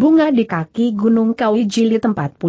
Bunga di kaki Gunung Kawi Jili 46.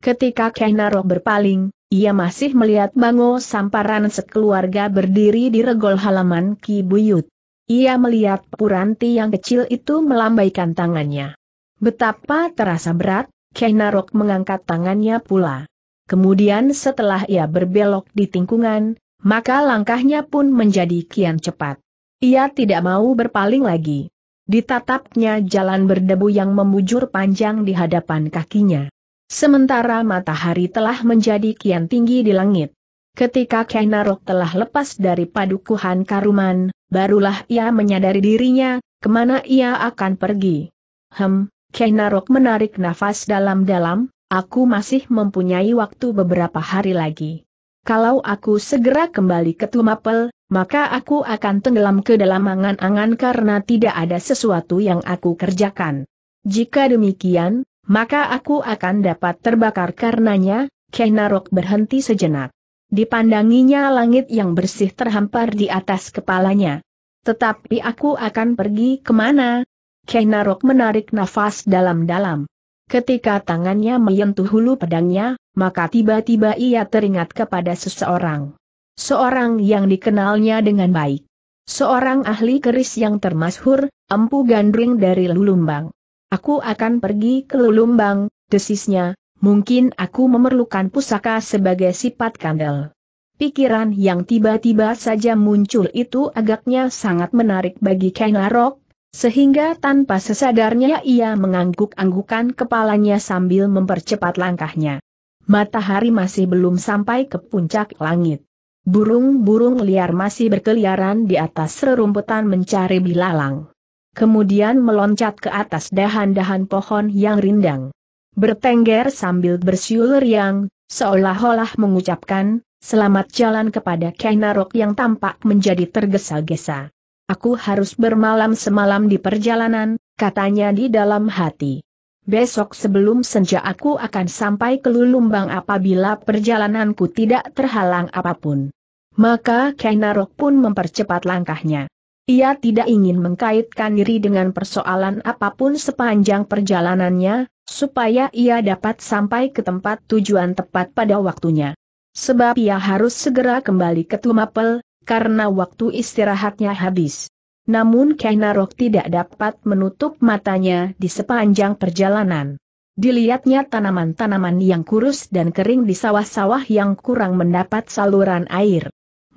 Ketika Kainarok berpaling, ia masih melihat Bango Samparan sekeluarga berdiri di regol halaman Ki Buyut. Ia melihat Puranti yang kecil itu melambaikan tangannya. Betapa terasa berat, Kainarok mengangkat tangannya pula. Kemudian setelah ia berbelok di tingkungan, maka langkahnya pun menjadi kian cepat. Ia tidak mau berpaling lagi. Ditatapnya jalan berdebu yang membujur panjang di hadapan kakinya. Sementara matahari telah menjadi kian tinggi di langit. Ketika Kainarok telah lepas dari padukuhan Karuman, barulah ia menyadari dirinya, kemana ia akan pergi. Hem, Kainarok menarik nafas dalam-dalam, aku masih mempunyai waktu beberapa hari lagi. Kalau aku segera kembali ke Tumapel, maka aku akan tenggelam ke dalam angan-angan karena tidak ada sesuatu yang aku kerjakan. Jika demikian, maka aku akan dapat terbakar karenanya, Kenarok berhenti sejenak. Dipandanginya langit yang bersih terhampar di atas kepalanya. Tetapi aku akan pergi kemana? Kenarok menarik nafas dalam-dalam. Ketika tangannya menyentuh hulu pedangnya, maka tiba-tiba ia teringat kepada seseorang. Seorang yang dikenalnya dengan baik. Seorang ahli keris yang termasyhur, empu gandring dari Lulumbang. Aku akan pergi ke Lulumbang, desisnya, mungkin aku memerlukan pusaka sebagai sifat kandel. Pikiran yang tiba-tiba saja muncul itu agaknya sangat menarik bagi Kainarok, sehingga tanpa sesadarnya ia mengangguk-anggukan kepalanya sambil mempercepat langkahnya. Matahari masih belum sampai ke puncak langit. Burung-burung liar masih berkeliaran di atas rerumputan mencari bilalang. Kemudian meloncat ke atas dahan-dahan pohon yang rindang. Bertengger sambil bersiul riang, seolah-olah mengucapkan, selamat jalan kepada Kainarok yang tampak menjadi tergesa-gesa. Aku harus bermalam semalam di perjalanan, katanya di dalam hati. Besok sebelum senja aku akan sampai ke Lulumbang apabila perjalananku tidak terhalang apapun. Maka Kainarok pun mempercepat langkahnya. Ia tidak ingin mengkaitkan diri dengan persoalan apapun sepanjang perjalanannya, supaya ia dapat sampai ke tempat tujuan tepat pada waktunya. Sebab ia harus segera kembali ke Tumapel, karena waktu istirahatnya habis. Namun Kainarok tidak dapat menutup matanya di sepanjang perjalanan. Dilihatnya tanaman-tanaman yang kurus dan kering di sawah-sawah yang kurang mendapat saluran air.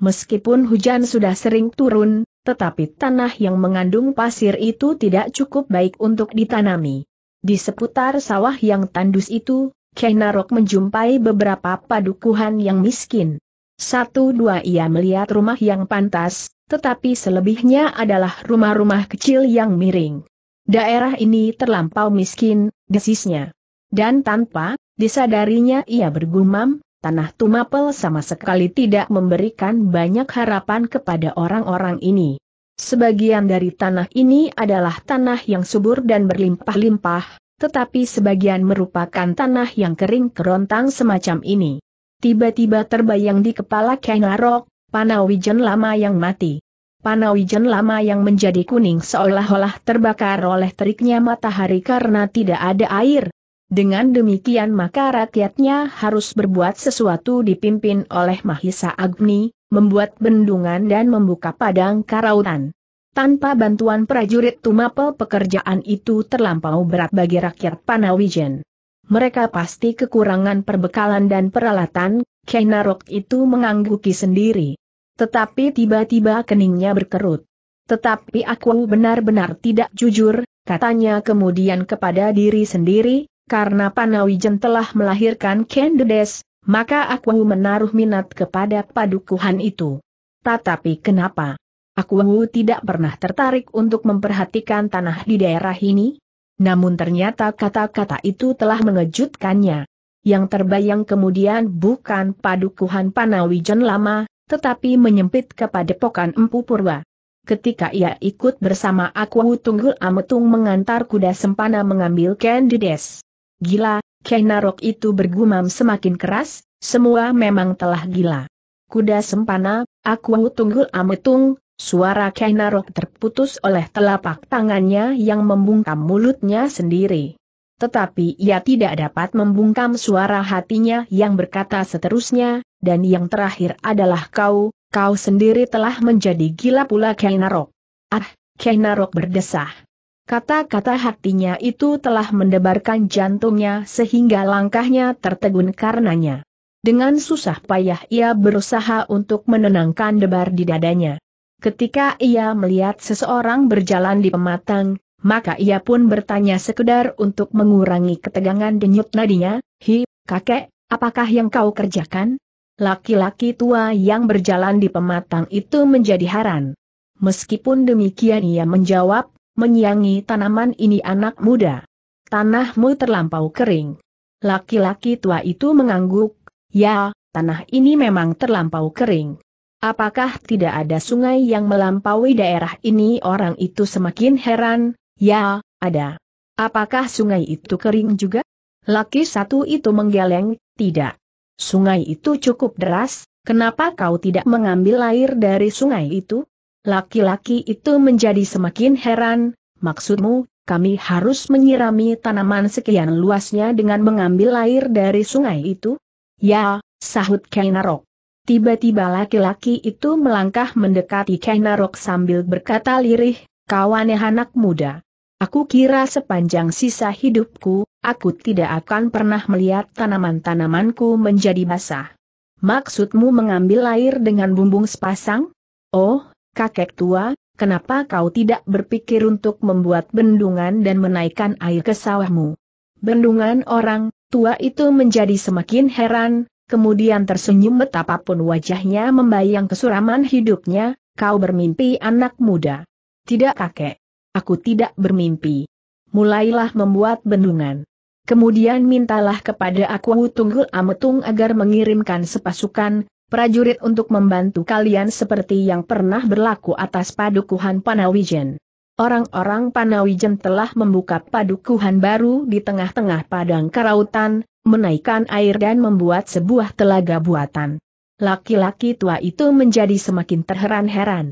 Meskipun hujan sudah sering turun, tetapi tanah yang mengandung pasir itu tidak cukup baik untuk ditanami. Di seputar sawah yang tandus itu, Kenarok menjumpai beberapa padukuhan yang miskin. Satu dua ia melihat rumah yang pantas, tetapi selebihnya adalah rumah-rumah kecil yang miring. Daerah ini terlampau miskin, desisnya. Dan tanpa disadarinya ia bergumam, Tanah Tumapel sama sekali tidak memberikan banyak harapan kepada orang-orang ini. Sebagian dari tanah ini adalah tanah yang subur dan berlimpah-limpah, tetapi sebagian merupakan tanah yang kering kerontang semacam ini. Tiba-tiba terbayang di kepala Kainarok, Panawijen lama yang mati. Panawijen lama yang menjadi kuning seolah-olah terbakar oleh teriknya matahari karena tidak ada air, dengan demikian maka rakyatnya harus berbuat sesuatu dipimpin oleh Mahisa Agni, membuat bendungan dan membuka padang karautan. Tanpa bantuan prajurit Tumapel pekerjaan itu terlampau berat bagi rakyat Panawijen. Mereka pasti kekurangan perbekalan dan peralatan, Kenarok itu mengangguki sendiri. Tetapi tiba-tiba keningnya berkerut. Tetapi aku benar-benar tidak jujur, katanya kemudian kepada diri sendiri, karena Panawijen telah melahirkan Kendedes, maka aku menaruh minat kepada padukuhan itu. Tetapi kenapa? Aku tidak pernah tertarik untuk memperhatikan tanah di daerah ini. Namun ternyata kata-kata itu telah mengejutkannya. Yang terbayang kemudian bukan padukuhan Panawijen lama, tetapi menyempit kepada pokan Empu Purwa. Ketika ia ikut bersama Akwahu Tunggul Ametung mengantar kuda sempana mengambil Kendedes. Gila, Kenarok itu bergumam semakin keras, semua memang telah gila. Kuda sempana, aku tunggul ametung, suara Kenarok terputus oleh telapak tangannya yang membungkam mulutnya sendiri. Tetapi ia tidak dapat membungkam suara hatinya yang berkata seterusnya, dan yang terakhir adalah kau, kau sendiri telah menjadi gila pula Kenarok. Ah, Kenarok berdesah. Kata-kata hatinya itu telah mendebarkan jantungnya sehingga langkahnya tertegun karenanya. Dengan susah payah ia berusaha untuk menenangkan debar di dadanya. Ketika ia melihat seseorang berjalan di pematang, maka ia pun bertanya sekedar untuk mengurangi ketegangan denyut nadinya, Hi, kakek, apakah yang kau kerjakan? Laki-laki tua yang berjalan di pematang itu menjadi haran. Meskipun demikian ia menjawab, menyiangi tanaman ini anak muda. Tanahmu terlampau kering. Laki-laki tua itu mengangguk, ya, tanah ini memang terlampau kering. Apakah tidak ada sungai yang melampaui daerah ini? Orang itu semakin heran, ya, ada. Apakah sungai itu kering juga? Laki satu itu menggeleng, tidak. Sungai itu cukup deras, kenapa kau tidak mengambil air dari sungai itu? Laki-laki itu menjadi semakin heran, maksudmu, kami harus menyirami tanaman sekian luasnya dengan mengambil air dari sungai itu? Ya, sahut Kainarok. Tiba-tiba laki-laki itu melangkah mendekati Kainarok sambil berkata lirih, kawannya anak muda. Aku kira sepanjang sisa hidupku, aku tidak akan pernah melihat tanaman-tanamanku menjadi basah. Maksudmu mengambil air dengan bumbung sepasang? Oh, kakek tua, kenapa kau tidak berpikir untuk membuat bendungan dan menaikkan air ke sawahmu? Bendungan orang tua itu menjadi semakin heran, kemudian tersenyum betapapun wajahnya membayang kesuraman hidupnya, kau bermimpi anak muda. Tidak kakek. Aku tidak bermimpi. Mulailah membuat bendungan. Kemudian mintalah kepada aku Tunggu Ametung agar mengirimkan sepasukan, prajurit untuk membantu kalian seperti yang pernah berlaku atas padukuhan Panawijen. Orang-orang Panawijen telah membuka padukuhan baru di tengah-tengah padang karautan, menaikkan air dan membuat sebuah telaga buatan. Laki-laki tua itu menjadi semakin terheran-heran.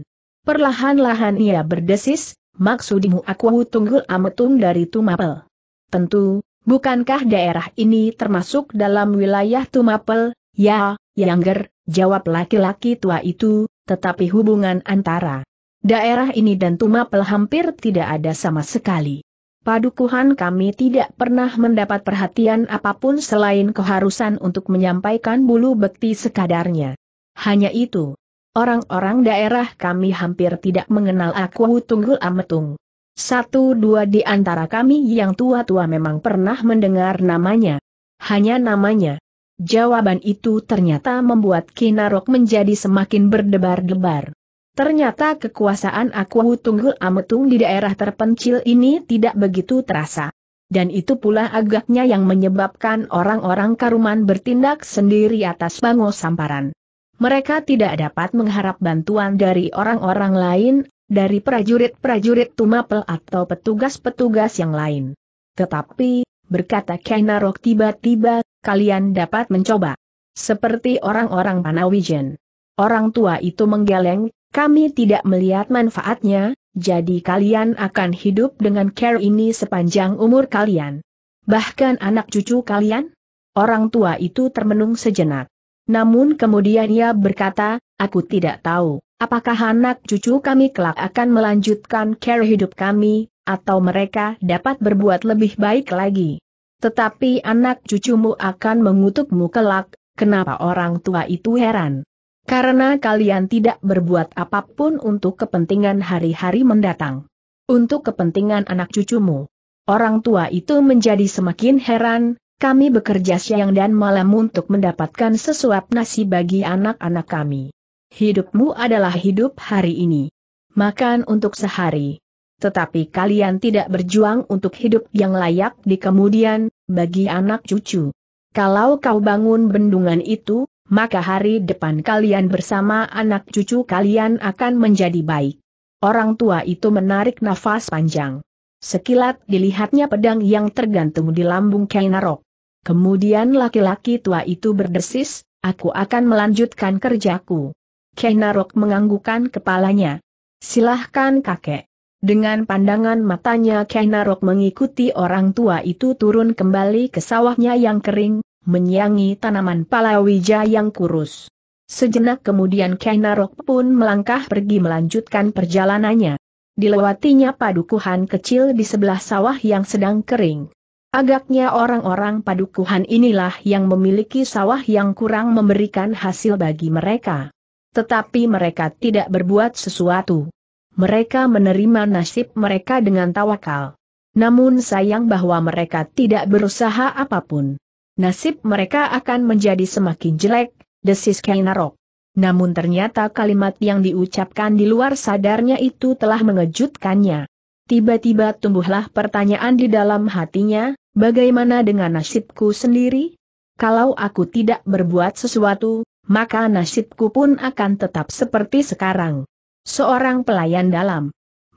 Perlahan-lahan ia berdesis, Maksudimu aku tunggul ametung dari Tumapel. Tentu, bukankah daerah ini termasuk dalam wilayah Tumapel, ya, Yangger, jawab laki-laki tua itu, tetapi hubungan antara daerah ini dan Tumapel hampir tidak ada sama sekali. Padukuhan kami tidak pernah mendapat perhatian apapun selain keharusan untuk menyampaikan bulu bekti sekadarnya. Hanya itu. Orang-orang daerah kami hampir tidak mengenal aku Tunggul Ametung. Satu dua di antara kami yang tua-tua memang pernah mendengar namanya. Hanya namanya. Jawaban itu ternyata membuat Kinarok menjadi semakin berdebar-debar. Ternyata kekuasaan Aku Tunggul Ametung di daerah terpencil ini tidak begitu terasa. Dan itu pula agaknya yang menyebabkan orang-orang Karuman bertindak sendiri atas Bango Samparan. Mereka tidak dapat mengharap bantuan dari orang-orang lain, dari prajurit-prajurit Tumapel atau petugas-petugas yang lain. Tetapi, berkata Kainarok tiba-tiba, kalian dapat mencoba. Seperti orang-orang Panawijen. Orang tua itu menggeleng, kami tidak melihat manfaatnya, jadi kalian akan hidup dengan care ini sepanjang umur kalian. Bahkan anak cucu kalian? Orang tua itu termenung sejenak. Namun kemudian ia berkata, aku tidak tahu, apakah anak cucu kami kelak akan melanjutkan care hidup kami, atau mereka dapat berbuat lebih baik lagi. Tetapi anak cucumu akan mengutukmu kelak, kenapa orang tua itu heran? Karena kalian tidak berbuat apapun untuk kepentingan hari-hari mendatang. Untuk kepentingan anak cucumu. Orang tua itu menjadi semakin heran, kami bekerja siang dan malam untuk mendapatkan sesuap nasi bagi anak-anak kami. Hidupmu adalah hidup hari ini. Makan untuk sehari, tetapi kalian tidak berjuang untuk hidup yang layak di kemudian, bagi anak cucu. Kalau kau bangun bendungan itu, maka hari depan kalian bersama anak cucu kalian akan menjadi baik. Orang tua itu menarik nafas panjang. Sekilat dilihatnya pedang yang tergantung di lambung Kainarok. Kemudian laki-laki tua itu berdesis, aku akan melanjutkan kerjaku. Kainarok menganggukkan kepalanya. Silahkan kakek. Dengan pandangan matanya Kenarok mengikuti orang tua itu turun kembali ke sawahnya yang kering, menyiangi tanaman palawija yang kurus. Sejenak kemudian Kenarok pun melangkah pergi melanjutkan perjalanannya. Dilewatinya padukuhan kecil di sebelah sawah yang sedang kering. Agaknya orang-orang padukuhan inilah yang memiliki sawah yang kurang memberikan hasil bagi mereka. Tetapi mereka tidak berbuat sesuatu mereka menerima nasib mereka dengan tawakal. Namun sayang bahwa mereka tidak berusaha apapun. Nasib mereka akan menjadi semakin jelek, desis Kainarok. Namun ternyata kalimat yang diucapkan di luar sadarnya itu telah mengejutkannya. Tiba-tiba tumbuhlah pertanyaan di dalam hatinya, bagaimana dengan nasibku sendiri? Kalau aku tidak berbuat sesuatu, maka nasibku pun akan tetap seperti sekarang seorang pelayan dalam.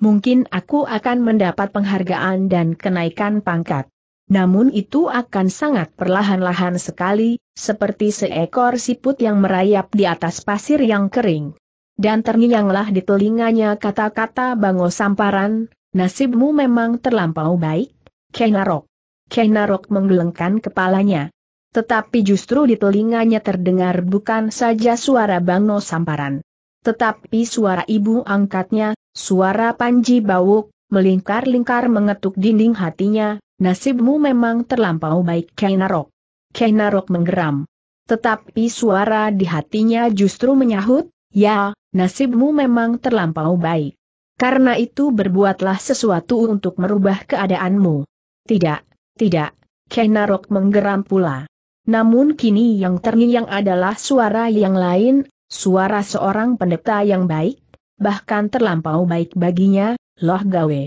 Mungkin aku akan mendapat penghargaan dan kenaikan pangkat. Namun itu akan sangat perlahan-lahan sekali, seperti seekor siput yang merayap di atas pasir yang kering. Dan terngianglah di telinganya kata-kata Bango Samparan, nasibmu memang terlampau baik, Kenarok. Kenarok menggelengkan kepalanya. Tetapi justru di telinganya terdengar bukan saja suara Bango Samparan. Tetapi suara ibu angkatnya, suara Panji Bawuk, melingkar-lingkar mengetuk dinding hatinya, nasibmu memang terlampau baik Kainarok. Kainarok menggeram. Tetapi suara di hatinya justru menyahut, ya, nasibmu memang terlampau baik. Karena itu berbuatlah sesuatu untuk merubah keadaanmu. Tidak, tidak, Kainarok menggeram pula. Namun kini yang terngiang adalah suara yang lain, Suara seorang pendeta yang baik, bahkan terlampau baik baginya, loh gawe.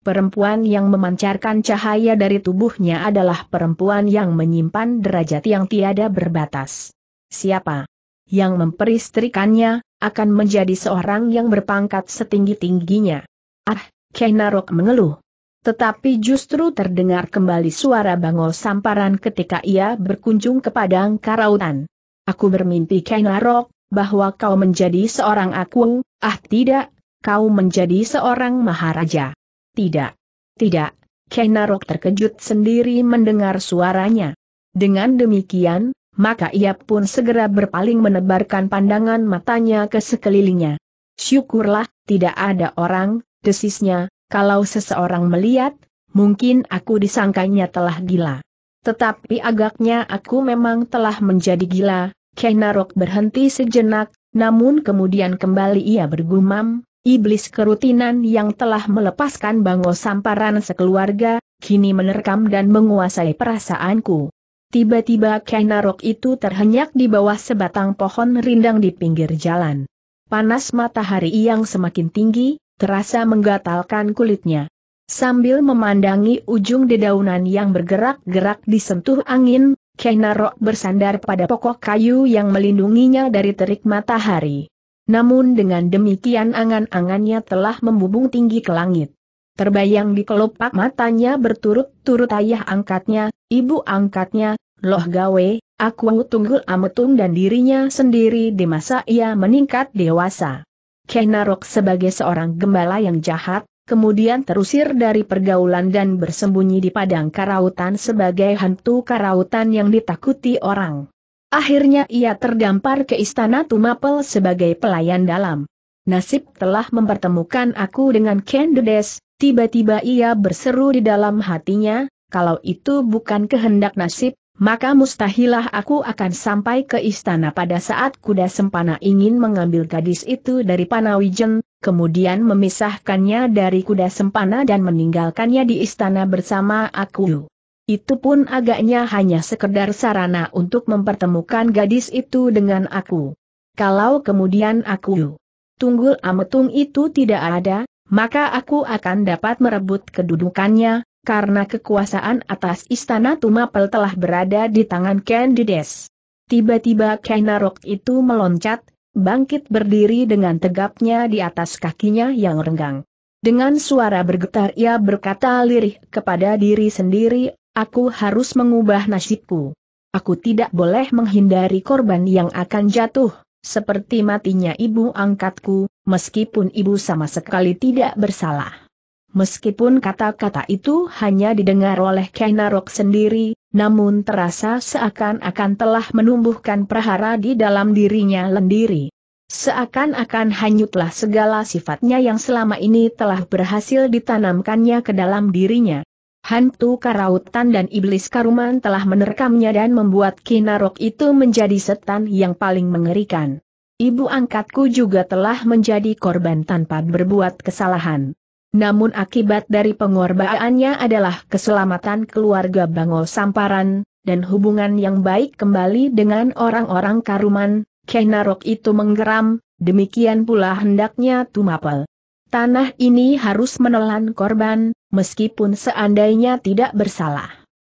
Perempuan yang memancarkan cahaya dari tubuhnya adalah perempuan yang menyimpan derajat yang tiada berbatas. Siapa yang memperistrikannya, akan menjadi seorang yang berpangkat setinggi-tingginya. Ah, Kenarok mengeluh. Tetapi justru terdengar kembali suara bangol samparan ketika ia berkunjung ke padang karautan. Aku bermimpi Kenarok, bahwa kau menjadi seorang aku, ah tidak, kau menjadi seorang maharaja. Tidak. Tidak. Kenarok terkejut sendiri mendengar suaranya. Dengan demikian, maka ia pun segera berpaling menebarkan pandangan matanya ke sekelilingnya. Syukurlah, tidak ada orang, desisnya, kalau seseorang melihat, mungkin aku disangkanya telah gila. Tetapi agaknya aku memang telah menjadi gila, Kenarok berhenti sejenak, namun kemudian kembali ia bergumam, iblis kerutinan yang telah melepaskan bango samparan sekeluarga, kini menerkam dan menguasai perasaanku. Tiba-tiba Kenarok itu terhenyak di bawah sebatang pohon rindang di pinggir jalan. Panas matahari yang semakin tinggi, terasa menggatalkan kulitnya. Sambil memandangi ujung dedaunan yang bergerak-gerak disentuh angin, Kenarok bersandar pada pokok kayu yang melindunginya dari terik matahari. Namun dengan demikian angan-angannya telah membubung tinggi ke langit. Terbayang di kelopak matanya berturut-turut ayah angkatnya, ibu angkatnya, loh gawe, aku tunggul ametung dan dirinya sendiri di masa ia meningkat dewasa. Kenarok sebagai seorang gembala yang jahat, kemudian terusir dari pergaulan dan bersembunyi di padang karautan sebagai hantu karautan yang ditakuti orang. Akhirnya ia terdampar ke istana Tumapel sebagai pelayan dalam. Nasib telah mempertemukan aku dengan Kendedes, tiba-tiba ia berseru di dalam hatinya, kalau itu bukan kehendak nasib, maka mustahilah aku akan sampai ke istana pada saat kuda sempana ingin mengambil gadis itu dari Panawijen, kemudian memisahkannya dari kuda sempana dan meninggalkannya di istana bersama aku. Itu pun agaknya hanya sekedar sarana untuk mempertemukan gadis itu dengan aku. Kalau kemudian aku tunggul ametung itu tidak ada, maka aku akan dapat merebut kedudukannya, karena kekuasaan atas istana Tumapel telah berada di tangan Candides. Tiba-tiba Kainarok itu meloncat, bangkit berdiri dengan tegapnya di atas kakinya yang renggang. Dengan suara bergetar ia berkata lirih kepada diri sendiri, aku harus mengubah nasibku. Aku tidak boleh menghindari korban yang akan jatuh, seperti matinya ibu angkatku, meskipun ibu sama sekali tidak bersalah. Meskipun kata-kata itu hanya didengar oleh Kenarok sendiri, namun terasa seakan-akan telah menumbuhkan prahara di dalam dirinya sendiri. Seakan-akan hanyutlah segala sifatnya yang selama ini telah berhasil ditanamkannya ke dalam dirinya. Hantu karautan dan iblis karuman telah menerkamnya dan membuat Kinarok itu menjadi setan yang paling mengerikan. Ibu angkatku juga telah menjadi korban tanpa berbuat kesalahan. Namun akibat dari pengorbaannya adalah keselamatan keluarga Bangol Samparan, dan hubungan yang baik kembali dengan orang-orang Karuman, Kenarok itu menggeram, demikian pula hendaknya Tumapel. Tanah ini harus menelan korban, meskipun seandainya tidak bersalah.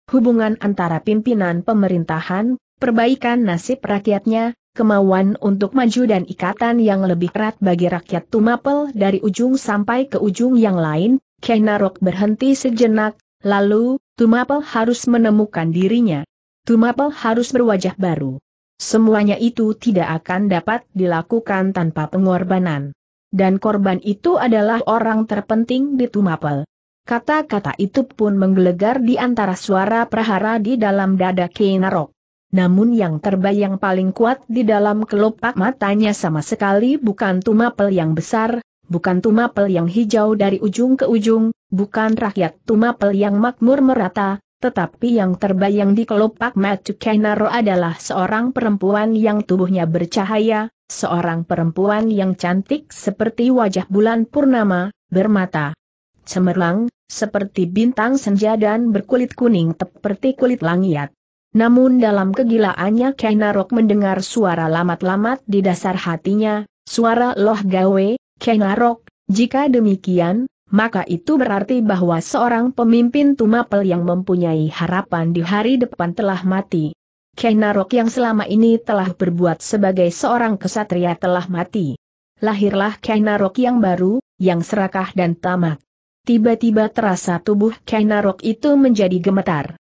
Hubungan antara pimpinan pemerintahan, perbaikan nasib rakyatnya, kemauan untuk maju dan ikatan yang lebih erat bagi rakyat Tumapel dari ujung sampai ke ujung yang lain, Kenarok berhenti sejenak, lalu, Tumapel harus menemukan dirinya. Tumapel harus berwajah baru. Semuanya itu tidak akan dapat dilakukan tanpa pengorbanan. Dan korban itu adalah orang terpenting di Tumapel. Kata-kata itu pun menggelegar di antara suara prahara di dalam dada Kenarok namun yang terbayang paling kuat di dalam kelopak matanya sama sekali bukan tumapel yang besar, bukan tumapel yang hijau dari ujung ke ujung, bukan rakyat tumapel yang makmur merata, tetapi yang terbayang di kelopak mata Kenaro adalah seorang perempuan yang tubuhnya bercahaya, seorang perempuan yang cantik seperti wajah bulan purnama, bermata cemerlang, seperti bintang senja dan berkulit kuning seperti kulit langit. Namun dalam kegilaannya Kenarok mendengar suara lamat-lamat di dasar hatinya, suara loh gawe, Kenarok, jika demikian, maka itu berarti bahwa seorang pemimpin Tumapel yang mempunyai harapan di hari depan telah mati. Kenarok yang selama ini telah berbuat sebagai seorang kesatria telah mati. Lahirlah Kenarok yang baru, yang serakah dan tamak. Tiba-tiba terasa tubuh Kenarok itu menjadi gemetar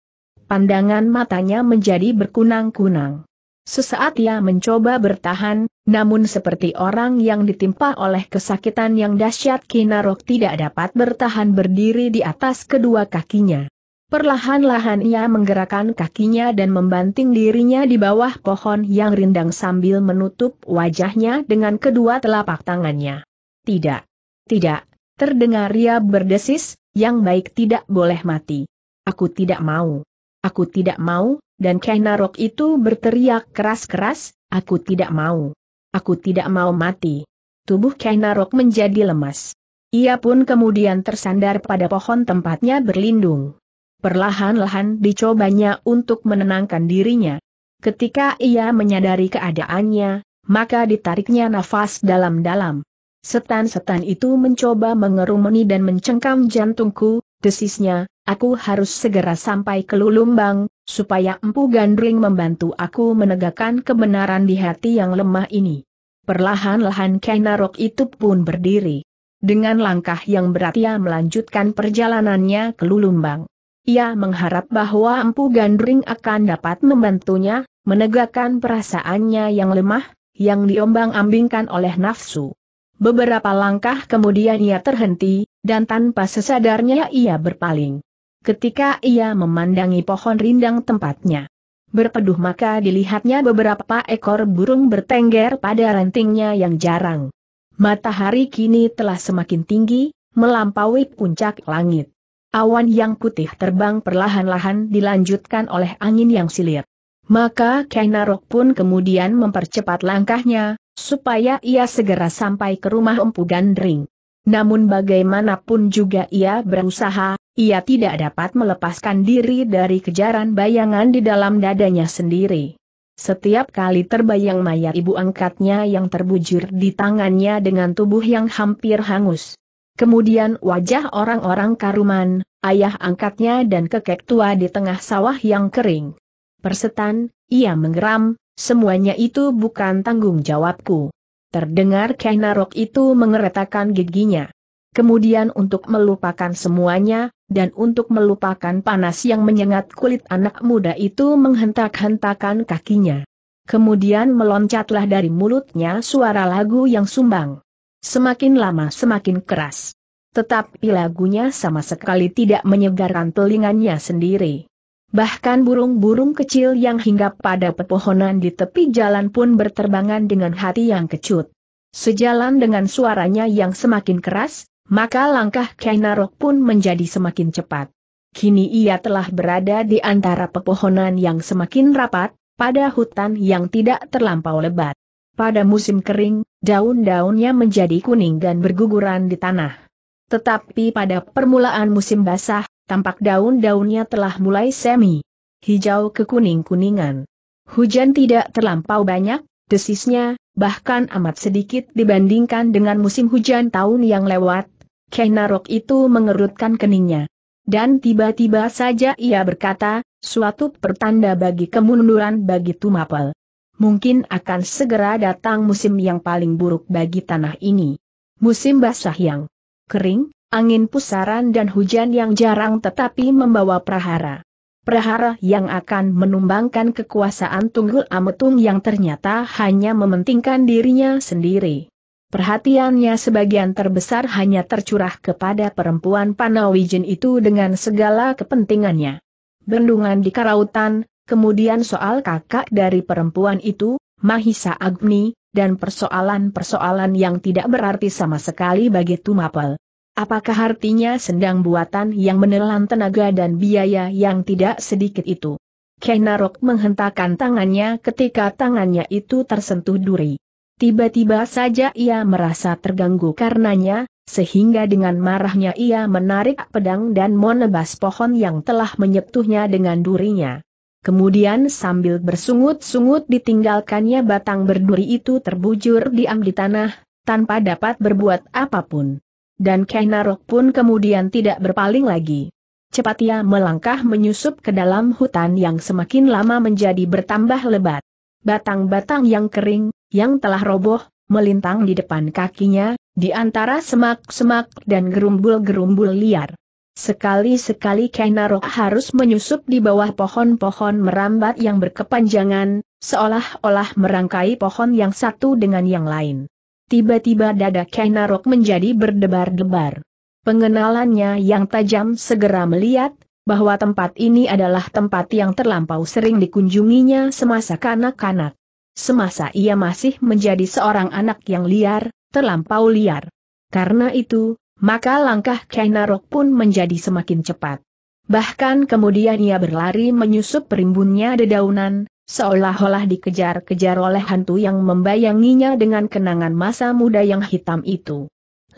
pandangan matanya menjadi berkunang-kunang. Sesaat ia mencoba bertahan, namun seperti orang yang ditimpa oleh kesakitan yang dahsyat Kinarok tidak dapat bertahan berdiri di atas kedua kakinya. Perlahan-lahan ia menggerakkan kakinya dan membanting dirinya di bawah pohon yang rindang sambil menutup wajahnya dengan kedua telapak tangannya. Tidak. Tidak. Terdengar ia berdesis, yang baik tidak boleh mati. Aku tidak mau. Aku tidak mau, dan Kainarok itu berteriak keras-keras, aku tidak mau. Aku tidak mau mati. Tubuh Kainarok menjadi lemas. Ia pun kemudian tersandar pada pohon tempatnya berlindung. Perlahan-lahan dicobanya untuk menenangkan dirinya. Ketika ia menyadari keadaannya, maka ditariknya nafas dalam-dalam. Setan-setan itu mencoba mengerumuni dan mencengkam jantungku, desisnya, Aku harus segera sampai ke Lulumbang, supaya Empu Gandring membantu aku menegakkan kebenaran di hati yang lemah ini. Perlahan-lahan Kainarok itu pun berdiri. Dengan langkah yang berat ia melanjutkan perjalanannya ke Lulumbang. Ia mengharap bahwa Empu Gandring akan dapat membantunya, menegakkan perasaannya yang lemah, yang diombang-ambingkan oleh nafsu. Beberapa langkah kemudian ia terhenti, dan tanpa sesadarnya ia berpaling ketika ia memandangi pohon rindang tempatnya. Berpeduh maka dilihatnya beberapa ekor burung bertengger pada rantingnya yang jarang. Matahari kini telah semakin tinggi, melampaui puncak langit. Awan yang putih terbang perlahan-lahan dilanjutkan oleh angin yang silir. Maka Kainarok pun kemudian mempercepat langkahnya, supaya ia segera sampai ke rumah Empu Gandring. Namun bagaimanapun juga ia berusaha, ia tidak dapat melepaskan diri dari kejaran bayangan di dalam dadanya sendiri. Setiap kali terbayang mayat ibu angkatnya yang terbujur di tangannya dengan tubuh yang hampir hangus. Kemudian wajah orang-orang karuman, ayah angkatnya dan kekek tua di tengah sawah yang kering. Persetan, ia menggeram, semuanya itu bukan tanggung jawabku. Terdengar Kainarok itu mengeretakan giginya kemudian untuk melupakan semuanya, dan untuk melupakan panas yang menyengat kulit anak muda itu menghentak-hentakan kakinya. Kemudian meloncatlah dari mulutnya suara lagu yang sumbang. Semakin lama semakin keras. Tetapi lagunya sama sekali tidak menyegarkan telingannya sendiri. Bahkan burung-burung kecil yang hinggap pada pepohonan di tepi jalan pun berterbangan dengan hati yang kecut. Sejalan dengan suaranya yang semakin keras, maka langkah Kainarok pun menjadi semakin cepat. Kini ia telah berada di antara pepohonan yang semakin rapat, pada hutan yang tidak terlampau lebat. Pada musim kering, daun-daunnya menjadi kuning dan berguguran di tanah. Tetapi pada permulaan musim basah, tampak daun-daunnya telah mulai semi hijau ke kuning-kuningan. Hujan tidak terlampau banyak, desisnya, bahkan amat sedikit dibandingkan dengan musim hujan tahun yang lewat, Kenarok itu mengerutkan keningnya. Dan tiba-tiba saja ia berkata, suatu pertanda bagi kemunduran bagi Tumapel. Mungkin akan segera datang musim yang paling buruk bagi tanah ini. Musim basah yang kering, angin pusaran dan hujan yang jarang tetapi membawa prahara. Prahara yang akan menumbangkan kekuasaan Tunggul Ametung yang ternyata hanya mementingkan dirinya sendiri. Perhatiannya sebagian terbesar hanya tercurah kepada perempuan Panawijen itu dengan segala kepentingannya. Bendungan di Karautan, kemudian soal kakak dari perempuan itu, Mahisa Agni, dan persoalan-persoalan yang tidak berarti sama sekali bagi Tumapel. Apakah artinya sendang buatan yang menelan tenaga dan biaya yang tidak sedikit itu? Kenarok menghentakkan tangannya ketika tangannya itu tersentuh duri. Tiba-tiba saja ia merasa terganggu karenanya, sehingga dengan marahnya ia menarik pedang dan menebas pohon yang telah menyentuhnya dengan durinya. Kemudian sambil bersungut-sungut ditinggalkannya batang berduri itu terbujur diam di tanah, tanpa dapat berbuat apapun dan Kainarok pun kemudian tidak berpaling lagi. Cepat ia melangkah menyusup ke dalam hutan yang semakin lama menjadi bertambah lebat. Batang-batang yang kering, yang telah roboh, melintang di depan kakinya, di antara semak-semak dan gerumbul-gerumbul liar. Sekali-sekali Kainarok harus menyusup di bawah pohon-pohon merambat yang berkepanjangan, seolah-olah merangkai pohon yang satu dengan yang lain. Tiba-tiba dada Kainarok menjadi berdebar-debar. Pengenalannya yang tajam segera melihat, bahwa tempat ini adalah tempat yang terlampau sering dikunjunginya semasa kanak-kanak. Semasa ia masih menjadi seorang anak yang liar, terlampau liar. Karena itu, maka langkah Kainarok pun menjadi semakin cepat. Bahkan kemudian ia berlari menyusup perimbunnya dedaunan, seolah-olah dikejar-kejar oleh hantu yang membayanginya dengan kenangan masa muda yang hitam itu.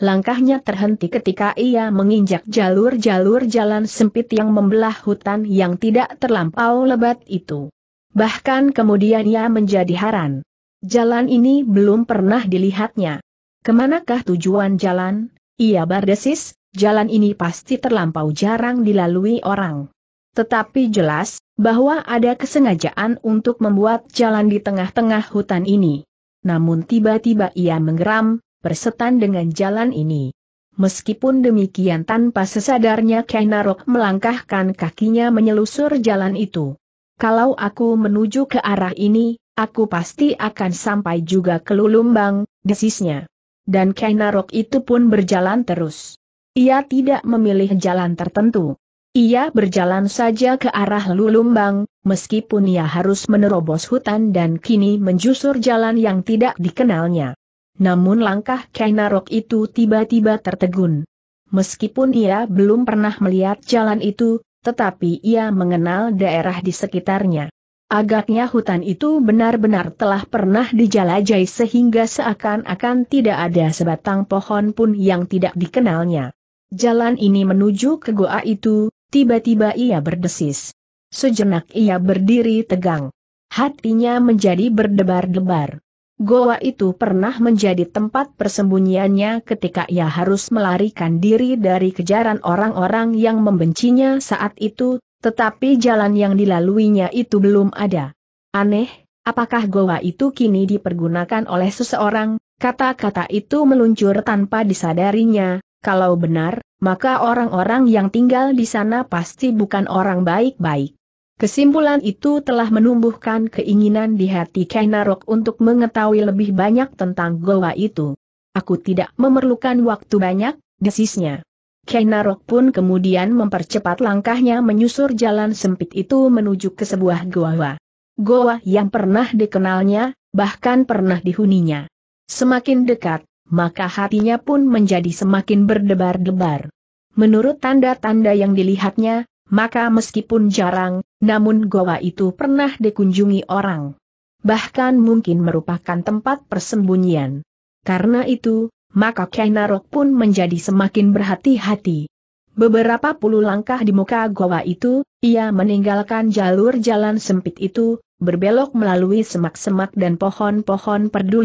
Langkahnya terhenti ketika ia menginjak jalur-jalur jalan sempit yang membelah hutan yang tidak terlampau lebat itu. Bahkan kemudian ia menjadi haran. Jalan ini belum pernah dilihatnya. Kemanakah tujuan jalan? Ia berdesis, jalan ini pasti terlampau jarang dilalui orang. Tetapi jelas, bahwa ada kesengajaan untuk membuat jalan di tengah-tengah hutan ini. Namun tiba-tiba ia menggeram, bersetan dengan jalan ini. Meskipun demikian tanpa sesadarnya Kainarok melangkahkan kakinya menyelusur jalan itu. Kalau aku menuju ke arah ini, aku pasti akan sampai juga ke Lulumbang, desisnya. Dan Kainarok itu pun berjalan terus. Ia tidak memilih jalan tertentu. Ia berjalan saja ke arah Lulumbang, meskipun ia harus menerobos hutan dan kini menjusur jalan yang tidak dikenalnya. Namun langkah Kainarok itu tiba-tiba tertegun. Meskipun ia belum pernah melihat jalan itu, tetapi ia mengenal daerah di sekitarnya. Agaknya hutan itu benar-benar telah pernah dijelajahi sehingga seakan-akan tidak ada sebatang pohon pun yang tidak dikenalnya. Jalan ini menuju ke goa itu, Tiba-tiba ia berdesis. Sejenak ia berdiri tegang. Hatinya menjadi berdebar-debar. Goa itu pernah menjadi tempat persembunyiannya ketika ia harus melarikan diri dari kejaran orang-orang yang membencinya saat itu, tetapi jalan yang dilaluinya itu belum ada. Aneh, apakah goa itu kini dipergunakan oleh seseorang? Kata-kata itu meluncur tanpa disadarinya, kalau benar, maka orang-orang yang tinggal di sana pasti bukan orang baik-baik. Kesimpulan itu telah menumbuhkan keinginan di hati Kainarok untuk mengetahui lebih banyak tentang goa itu. Aku tidak memerlukan waktu banyak, desisnya. Kainarok pun kemudian mempercepat langkahnya menyusur jalan sempit itu menuju ke sebuah goa. Goa yang pernah dikenalnya, bahkan pernah dihuninya. Semakin dekat, maka hatinya pun menjadi semakin berdebar-debar. Menurut tanda-tanda yang dilihatnya, maka meskipun jarang, namun goa itu pernah dikunjungi orang. Bahkan mungkin merupakan tempat persembunyian. Karena itu, maka Kainarok pun menjadi semakin berhati-hati. Beberapa puluh langkah di muka goa itu, ia meninggalkan jalur jalan sempit itu, berbelok melalui semak-semak dan pohon-pohon perdu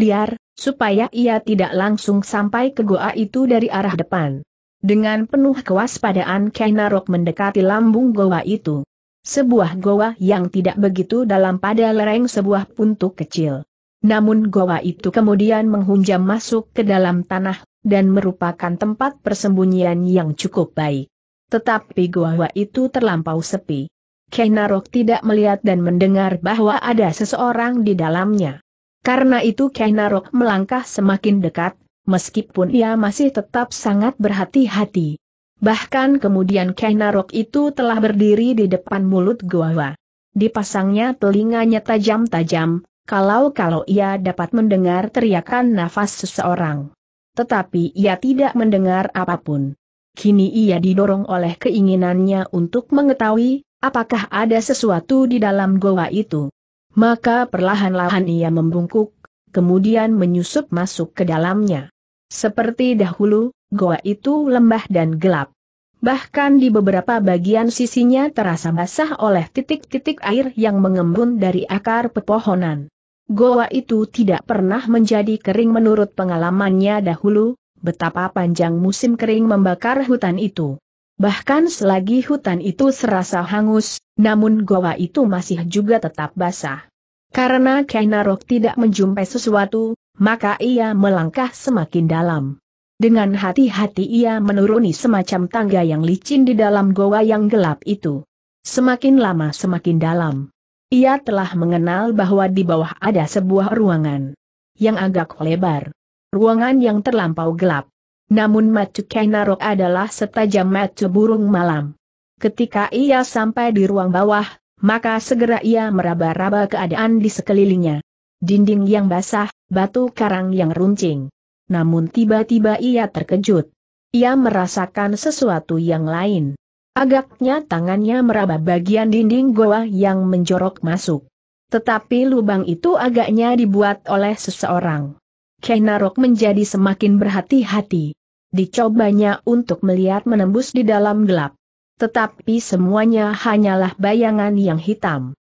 supaya ia tidak langsung sampai ke goa itu dari arah depan. Dengan penuh kewaspadaan Kainarok mendekati lambung goa itu. Sebuah goa yang tidak begitu dalam pada lereng sebuah puntuk kecil. Namun goa itu kemudian menghunjam masuk ke dalam tanah, dan merupakan tempat persembunyian yang cukup baik. Tetapi goa itu terlampau sepi. Kainarok tidak melihat dan mendengar bahwa ada seseorang di dalamnya. Karena itu Kenarok melangkah semakin dekat, meskipun ia masih tetap sangat berhati-hati. Bahkan kemudian Kenarok itu telah berdiri di depan mulut Goawa. Dipasangnya telinganya tajam-tajam, kalau-kalau ia dapat mendengar teriakan nafas seseorang. Tetapi ia tidak mendengar apapun. Kini ia didorong oleh keinginannya untuk mengetahui, apakah ada sesuatu di dalam goa itu. Maka perlahan-lahan ia membungkuk, kemudian menyusup masuk ke dalamnya. Seperti dahulu, goa itu lembah dan gelap. Bahkan di beberapa bagian sisinya terasa basah oleh titik-titik air yang mengembun dari akar pepohonan. Goa itu tidak pernah menjadi kering menurut pengalamannya dahulu, betapa panjang musim kering membakar hutan itu. Bahkan selagi hutan itu serasa hangus, namun goa itu masih juga tetap basah. Karena Kainarok tidak menjumpai sesuatu, maka ia melangkah semakin dalam. Dengan hati-hati ia menuruni semacam tangga yang licin di dalam goa yang gelap itu. Semakin lama semakin dalam. Ia telah mengenal bahwa di bawah ada sebuah ruangan yang agak lebar. Ruangan yang terlampau gelap. Namun matu Kainarok adalah setajam matu burung malam. Ketika ia sampai di ruang bawah, maka segera ia meraba-raba keadaan di sekelilingnya. Dinding yang basah, batu karang yang runcing. Namun tiba-tiba ia terkejut. Ia merasakan sesuatu yang lain. Agaknya tangannya meraba bagian dinding goa yang menjorok masuk. Tetapi lubang itu agaknya dibuat oleh seseorang. Kainarok menjadi semakin berhati-hati dicobanya untuk melihat menembus di dalam gelap. Tetapi semuanya hanyalah bayangan yang hitam.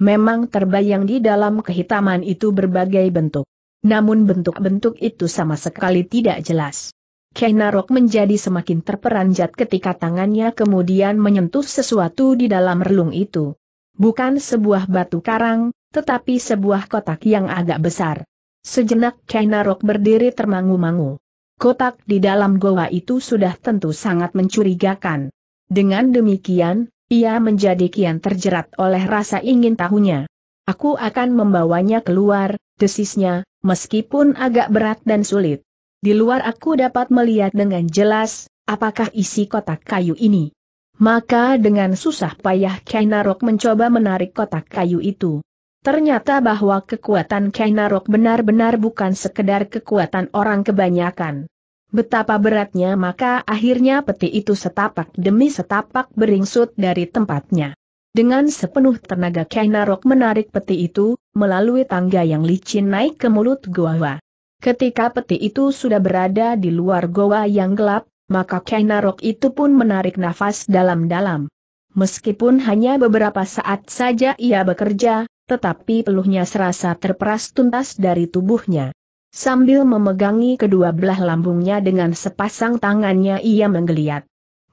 Memang terbayang di dalam kehitaman itu berbagai bentuk. Namun bentuk-bentuk itu sama sekali tidak jelas. Kenarok menjadi semakin terperanjat ketika tangannya kemudian menyentuh sesuatu di dalam relung itu. Bukan sebuah batu karang, tetapi sebuah kotak yang agak besar. Sejenak Kenarok berdiri termangu-mangu. Kotak di dalam goa itu sudah tentu sangat mencurigakan. Dengan demikian, ia menjadi kian terjerat oleh rasa ingin tahunya. Aku akan membawanya keluar, desisnya, meskipun agak berat dan sulit. Di luar aku dapat melihat dengan jelas, apakah isi kotak kayu ini. Maka dengan susah payah Kainarok mencoba menarik kotak kayu itu. Ternyata bahwa kekuatan Kainarok benar-benar bukan sekedar kekuatan orang kebanyakan. Betapa beratnya maka akhirnya peti itu setapak demi setapak beringsut dari tempatnya. Dengan sepenuh tenaga Kainarok menarik peti itu, melalui tangga yang licin naik ke mulut goa. Ketika peti itu sudah berada di luar goa yang gelap, maka Kainarok itu pun menarik nafas dalam-dalam. Meskipun hanya beberapa saat saja ia bekerja, tetapi peluhnya serasa terperas tuntas dari tubuhnya. Sambil memegangi kedua belah lambungnya dengan sepasang tangannya ia menggeliat.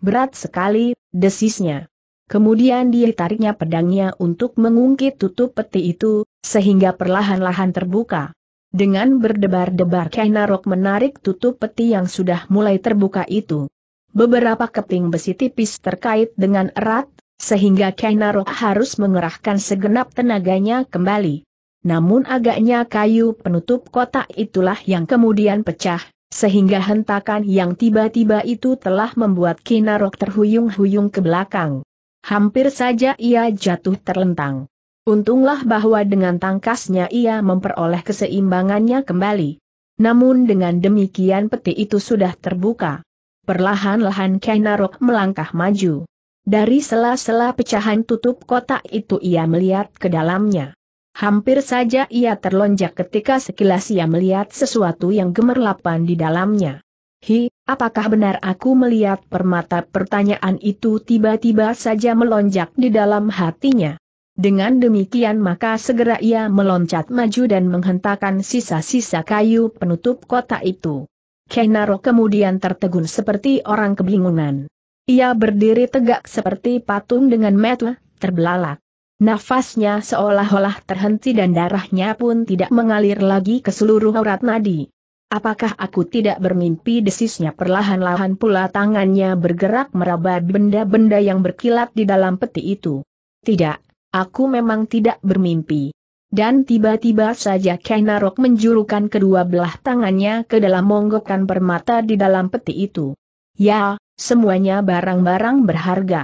Berat sekali, desisnya. Kemudian dia tariknya pedangnya untuk mengungkit tutup peti itu, sehingga perlahan-lahan terbuka. Dengan berdebar-debar Kainarok menarik tutup peti yang sudah mulai terbuka itu. Beberapa keping besi tipis terkait dengan erat, sehingga Kainarok harus mengerahkan segenap tenaganya kembali. Namun agaknya kayu penutup kotak itulah yang kemudian pecah, sehingga hentakan yang tiba-tiba itu telah membuat Kinarok terhuyung-huyung ke belakang. Hampir saja ia jatuh terlentang. Untunglah bahwa dengan tangkasnya ia memperoleh keseimbangannya kembali. Namun dengan demikian peti itu sudah terbuka. Perlahan-lahan Kainarok melangkah maju. Dari sela-sela pecahan tutup kotak itu ia melihat ke dalamnya. Hampir saja ia terlonjak ketika sekilas ia melihat sesuatu yang gemerlapan di dalamnya. Hi, apakah benar aku melihat permata pertanyaan itu tiba-tiba saja melonjak di dalam hatinya? Dengan demikian maka segera ia meloncat maju dan menghentakkan sisa-sisa kayu penutup kota itu. Kenaro kemudian tertegun seperti orang kebingungan. Ia berdiri tegak seperti patung dengan metu, terbelalak. Nafasnya seolah-olah terhenti dan darahnya pun tidak mengalir lagi ke seluruh urat nadi. Apakah aku tidak bermimpi desisnya perlahan-lahan pula tangannya bergerak meraba benda-benda yang berkilat di dalam peti itu? Tidak, aku memang tidak bermimpi. Dan tiba-tiba saja Kainarok menjulurkan kedua belah tangannya ke dalam monggokan permata di dalam peti itu. Ya, Semuanya barang-barang berharga.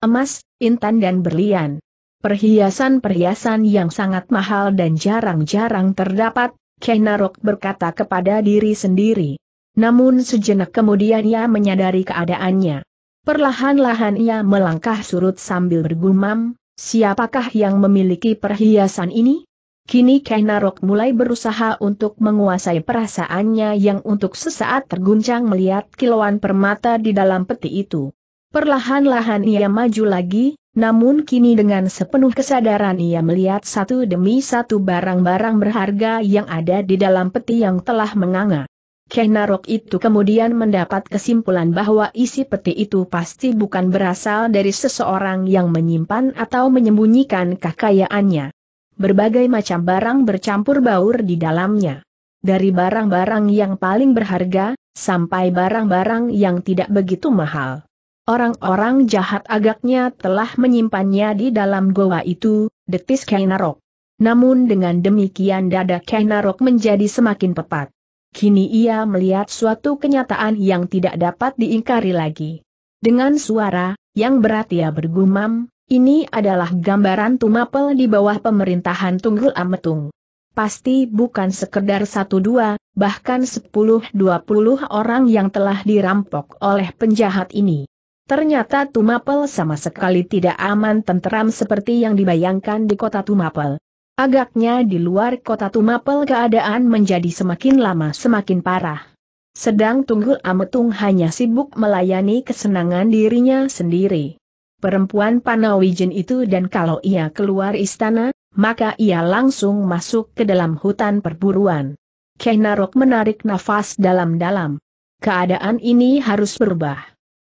Emas, intan dan berlian. Perhiasan-perhiasan yang sangat mahal dan jarang-jarang terdapat, Kenarok berkata kepada diri sendiri. Namun sejenak kemudian ia menyadari keadaannya. Perlahan-lahan ia melangkah surut sambil bergumam, siapakah yang memiliki perhiasan ini? Kini Kainarok mulai berusaha untuk menguasai perasaannya yang untuk sesaat terguncang melihat kilauan permata di dalam peti itu. Perlahan-lahan ia maju lagi, namun kini dengan sepenuh kesadaran ia melihat satu demi satu barang-barang berharga yang ada di dalam peti yang telah menganga. Kainarok itu kemudian mendapat kesimpulan bahwa isi peti itu pasti bukan berasal dari seseorang yang menyimpan atau menyembunyikan kekayaannya. Berbagai macam barang bercampur baur di dalamnya. Dari barang-barang yang paling berharga, sampai barang-barang yang tidak begitu mahal. Orang-orang jahat agaknya telah menyimpannya di dalam goa itu, detis Kainarok. Namun dengan demikian dada Kainarok menjadi semakin pepat. Kini ia melihat suatu kenyataan yang tidak dapat diingkari lagi. Dengan suara yang berat ia bergumam, ini adalah gambaran Tumapel di bawah pemerintahan Tunggul Ametung. Pasti bukan sekedar satu dua, bahkan sepuluh dua puluh orang yang telah dirampok oleh penjahat ini. Ternyata Tumapel sama sekali tidak aman tenteram seperti yang dibayangkan di kota Tumapel. Agaknya di luar kota Tumapel keadaan menjadi semakin lama semakin parah. Sedang Tunggul Ametung hanya sibuk melayani kesenangan dirinya sendiri perempuan Panawijen itu dan kalau ia keluar istana, maka ia langsung masuk ke dalam hutan perburuan. Kenarok menarik nafas dalam-dalam. Keadaan ini harus berubah.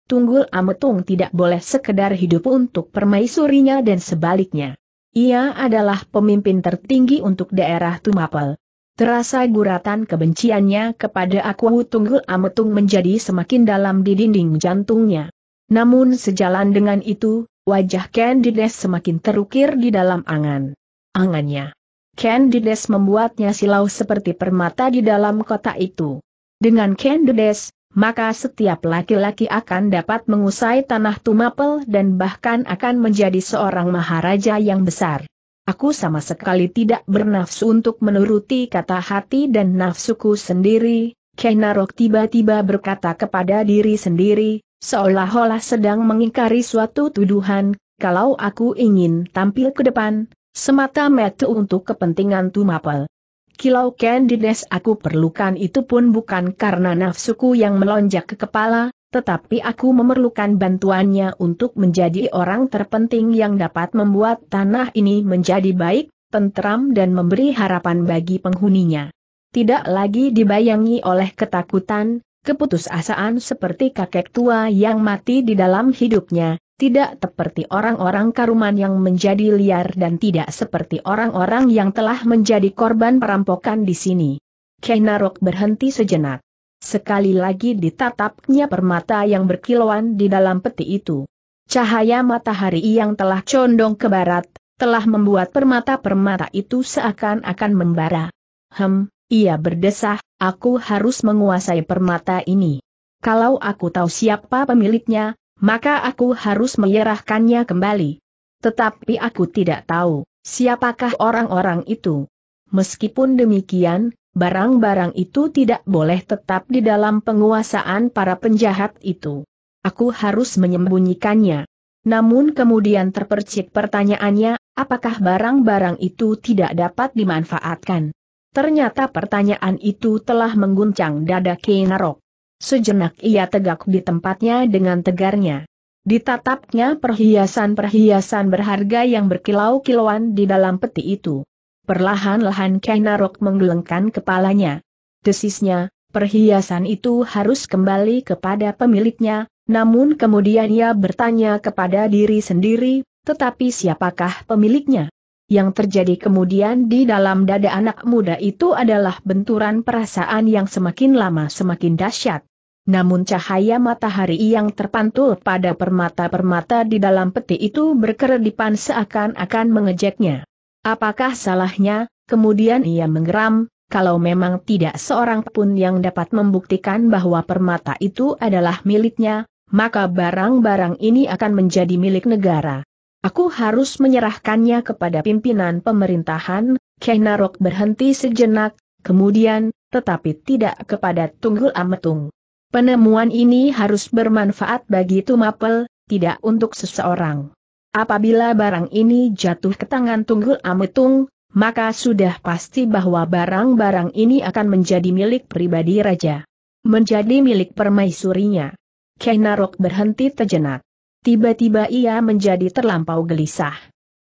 Tunggul Ametung tidak boleh sekedar hidup untuk permaisurinya dan sebaliknya. Ia adalah pemimpin tertinggi untuk daerah Tumapel. Terasa guratan kebenciannya kepada aku Tunggul Ametung menjadi semakin dalam di dinding jantungnya. Namun sejalan dengan itu, wajah Candides semakin terukir di dalam angan. Angannya. Candides membuatnya silau seperti permata di dalam kota itu. Dengan Candides, maka setiap laki-laki akan dapat mengusai tanah Tumapel dan bahkan akan menjadi seorang maharaja yang besar. Aku sama sekali tidak bernafsu untuk menuruti kata hati dan nafsuku sendiri, Kenarok tiba-tiba berkata kepada diri sendiri, seolah-olah sedang mengingkari suatu tuduhan, kalau aku ingin tampil ke depan, semata-mata untuk kepentingan Tumapel. Kilau Candides aku perlukan itu pun bukan karena nafsuku yang melonjak ke kepala, tetapi aku memerlukan bantuannya untuk menjadi orang terpenting yang dapat membuat tanah ini menjadi baik, tentram dan memberi harapan bagi penghuninya. Tidak lagi dibayangi oleh ketakutan, keputusasaan seperti kakek tua yang mati di dalam hidupnya, tidak seperti orang-orang karuman yang menjadi liar dan tidak seperti orang-orang yang telah menjadi korban perampokan di sini. Kenarok berhenti sejenak. Sekali lagi ditatapnya permata yang berkilauan di dalam peti itu. Cahaya matahari yang telah condong ke barat, telah membuat permata-permata itu seakan-akan membara. Hem, ia berdesah, aku harus menguasai permata ini. Kalau aku tahu siapa pemiliknya, maka aku harus menyerahkannya kembali. Tetapi aku tidak tahu, siapakah orang-orang itu. Meskipun demikian, barang-barang itu tidak boleh tetap di dalam penguasaan para penjahat itu. Aku harus menyembunyikannya. Namun kemudian terpercik pertanyaannya, apakah barang-barang itu tidak dapat dimanfaatkan? Ternyata pertanyaan itu telah mengguncang dada Kinarok. Sejenak ia tegak di tempatnya dengan tegarnya. Ditatapnya perhiasan-perhiasan berharga yang berkilau-kilauan di dalam peti itu. Perlahan-lahan Kinarok menggelengkan kepalanya. Desisnya, perhiasan itu harus kembali kepada pemiliknya, namun kemudian ia bertanya kepada diri sendiri, tetapi siapakah pemiliknya? Yang terjadi kemudian di dalam dada anak muda itu adalah benturan perasaan yang semakin lama semakin dahsyat. Namun cahaya matahari yang terpantul pada permata-permata di dalam peti itu berkeredipan seakan-akan mengejeknya. Apakah salahnya, kemudian ia menggeram, kalau memang tidak seorang pun yang dapat membuktikan bahwa permata itu adalah miliknya, maka barang-barang ini akan menjadi milik negara. Aku harus menyerahkannya kepada pimpinan pemerintahan, Kenarok berhenti sejenak, kemudian, tetapi tidak kepada Tunggul Ametung. Penemuan ini harus bermanfaat bagi Tumapel, tidak untuk seseorang. Apabila barang ini jatuh ke tangan Tunggul Ametung, maka sudah pasti bahwa barang-barang ini akan menjadi milik pribadi raja. Menjadi milik permaisurinya. Kenarok berhenti terjenak tiba-tiba ia menjadi terlampau gelisah.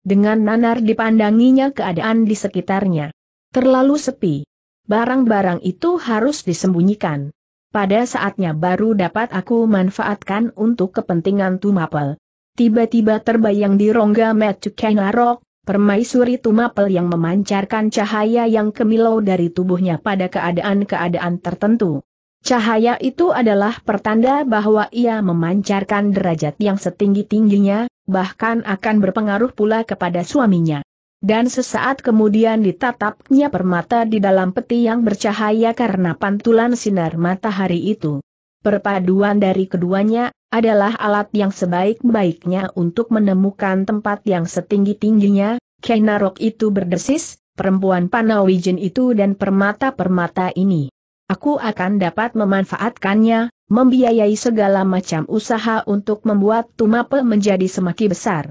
Dengan nanar dipandanginya keadaan di sekitarnya. Terlalu sepi. Barang-barang itu harus disembunyikan. Pada saatnya baru dapat aku manfaatkan untuk kepentingan Tumapel. Tiba-tiba terbayang di rongga Metcukenarok, permaisuri Tumapel yang memancarkan cahaya yang kemilau dari tubuhnya pada keadaan-keadaan tertentu. Cahaya itu adalah pertanda bahwa ia memancarkan derajat yang setinggi-tingginya, bahkan akan berpengaruh pula kepada suaminya. Dan sesaat kemudian ditatapnya permata di dalam peti yang bercahaya karena pantulan sinar matahari itu. Perpaduan dari keduanya adalah alat yang sebaik-baiknya untuk menemukan tempat yang setinggi-tingginya, Kenarok itu berdesis, perempuan Panawijen itu dan permata-permata ini aku akan dapat memanfaatkannya, membiayai segala macam usaha untuk membuat Tumape menjadi semakin besar.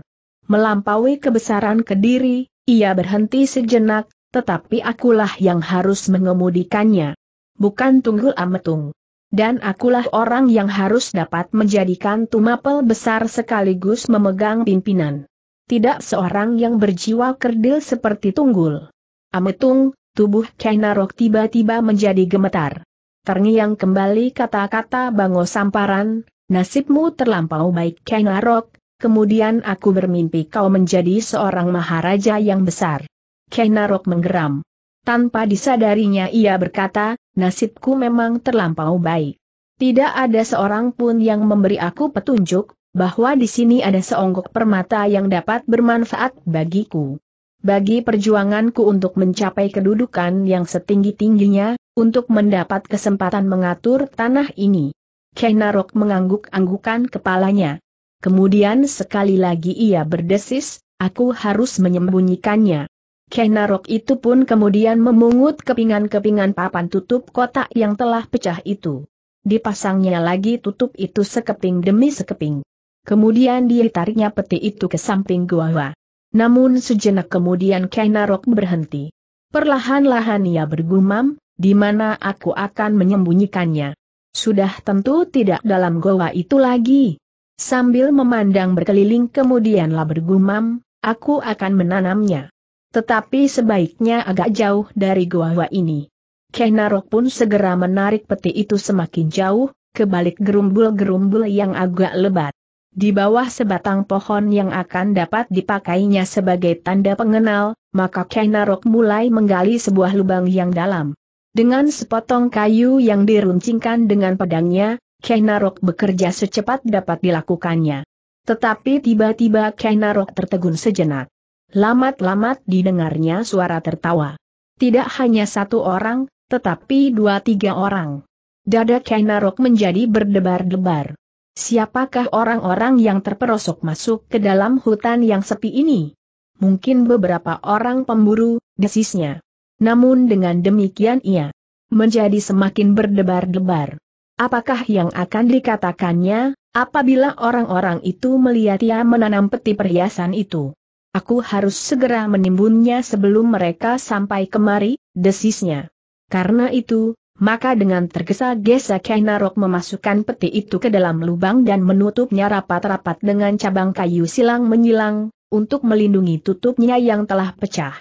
Melampaui kebesaran Kediri, ia berhenti sejenak, tetapi akulah yang harus mengemudikannya. Bukan Tunggul Ametung. Dan akulah orang yang harus dapat menjadikan Tumapel besar sekaligus memegang pimpinan. Tidak seorang yang berjiwa kerdil seperti Tunggul. Ametung, tubuh Kainarok tiba-tiba menjadi gemetar. Terngiang kembali kata-kata Bango Samparan, nasibmu terlampau baik Kainarok, kemudian aku bermimpi kau menjadi seorang maharaja yang besar. Kainarok menggeram. Tanpa disadarinya ia berkata, nasibku memang terlampau baik. Tidak ada seorang pun yang memberi aku petunjuk, bahwa di sini ada seonggok permata yang dapat bermanfaat bagiku. Bagi perjuanganku untuk mencapai kedudukan yang setinggi-tingginya, untuk mendapat kesempatan mengatur tanah ini. Kenarok mengangguk-anggukan kepalanya. Kemudian sekali lagi ia berdesis, aku harus menyembunyikannya. Kenarok itu pun kemudian memungut kepingan-kepingan papan tutup kotak yang telah pecah itu. Dipasangnya lagi tutup itu sekeping demi sekeping. Kemudian dia tariknya peti itu ke samping gua. Namun sejenak kemudian Kainarok berhenti. Perlahan-lahan ia bergumam, di mana aku akan menyembunyikannya. Sudah tentu tidak dalam goa itu lagi. Sambil memandang berkeliling kemudianlah bergumam, aku akan menanamnya. Tetapi sebaiknya agak jauh dari goa ini. Kainarok pun segera menarik peti itu semakin jauh, kebalik gerumbul-gerumbul yang agak lebat di bawah sebatang pohon yang akan dapat dipakainya sebagai tanda pengenal, maka Kainarok mulai menggali sebuah lubang yang dalam. Dengan sepotong kayu yang diruncingkan dengan pedangnya, Kainarok bekerja secepat dapat dilakukannya. Tetapi tiba-tiba Kainarok tertegun sejenak. Lamat-lamat didengarnya suara tertawa. Tidak hanya satu orang, tetapi dua tiga orang. Dada Kainarok menjadi berdebar-debar. Siapakah orang-orang yang terperosok masuk ke dalam hutan yang sepi ini? Mungkin beberapa orang pemburu, desisnya. Namun dengan demikian ia menjadi semakin berdebar-debar. Apakah yang akan dikatakannya, apabila orang-orang itu melihat ia menanam peti perhiasan itu? Aku harus segera menimbunnya sebelum mereka sampai kemari, desisnya. Karena itu, maka dengan tergesa-gesa Kainarok memasukkan peti itu ke dalam lubang dan menutupnya rapat-rapat dengan cabang kayu silang menyilang, untuk melindungi tutupnya yang telah pecah.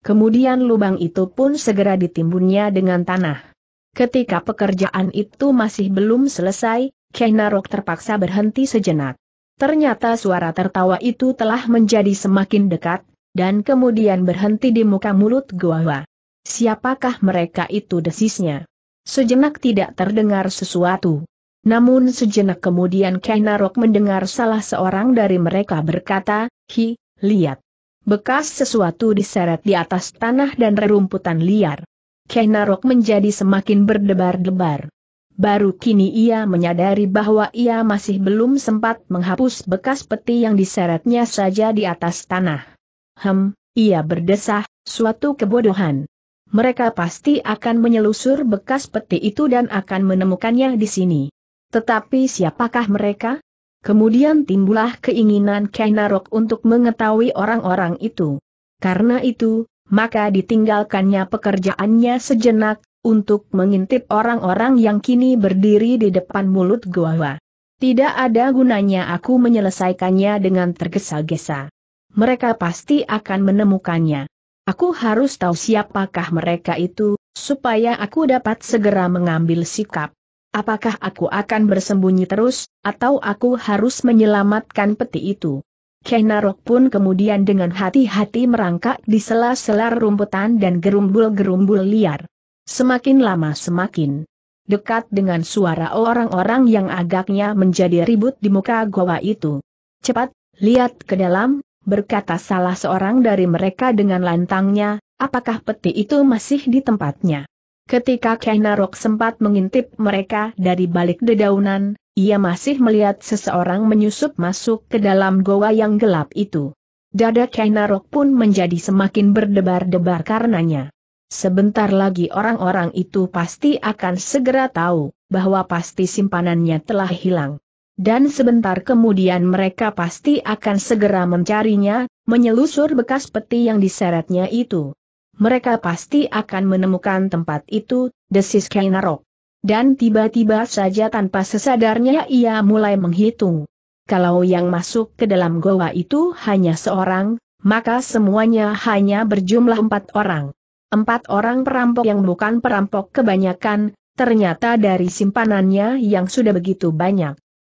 Kemudian lubang itu pun segera ditimbunnya dengan tanah. Ketika pekerjaan itu masih belum selesai, Kainarok terpaksa berhenti sejenak. Ternyata suara tertawa itu telah menjadi semakin dekat, dan kemudian berhenti di muka mulut Goa. Siapakah mereka itu desisnya? Sejenak tidak terdengar sesuatu. Namun sejenak kemudian Kainarok mendengar salah seorang dari mereka berkata, Hi, lihat. Bekas sesuatu diseret di atas tanah dan rerumputan liar. Kainarok menjadi semakin berdebar-debar. Baru kini ia menyadari bahwa ia masih belum sempat menghapus bekas peti yang diseretnya saja di atas tanah. Hem, ia berdesah, suatu kebodohan mereka pasti akan menyelusur bekas peti itu dan akan menemukannya di sini. Tetapi siapakah mereka? Kemudian timbullah keinginan Kainarok untuk mengetahui orang-orang itu. Karena itu, maka ditinggalkannya pekerjaannya sejenak, untuk mengintip orang-orang yang kini berdiri di depan mulut gua. Tidak ada gunanya aku menyelesaikannya dengan tergesa-gesa. Mereka pasti akan menemukannya. Aku harus tahu siapakah mereka itu, supaya aku dapat segera mengambil sikap. Apakah aku akan bersembunyi terus, atau aku harus menyelamatkan peti itu? Kenarok pun kemudian dengan hati-hati merangkak di sela-sela rumputan dan gerumbul-gerumbul liar. Semakin lama semakin dekat dengan suara orang-orang yang agaknya menjadi ribut di muka goa itu. Cepat, lihat ke dalam, berkata salah seorang dari mereka dengan lantangnya, apakah peti itu masih di tempatnya. Ketika Kenarok sempat mengintip mereka dari balik dedaunan, ia masih melihat seseorang menyusup masuk ke dalam goa yang gelap itu. Dada Kenarok pun menjadi semakin berdebar-debar karenanya. Sebentar lagi orang-orang itu pasti akan segera tahu bahwa pasti simpanannya telah hilang dan sebentar kemudian mereka pasti akan segera mencarinya, menyelusur bekas peti yang diseretnya itu. Mereka pasti akan menemukan tempat itu, desis Kainarok. Dan tiba-tiba saja tanpa sesadarnya ia mulai menghitung. Kalau yang masuk ke dalam goa itu hanya seorang, maka semuanya hanya berjumlah empat orang. Empat orang perampok yang bukan perampok kebanyakan, ternyata dari simpanannya yang sudah begitu banyak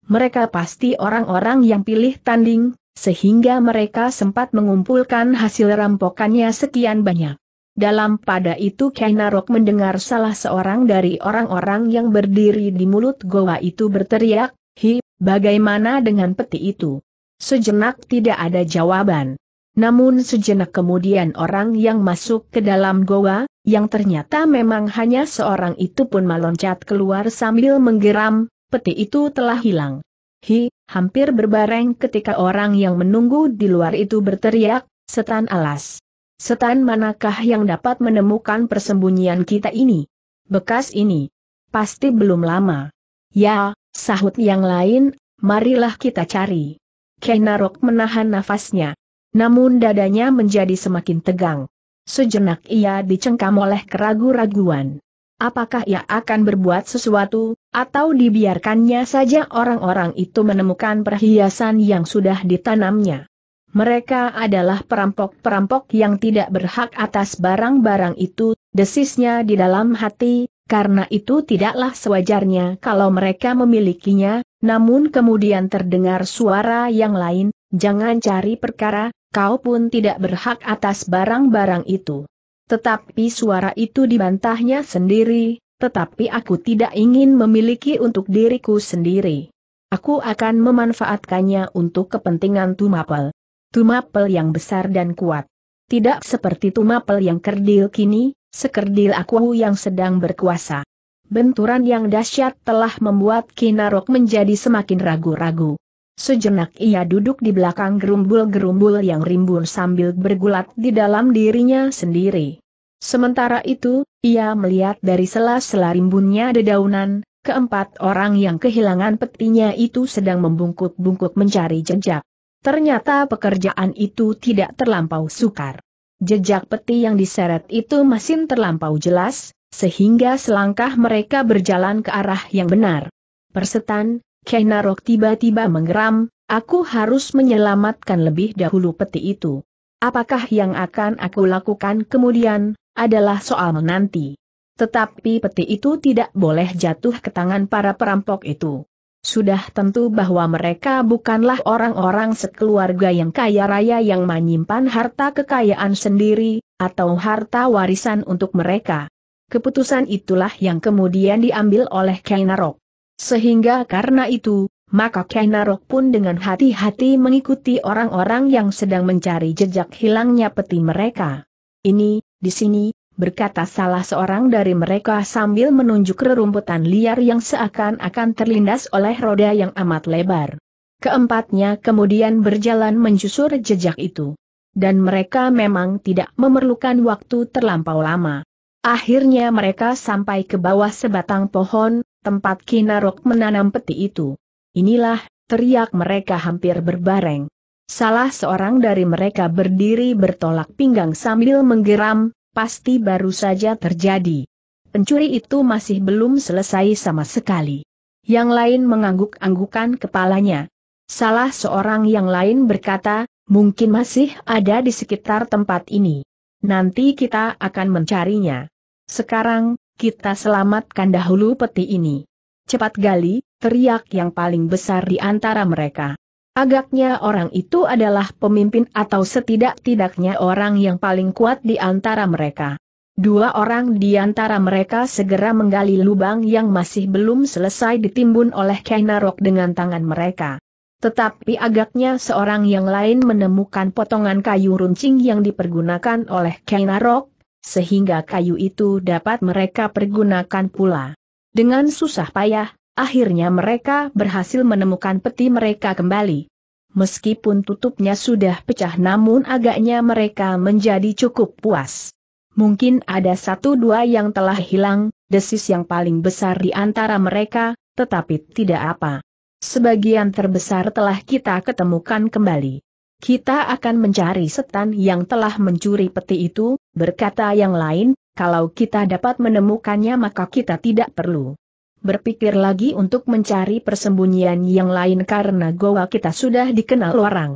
mereka pasti orang-orang yang pilih tanding, sehingga mereka sempat mengumpulkan hasil rampokannya sekian banyak. Dalam pada itu Kainarok mendengar salah seorang dari orang-orang yang berdiri di mulut goa itu berteriak, Hi, bagaimana dengan peti itu? Sejenak tidak ada jawaban. Namun sejenak kemudian orang yang masuk ke dalam goa, yang ternyata memang hanya seorang itu pun meloncat keluar sambil menggeram, peti itu telah hilang. Hi, hampir berbareng ketika orang yang menunggu di luar itu berteriak, setan alas. Setan manakah yang dapat menemukan persembunyian kita ini? Bekas ini. Pasti belum lama. Ya, sahut yang lain, marilah kita cari. Kenarok menahan nafasnya. Namun dadanya menjadi semakin tegang. Sejenak ia dicengkam oleh keraguan raguan apakah ia akan berbuat sesuatu, atau dibiarkannya saja orang-orang itu menemukan perhiasan yang sudah ditanamnya. Mereka adalah perampok-perampok yang tidak berhak atas barang-barang itu, desisnya di dalam hati, karena itu tidaklah sewajarnya kalau mereka memilikinya, namun kemudian terdengar suara yang lain, jangan cari perkara, kau pun tidak berhak atas barang-barang itu. Tetapi suara itu dibantahnya sendiri, tetapi aku tidak ingin memiliki untuk diriku sendiri. Aku akan memanfaatkannya untuk kepentingan Tumapel. Tumapel yang besar dan kuat. Tidak seperti Tumapel yang kerdil kini, sekerdil aku yang sedang berkuasa. Benturan yang dahsyat telah membuat Kinarok menjadi semakin ragu-ragu. Sejenak ia duduk di belakang gerumbul-gerumbul yang rimbun sambil bergulat di dalam dirinya sendiri. Sementara itu, ia melihat dari sela-sela rimbunnya dedaunan, keempat orang yang kehilangan petinya itu sedang membungkuk-bungkuk mencari jejak. Ternyata pekerjaan itu tidak terlampau sukar. Jejak peti yang diseret itu masih terlampau jelas, sehingga selangkah mereka berjalan ke arah yang benar. Persetan, Kainarok tiba-tiba menggeram, aku harus menyelamatkan lebih dahulu peti itu. Apakah yang akan aku lakukan kemudian, adalah soal nanti. Tetapi peti itu tidak boleh jatuh ke tangan para perampok itu. Sudah tentu bahwa mereka bukanlah orang-orang sekeluarga yang kaya raya yang menyimpan harta kekayaan sendiri, atau harta warisan untuk mereka. Keputusan itulah yang kemudian diambil oleh Kainarok. Sehingga karena itu, maka Kainarok pun dengan hati-hati mengikuti orang-orang yang sedang mencari jejak hilangnya peti mereka. Ini, di sini, berkata salah seorang dari mereka sambil menunjuk rerumputan liar yang seakan-akan terlindas oleh roda yang amat lebar. Keempatnya kemudian berjalan menjusur jejak itu. Dan mereka memang tidak memerlukan waktu terlampau lama. Akhirnya mereka sampai ke bawah sebatang pohon, tempat Kinarok menanam peti itu. Inilah, teriak mereka hampir berbareng. Salah seorang dari mereka berdiri bertolak pinggang sambil menggeram, pasti baru saja terjadi. Pencuri itu masih belum selesai sama sekali. Yang lain mengangguk-anggukan kepalanya. Salah seorang yang lain berkata, mungkin masih ada di sekitar tempat ini. Nanti kita akan mencarinya. Sekarang, kita selamatkan dahulu peti ini. Cepat gali, teriak yang paling besar di antara mereka. Agaknya orang itu adalah pemimpin atau setidak-tidaknya orang yang paling kuat di antara mereka. Dua orang di antara mereka segera menggali lubang yang masih belum selesai ditimbun oleh Kainarok dengan tangan mereka. Tetapi agaknya seorang yang lain menemukan potongan kayu runcing yang dipergunakan oleh Kainarok, sehingga kayu itu dapat mereka pergunakan pula. Dengan susah payah, Akhirnya mereka berhasil menemukan peti mereka kembali. Meskipun tutupnya sudah pecah namun agaknya mereka menjadi cukup puas. Mungkin ada satu dua yang telah hilang, desis yang paling besar di antara mereka, tetapi tidak apa. Sebagian terbesar telah kita ketemukan kembali. Kita akan mencari setan yang telah mencuri peti itu, berkata yang lain, kalau kita dapat menemukannya maka kita tidak perlu berpikir lagi untuk mencari persembunyian yang lain karena goa kita sudah dikenal orang.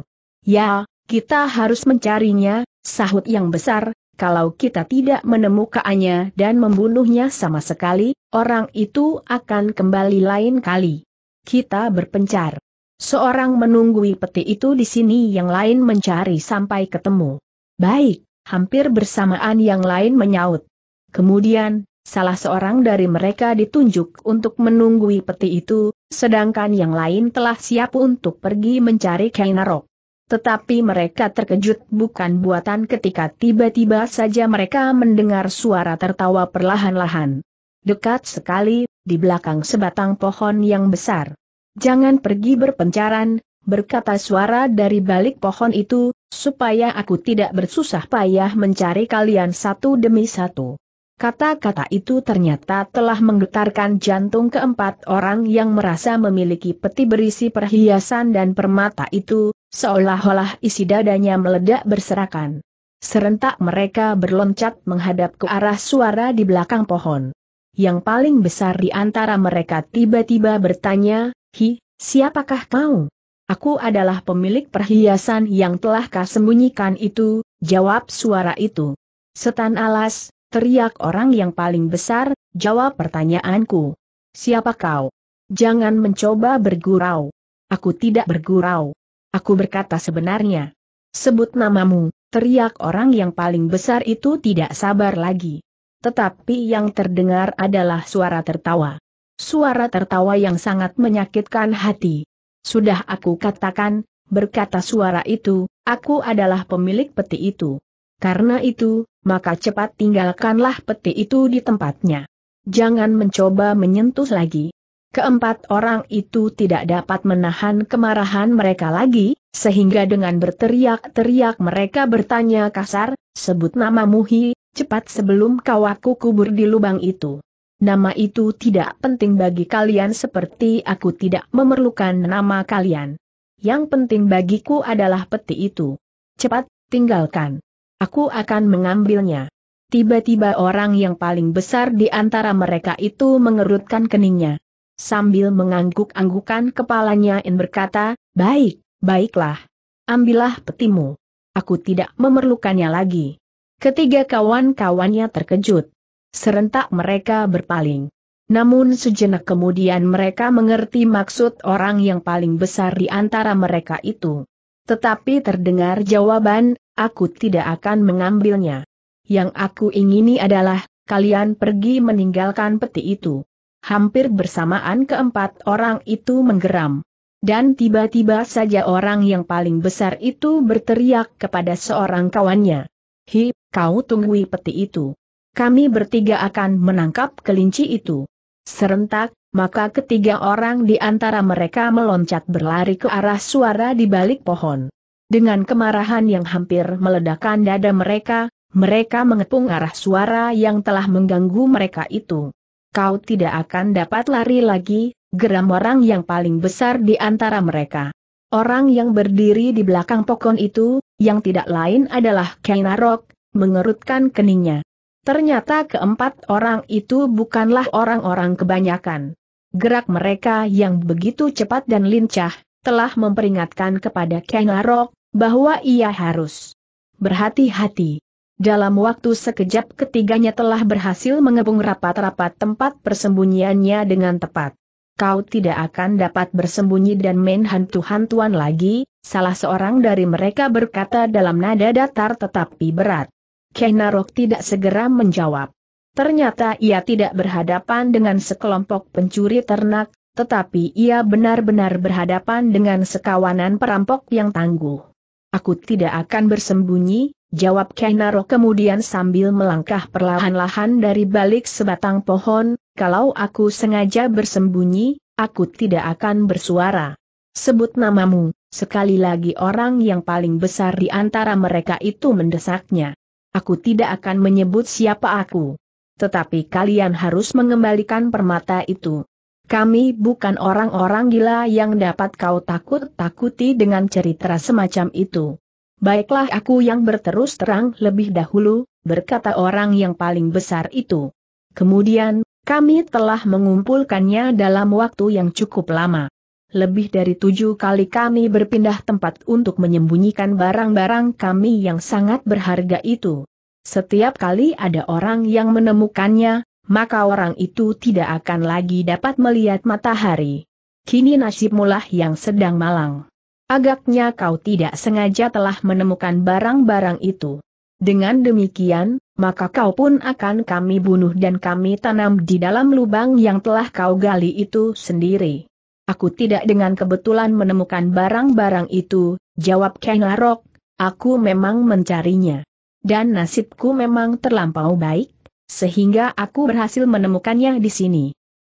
Ya, kita harus mencarinya, sahut yang besar, kalau kita tidak menemukannya dan membunuhnya sama sekali, orang itu akan kembali lain kali. Kita berpencar. Seorang menunggui peti itu di sini yang lain mencari sampai ketemu. Baik, hampir bersamaan yang lain menyaut. Kemudian, Salah seorang dari mereka ditunjuk untuk menunggui peti itu, sedangkan yang lain telah siap untuk pergi mencari Kainarok. Tetapi mereka terkejut bukan buatan ketika tiba-tiba saja mereka mendengar suara tertawa perlahan-lahan. Dekat sekali, di belakang sebatang pohon yang besar. Jangan pergi berpencaran, berkata suara dari balik pohon itu, supaya aku tidak bersusah payah mencari kalian satu demi satu. Kata-kata itu ternyata telah menggetarkan jantung keempat orang yang merasa memiliki peti berisi perhiasan dan permata itu, seolah-olah isi dadanya meledak berserakan. Serentak mereka berloncat menghadap ke arah suara di belakang pohon. Yang paling besar di antara mereka tiba-tiba bertanya, Hi, siapakah kau? Aku adalah pemilik perhiasan yang telah kau sembunyikan itu, jawab suara itu. Setan alas, teriak orang yang paling besar, jawab pertanyaanku. Siapa kau? Jangan mencoba bergurau. Aku tidak bergurau. Aku berkata sebenarnya. Sebut namamu, teriak orang yang paling besar itu tidak sabar lagi. Tetapi yang terdengar adalah suara tertawa. Suara tertawa yang sangat menyakitkan hati. Sudah aku katakan, berkata suara itu, aku adalah pemilik peti itu. Karena itu, maka cepat tinggalkanlah peti itu di tempatnya. Jangan mencoba menyentuh lagi. Keempat orang itu tidak dapat menahan kemarahan mereka lagi, sehingga dengan berteriak-teriak mereka bertanya kasar, sebut nama Muhi, cepat sebelum kau aku kubur di lubang itu. Nama itu tidak penting bagi kalian seperti aku tidak memerlukan nama kalian. Yang penting bagiku adalah peti itu. Cepat, tinggalkan. Aku akan mengambilnya. Tiba-tiba orang yang paling besar di antara mereka itu mengerutkan keningnya. Sambil mengangguk-anggukan kepalanya In berkata, Baik, baiklah. Ambillah petimu. Aku tidak memerlukannya lagi. Ketiga kawan-kawannya terkejut. Serentak mereka berpaling. Namun sejenak kemudian mereka mengerti maksud orang yang paling besar di antara mereka itu. Tetapi terdengar jawaban, aku tidak akan mengambilnya. Yang aku ingini adalah, kalian pergi meninggalkan peti itu. Hampir bersamaan keempat orang itu menggeram. Dan tiba-tiba saja orang yang paling besar itu berteriak kepada seorang kawannya. Hi, kau tunggui peti itu. Kami bertiga akan menangkap kelinci itu. Serentak, maka ketiga orang di antara mereka meloncat berlari ke arah suara di balik pohon. Dengan kemarahan yang hampir meledakkan dada mereka, mereka mengepung arah suara yang telah mengganggu mereka itu. Kau tidak akan dapat lari lagi, geram orang yang paling besar di antara mereka. Orang yang berdiri di belakang pokon itu, yang tidak lain adalah Kainarok, mengerutkan keningnya. Ternyata keempat orang itu bukanlah orang-orang kebanyakan. Gerak mereka yang begitu cepat dan lincah, telah memperingatkan kepada Kainarok bahwa ia harus berhati-hati. Dalam waktu sekejap ketiganya telah berhasil mengepung rapat-rapat tempat persembunyiannya dengan tepat. Kau tidak akan dapat bersembunyi dan main hantu-hantuan lagi, salah seorang dari mereka berkata dalam nada datar tetapi berat. Kenarok tidak segera menjawab. Ternyata ia tidak berhadapan dengan sekelompok pencuri ternak, tetapi ia benar-benar berhadapan dengan sekawanan perampok yang tangguh. Aku tidak akan bersembunyi, jawab Kainaro kemudian sambil melangkah perlahan-lahan dari balik sebatang pohon, kalau aku sengaja bersembunyi, aku tidak akan bersuara. Sebut namamu, sekali lagi orang yang paling besar di antara mereka itu mendesaknya. Aku tidak akan menyebut siapa aku. Tetapi kalian harus mengembalikan permata itu. Kami bukan orang-orang gila yang dapat kau takut-takuti dengan cerita semacam itu. Baiklah aku yang berterus terang lebih dahulu, berkata orang yang paling besar itu. Kemudian, kami telah mengumpulkannya dalam waktu yang cukup lama. Lebih dari tujuh kali kami berpindah tempat untuk menyembunyikan barang-barang kami yang sangat berharga itu. Setiap kali ada orang yang menemukannya, maka orang itu tidak akan lagi dapat melihat matahari. Kini nasib mulah yang sedang malang. Agaknya kau tidak sengaja telah menemukan barang-barang itu. Dengan demikian, maka kau pun akan kami bunuh dan kami tanam di dalam lubang yang telah kau gali itu sendiri. Aku tidak dengan kebetulan menemukan barang-barang itu, jawab Kengarok, aku memang mencarinya. Dan nasibku memang terlampau baik, sehingga aku berhasil menemukannya di sini.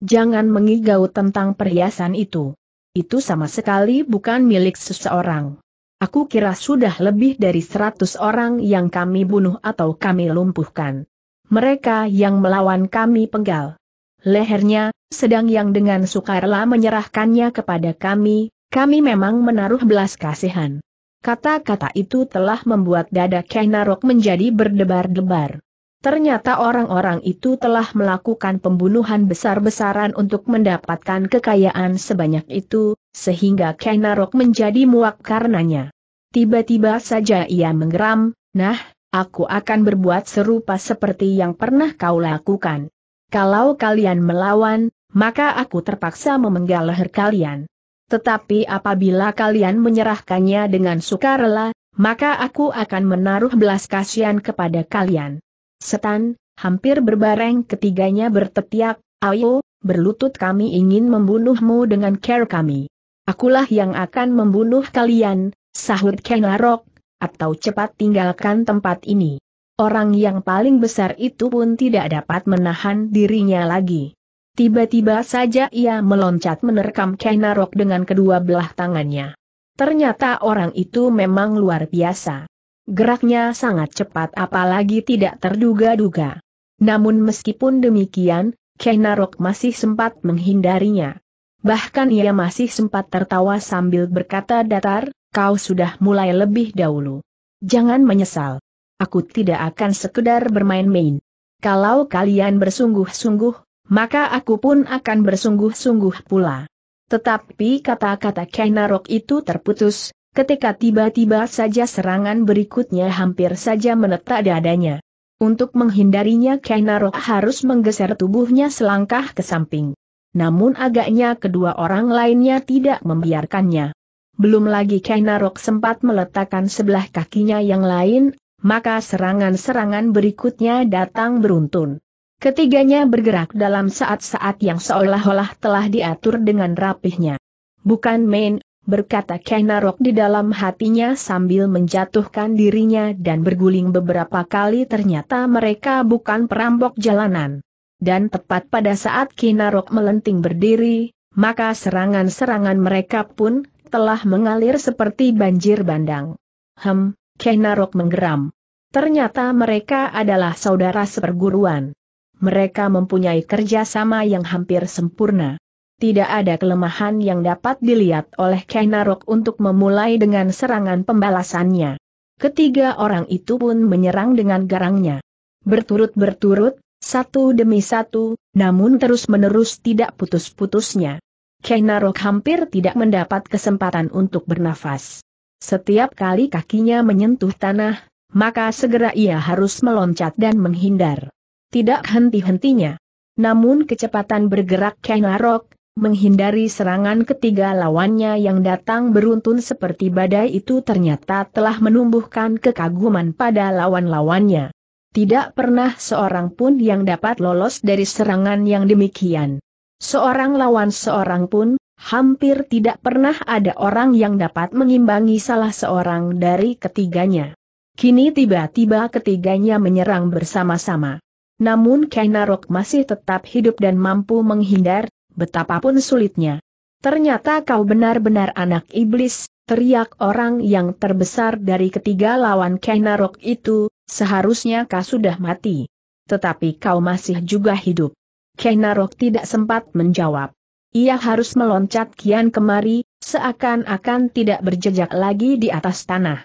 Jangan mengigau tentang perhiasan itu. Itu sama sekali bukan milik seseorang. Aku kira sudah lebih dari seratus orang yang kami bunuh atau kami lumpuhkan. Mereka yang melawan kami penggal lehernya, sedang yang dengan sukarela menyerahkannya kepada kami, kami memang menaruh belas kasihan. Kata-kata itu telah membuat dada Kenarok menjadi berdebar-debar. Ternyata orang-orang itu telah melakukan pembunuhan besar-besaran untuk mendapatkan kekayaan sebanyak itu, sehingga Kainarok menjadi muak karenanya. Tiba-tiba saja ia menggeram, nah, aku akan berbuat serupa seperti yang pernah kau lakukan. Kalau kalian melawan, maka aku terpaksa memenggal leher kalian. Tetapi apabila kalian menyerahkannya dengan sukarela, maka aku akan menaruh belas kasihan kepada kalian. Setan, hampir berbareng ketiganya bertetiak, ayo, berlutut kami ingin membunuhmu dengan care kami. Akulah yang akan membunuh kalian, sahut Kenarok, atau cepat tinggalkan tempat ini. Orang yang paling besar itu pun tidak dapat menahan dirinya lagi. Tiba-tiba saja ia meloncat menerkam Kenarok dengan kedua belah tangannya. Ternyata orang itu memang luar biasa. Geraknya sangat cepat apalagi tidak terduga-duga. Namun meskipun demikian, Kenarok masih sempat menghindarinya. Bahkan ia masih sempat tertawa sambil berkata datar, kau sudah mulai lebih dahulu. Jangan menyesal. Aku tidak akan sekedar bermain-main. Kalau kalian bersungguh-sungguh, maka aku pun akan bersungguh-sungguh pula. Tetapi kata-kata Kenarok itu terputus, ketika tiba-tiba saja serangan berikutnya hampir saja menetak dadanya. Untuk menghindarinya Kainarok harus menggeser tubuhnya selangkah ke samping. Namun agaknya kedua orang lainnya tidak membiarkannya. Belum lagi Kainarok sempat meletakkan sebelah kakinya yang lain, maka serangan-serangan berikutnya datang beruntun. Ketiganya bergerak dalam saat-saat yang seolah-olah telah diatur dengan rapihnya. Bukan main, berkata Kenarok di dalam hatinya sambil menjatuhkan dirinya dan berguling beberapa kali ternyata mereka bukan perampok jalanan. Dan tepat pada saat Kinarok melenting berdiri, maka serangan-serangan mereka pun telah mengalir seperti banjir bandang. Hem, Kenarok menggeram. Ternyata mereka adalah saudara seperguruan. Mereka mempunyai kerjasama yang hampir sempurna tidak ada kelemahan yang dapat dilihat oleh Kenarok untuk memulai dengan serangan pembalasannya. Ketiga orang itu pun menyerang dengan garangnya. Berturut-berturut, satu demi satu, namun terus-menerus tidak putus-putusnya. Kenarok hampir tidak mendapat kesempatan untuk bernafas. Setiap kali kakinya menyentuh tanah, maka segera ia harus meloncat dan menghindar. Tidak henti-hentinya. Namun kecepatan bergerak Kenarok, Menghindari serangan ketiga lawannya yang datang beruntun seperti badai itu ternyata telah menumbuhkan kekaguman pada lawan-lawannya. Tidak pernah seorang pun yang dapat lolos dari serangan yang demikian. Seorang lawan seorang pun, hampir tidak pernah ada orang yang dapat mengimbangi salah seorang dari ketiganya. Kini tiba-tiba ketiganya menyerang bersama-sama. Namun Kainarok masih tetap hidup dan mampu menghindar, betapapun sulitnya. Ternyata kau benar-benar anak iblis, teriak orang yang terbesar dari ketiga lawan Kainarok itu, seharusnya kau sudah mati. Tetapi kau masih juga hidup. Kainarok tidak sempat menjawab. Ia harus meloncat kian kemari, seakan-akan tidak berjejak lagi di atas tanah.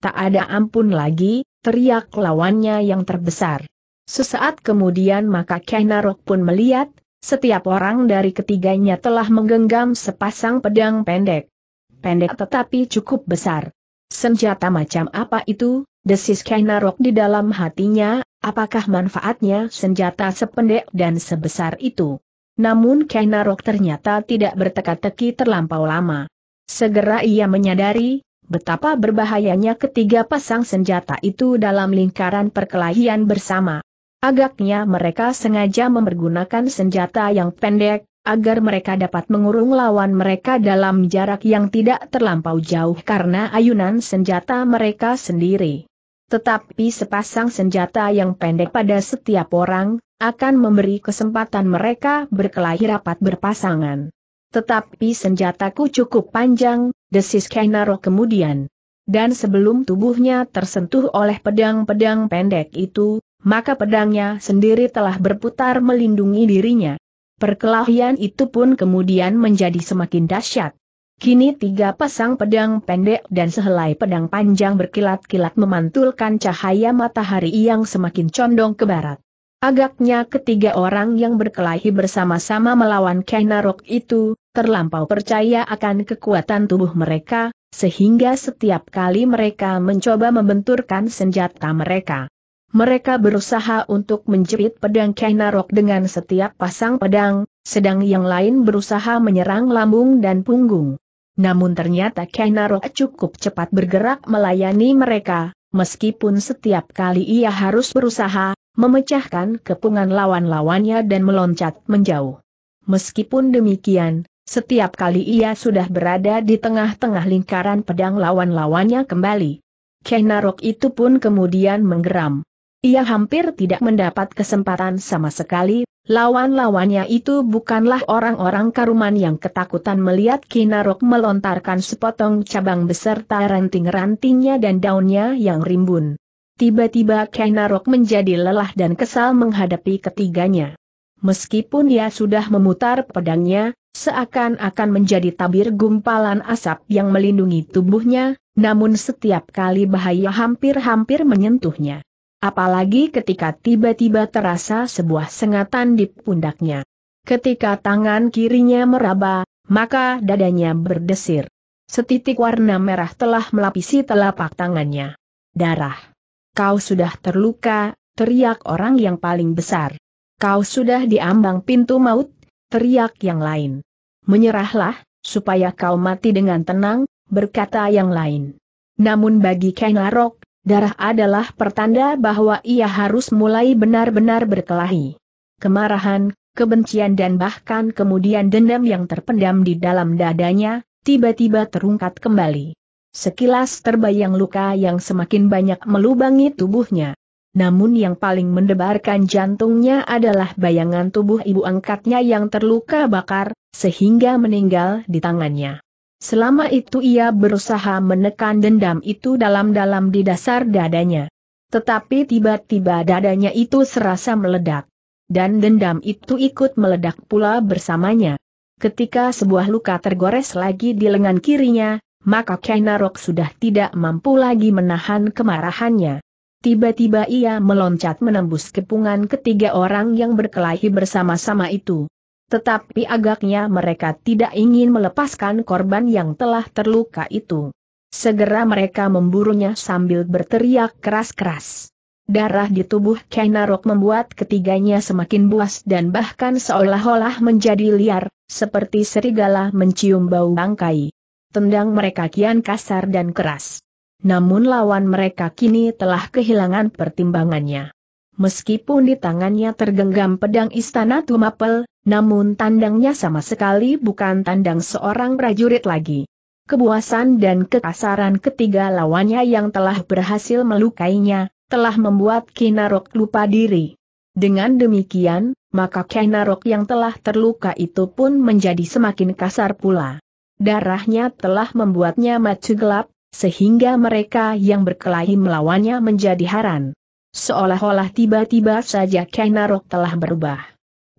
Tak ada ampun lagi, teriak lawannya yang terbesar. Sesaat kemudian maka Kainarok pun melihat, setiap orang dari ketiganya telah menggenggam sepasang pedang pendek. Pendek tetapi cukup besar. Senjata macam apa itu? Desis Kainarok di dalam hatinya, apakah manfaatnya senjata sependek dan sebesar itu? Namun Kainarok ternyata tidak berteka-teki terlampau lama. Segera ia menyadari, betapa berbahayanya ketiga pasang senjata itu dalam lingkaran perkelahian bersama. Agaknya mereka sengaja mempergunakan senjata yang pendek, agar mereka dapat mengurung lawan mereka dalam jarak yang tidak terlampau jauh karena ayunan senjata mereka sendiri. Tetapi sepasang senjata yang pendek pada setiap orang, akan memberi kesempatan mereka berkelahi rapat berpasangan. Tetapi senjataku cukup panjang, desis Kainaro kemudian. Dan sebelum tubuhnya tersentuh oleh pedang-pedang pendek itu, maka pedangnya sendiri telah berputar melindungi dirinya. Perkelahian itu pun kemudian menjadi semakin dahsyat. Kini tiga pasang pedang pendek dan sehelai pedang panjang berkilat-kilat memantulkan cahaya matahari yang semakin condong ke barat. Agaknya ketiga orang yang berkelahi bersama-sama melawan Kenarok itu, terlampau percaya akan kekuatan tubuh mereka, sehingga setiap kali mereka mencoba membenturkan senjata mereka mereka berusaha untuk menjerit pedang Kainarok dengan setiap pasang pedang, sedang yang lain berusaha menyerang lambung dan punggung. Namun ternyata Kainarok cukup cepat bergerak melayani mereka, meskipun setiap kali ia harus berusaha, memecahkan kepungan lawan-lawannya dan meloncat menjauh. Meskipun demikian, setiap kali ia sudah berada di tengah-tengah lingkaran pedang lawan-lawannya kembali. Kainarok itu pun kemudian menggeram. Ia hampir tidak mendapat kesempatan sama sekali, lawan-lawannya itu bukanlah orang-orang karuman yang ketakutan melihat Kinarok melontarkan sepotong cabang beserta ranting-rantingnya dan daunnya yang rimbun. Tiba-tiba Kinarok menjadi lelah dan kesal menghadapi ketiganya. Meskipun ia sudah memutar pedangnya, seakan-akan menjadi tabir gumpalan asap yang melindungi tubuhnya, namun setiap kali bahaya hampir-hampir menyentuhnya. Apalagi ketika tiba-tiba terasa sebuah sengatan di pundaknya. Ketika tangan kirinya meraba, maka dadanya berdesir. Setitik warna merah telah melapisi telapak tangannya. Darah. Kau sudah terluka, teriak orang yang paling besar. Kau sudah diambang pintu maut, teriak yang lain. Menyerahlah, supaya kau mati dengan tenang, berkata yang lain. Namun bagi Kenarok, Darah adalah pertanda bahwa ia harus mulai benar-benar berkelahi. Kemarahan, kebencian dan bahkan kemudian dendam yang terpendam di dalam dadanya, tiba-tiba terungkat kembali. Sekilas terbayang luka yang semakin banyak melubangi tubuhnya. Namun yang paling mendebarkan jantungnya adalah bayangan tubuh ibu angkatnya yang terluka bakar, sehingga meninggal di tangannya. Selama itu ia berusaha menekan dendam itu dalam-dalam di dasar dadanya. Tetapi tiba-tiba dadanya itu serasa meledak. Dan dendam itu ikut meledak pula bersamanya. Ketika sebuah luka tergores lagi di lengan kirinya, maka Kainarok sudah tidak mampu lagi menahan kemarahannya. Tiba-tiba ia meloncat menembus kepungan ketiga orang yang berkelahi bersama-sama itu. Tetapi agaknya mereka tidak ingin melepaskan korban yang telah terluka itu. Segera mereka memburunya sambil berteriak keras-keras. Darah di tubuh Kainarok membuat ketiganya semakin buas dan bahkan seolah-olah menjadi liar, seperti serigala mencium bau bangkai. Tendang mereka kian kasar dan keras. Namun lawan mereka kini telah kehilangan pertimbangannya. Meskipun di tangannya tergenggam pedang istana Tumapel, namun tandangnya sama sekali bukan tandang seorang prajurit lagi. Kebuasan dan kekasaran ketiga lawannya yang telah berhasil melukainya, telah membuat Kinarok lupa diri. Dengan demikian, maka Kinarok yang telah terluka itu pun menjadi semakin kasar pula. Darahnya telah membuatnya macu gelap, sehingga mereka yang berkelahi melawannya menjadi haran. Seolah-olah tiba-tiba saja Kinarok telah berubah.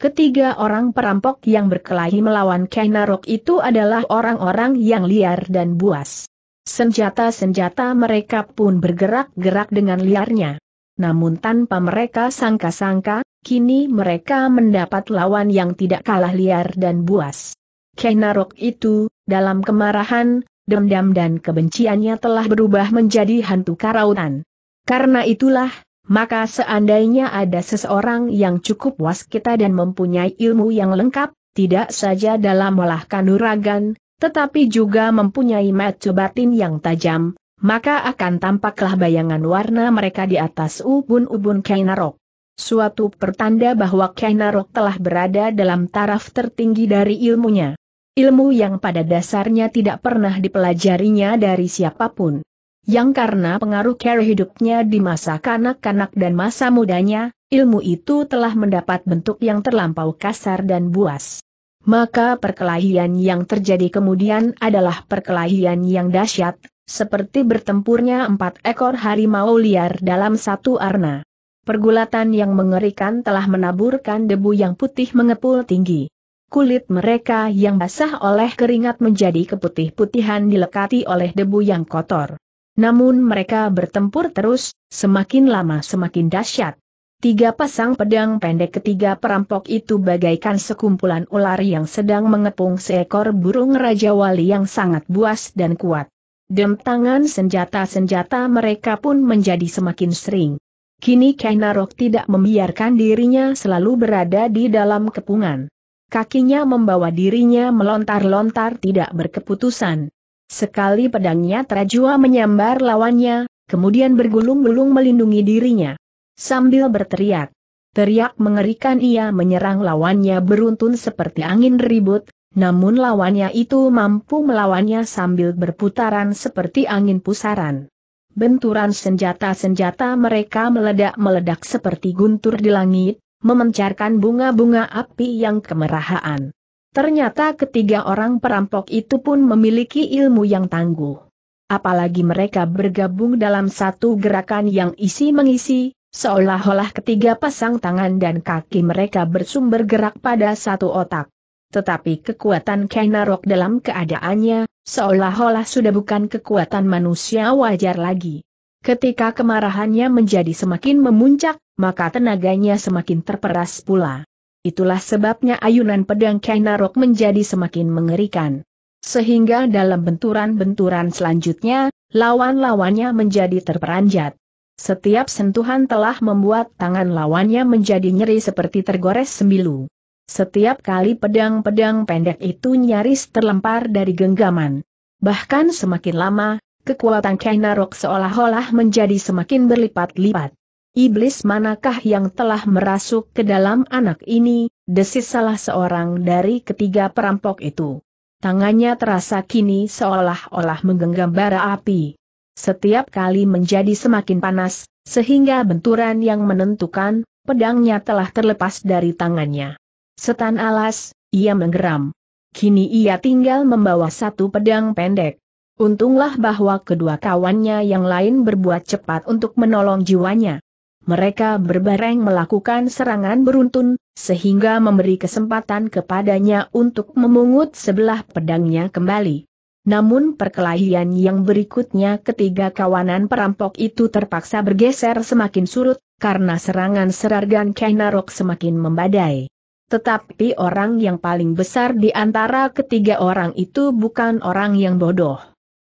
Ketiga orang perampok yang berkelahi melawan Kainarok itu adalah orang-orang yang liar dan buas. Senjata-senjata mereka pun bergerak-gerak dengan liarnya. Namun tanpa mereka sangka-sangka, kini mereka mendapat lawan yang tidak kalah liar dan buas. Kainarok itu, dalam kemarahan, dendam dan kebenciannya telah berubah menjadi hantu karautan. Karena itulah, maka seandainya ada seseorang yang cukup waskita dan mempunyai ilmu yang lengkap, tidak saja dalam olah kanuragan, tetapi juga mempunyai mata batin yang tajam, maka akan tampaklah bayangan warna mereka di atas ubun-ubun Kainarok. Suatu pertanda bahwa Kainarok telah berada dalam taraf tertinggi dari ilmunya. Ilmu yang pada dasarnya tidak pernah dipelajarinya dari siapapun yang karena pengaruh cara hidupnya di masa kanak-kanak dan masa mudanya, ilmu itu telah mendapat bentuk yang terlampau kasar dan buas. Maka perkelahian yang terjadi kemudian adalah perkelahian yang dahsyat, seperti bertempurnya empat ekor harimau liar dalam satu arna. Pergulatan yang mengerikan telah menaburkan debu yang putih mengepul tinggi. Kulit mereka yang basah oleh keringat menjadi keputih-putihan dilekati oleh debu yang kotor. Namun mereka bertempur terus, semakin lama semakin dahsyat. Tiga pasang pedang pendek ketiga perampok itu bagaikan sekumpulan ular yang sedang mengepung seekor burung Raja Wali yang sangat buas dan kuat. Dem tangan senjata-senjata mereka pun menjadi semakin sering. Kini Kainarok tidak membiarkan dirinya selalu berada di dalam kepungan. Kakinya membawa dirinya melontar-lontar tidak berkeputusan. Sekali pedangnya terajua menyambar lawannya, kemudian bergulung-gulung melindungi dirinya. Sambil berteriak. Teriak mengerikan ia menyerang lawannya beruntun seperti angin ribut, namun lawannya itu mampu melawannya sambil berputaran seperti angin pusaran. Benturan senjata-senjata mereka meledak-meledak seperti guntur di langit, memencarkan bunga-bunga api yang kemerahan. Ternyata ketiga orang perampok itu pun memiliki ilmu yang tangguh. Apalagi mereka bergabung dalam satu gerakan yang isi mengisi, seolah-olah ketiga pasang tangan dan kaki mereka bersumber gerak pada satu otak. Tetapi kekuatan Kainarok dalam keadaannya, seolah-olah sudah bukan kekuatan manusia wajar lagi. Ketika kemarahannya menjadi semakin memuncak, maka tenaganya semakin terperas pula. Itulah sebabnya ayunan pedang Kainarok menjadi semakin mengerikan. Sehingga dalam benturan-benturan selanjutnya, lawan-lawannya menjadi terperanjat. Setiap sentuhan telah membuat tangan lawannya menjadi nyeri seperti tergores sembilu. Setiap kali pedang-pedang pendek itu nyaris terlempar dari genggaman. Bahkan semakin lama, kekuatan Kainarok seolah-olah menjadi semakin berlipat-lipat. Iblis manakah yang telah merasuk ke dalam anak ini, desis salah seorang dari ketiga perampok itu. Tangannya terasa kini seolah-olah menggenggam bara api. Setiap kali menjadi semakin panas, sehingga benturan yang menentukan, pedangnya telah terlepas dari tangannya. Setan alas, ia menggeram. Kini ia tinggal membawa satu pedang pendek. Untunglah bahwa kedua kawannya yang lain berbuat cepat untuk menolong jiwanya. Mereka berbareng melakukan serangan beruntun, sehingga memberi kesempatan kepadanya untuk memungut sebelah pedangnya kembali. Namun perkelahian yang berikutnya ketiga kawanan perampok itu terpaksa bergeser semakin surut, karena serangan serargan Kainarok semakin membadai. Tetapi orang yang paling besar di antara ketiga orang itu bukan orang yang bodoh.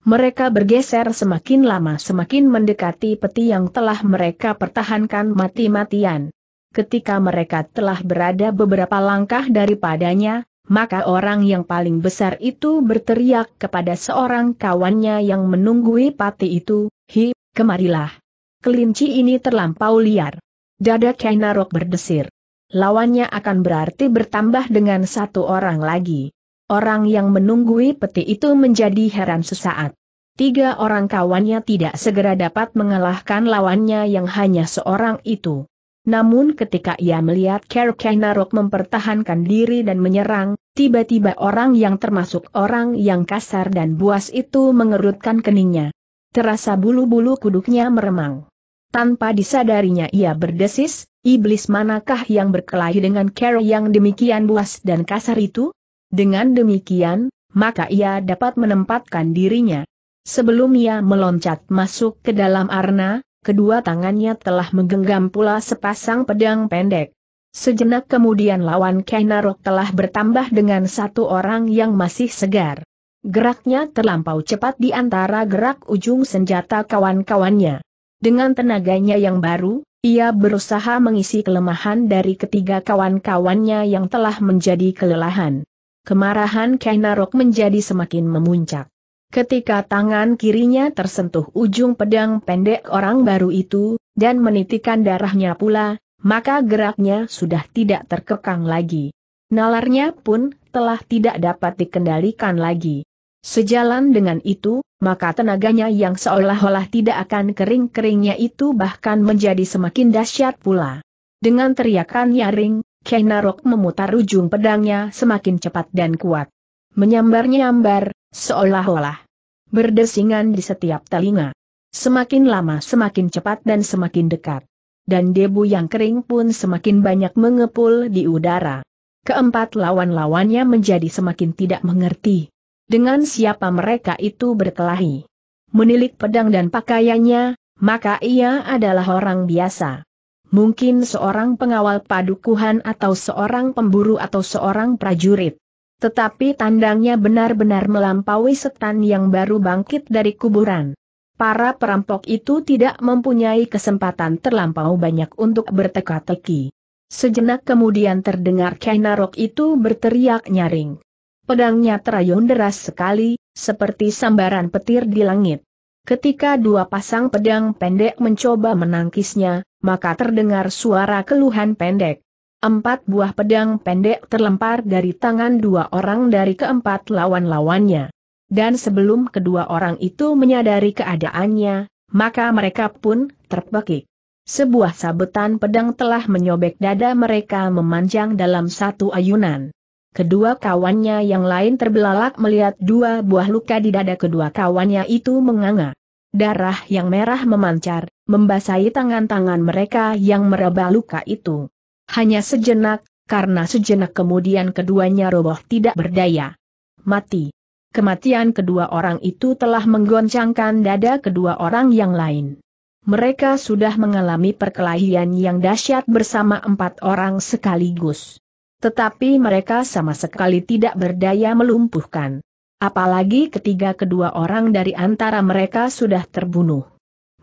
Mereka bergeser semakin lama semakin mendekati peti yang telah mereka pertahankan mati-matian. Ketika mereka telah berada beberapa langkah daripadanya, maka orang yang paling besar itu berteriak kepada seorang kawannya yang menunggui pati itu, Hi, kemarilah. Kelinci ini terlampau liar. Dada Kainarok berdesir. Lawannya akan berarti bertambah dengan satu orang lagi. Orang yang menunggui peti itu menjadi heran sesaat. Tiga orang kawannya tidak segera dapat mengalahkan lawannya yang hanya seorang itu. Namun ketika ia melihat Kainarok mempertahankan diri dan menyerang, tiba-tiba orang yang termasuk orang yang kasar dan buas itu mengerutkan keningnya. Terasa bulu-bulu kuduknya meremang. Tanpa disadarinya ia berdesis, iblis manakah yang berkelahi dengan Carol yang demikian buas dan kasar itu? Dengan demikian, maka ia dapat menempatkan dirinya. Sebelum ia meloncat masuk ke dalam arna, kedua tangannya telah menggenggam pula sepasang pedang pendek. Sejenak kemudian lawan Kainarok telah bertambah dengan satu orang yang masih segar. Geraknya terlampau cepat di antara gerak ujung senjata kawan-kawannya. Dengan tenaganya yang baru, ia berusaha mengisi kelemahan dari ketiga kawan-kawannya yang telah menjadi kelelahan. Kemarahan Kainarok menjadi semakin memuncak. Ketika tangan kirinya tersentuh ujung pedang pendek orang baru itu, dan menitikan darahnya pula, maka geraknya sudah tidak terkekang lagi. Nalarnya pun telah tidak dapat dikendalikan lagi. Sejalan dengan itu, maka tenaganya yang seolah-olah tidak akan kering-keringnya itu bahkan menjadi semakin dahsyat pula. Dengan teriakan nyaring, Kenarok memutar ujung pedangnya semakin cepat dan kuat. Menyambar-nyambar, seolah-olah berdesingan di setiap telinga. Semakin lama semakin cepat dan semakin dekat. Dan debu yang kering pun semakin banyak mengepul di udara. Keempat lawan-lawannya menjadi semakin tidak mengerti. Dengan siapa mereka itu berkelahi. Menilik pedang dan pakaiannya, maka ia adalah orang biasa mungkin seorang pengawal padukuhan atau seorang pemburu atau seorang prajurit. Tetapi tandangnya benar-benar melampaui setan yang baru bangkit dari kuburan. Para perampok itu tidak mempunyai kesempatan terlampau banyak untuk berteka-teki. Sejenak kemudian terdengar Kainarok itu berteriak nyaring. Pedangnya terayun deras sekali, seperti sambaran petir di langit. Ketika dua pasang pedang pendek mencoba menangkisnya, maka terdengar suara keluhan pendek. Empat buah pedang pendek terlempar dari tangan dua orang dari keempat lawan-lawannya. Dan sebelum kedua orang itu menyadari keadaannya, maka mereka pun terpekik. Sebuah sabetan pedang telah menyobek dada mereka memanjang dalam satu ayunan. Kedua kawannya yang lain terbelalak melihat dua buah luka di dada kedua kawannya itu menganga. Darah yang merah memancar, membasahi tangan-tangan mereka yang meraba luka itu. Hanya sejenak, karena sejenak kemudian keduanya roboh tidak berdaya. Mati. Kematian kedua orang itu telah menggoncangkan dada kedua orang yang lain. Mereka sudah mengalami perkelahian yang dahsyat bersama empat orang sekaligus. Tetapi mereka sama sekali tidak berdaya melumpuhkan. Apalagi ketiga kedua orang dari antara mereka sudah terbunuh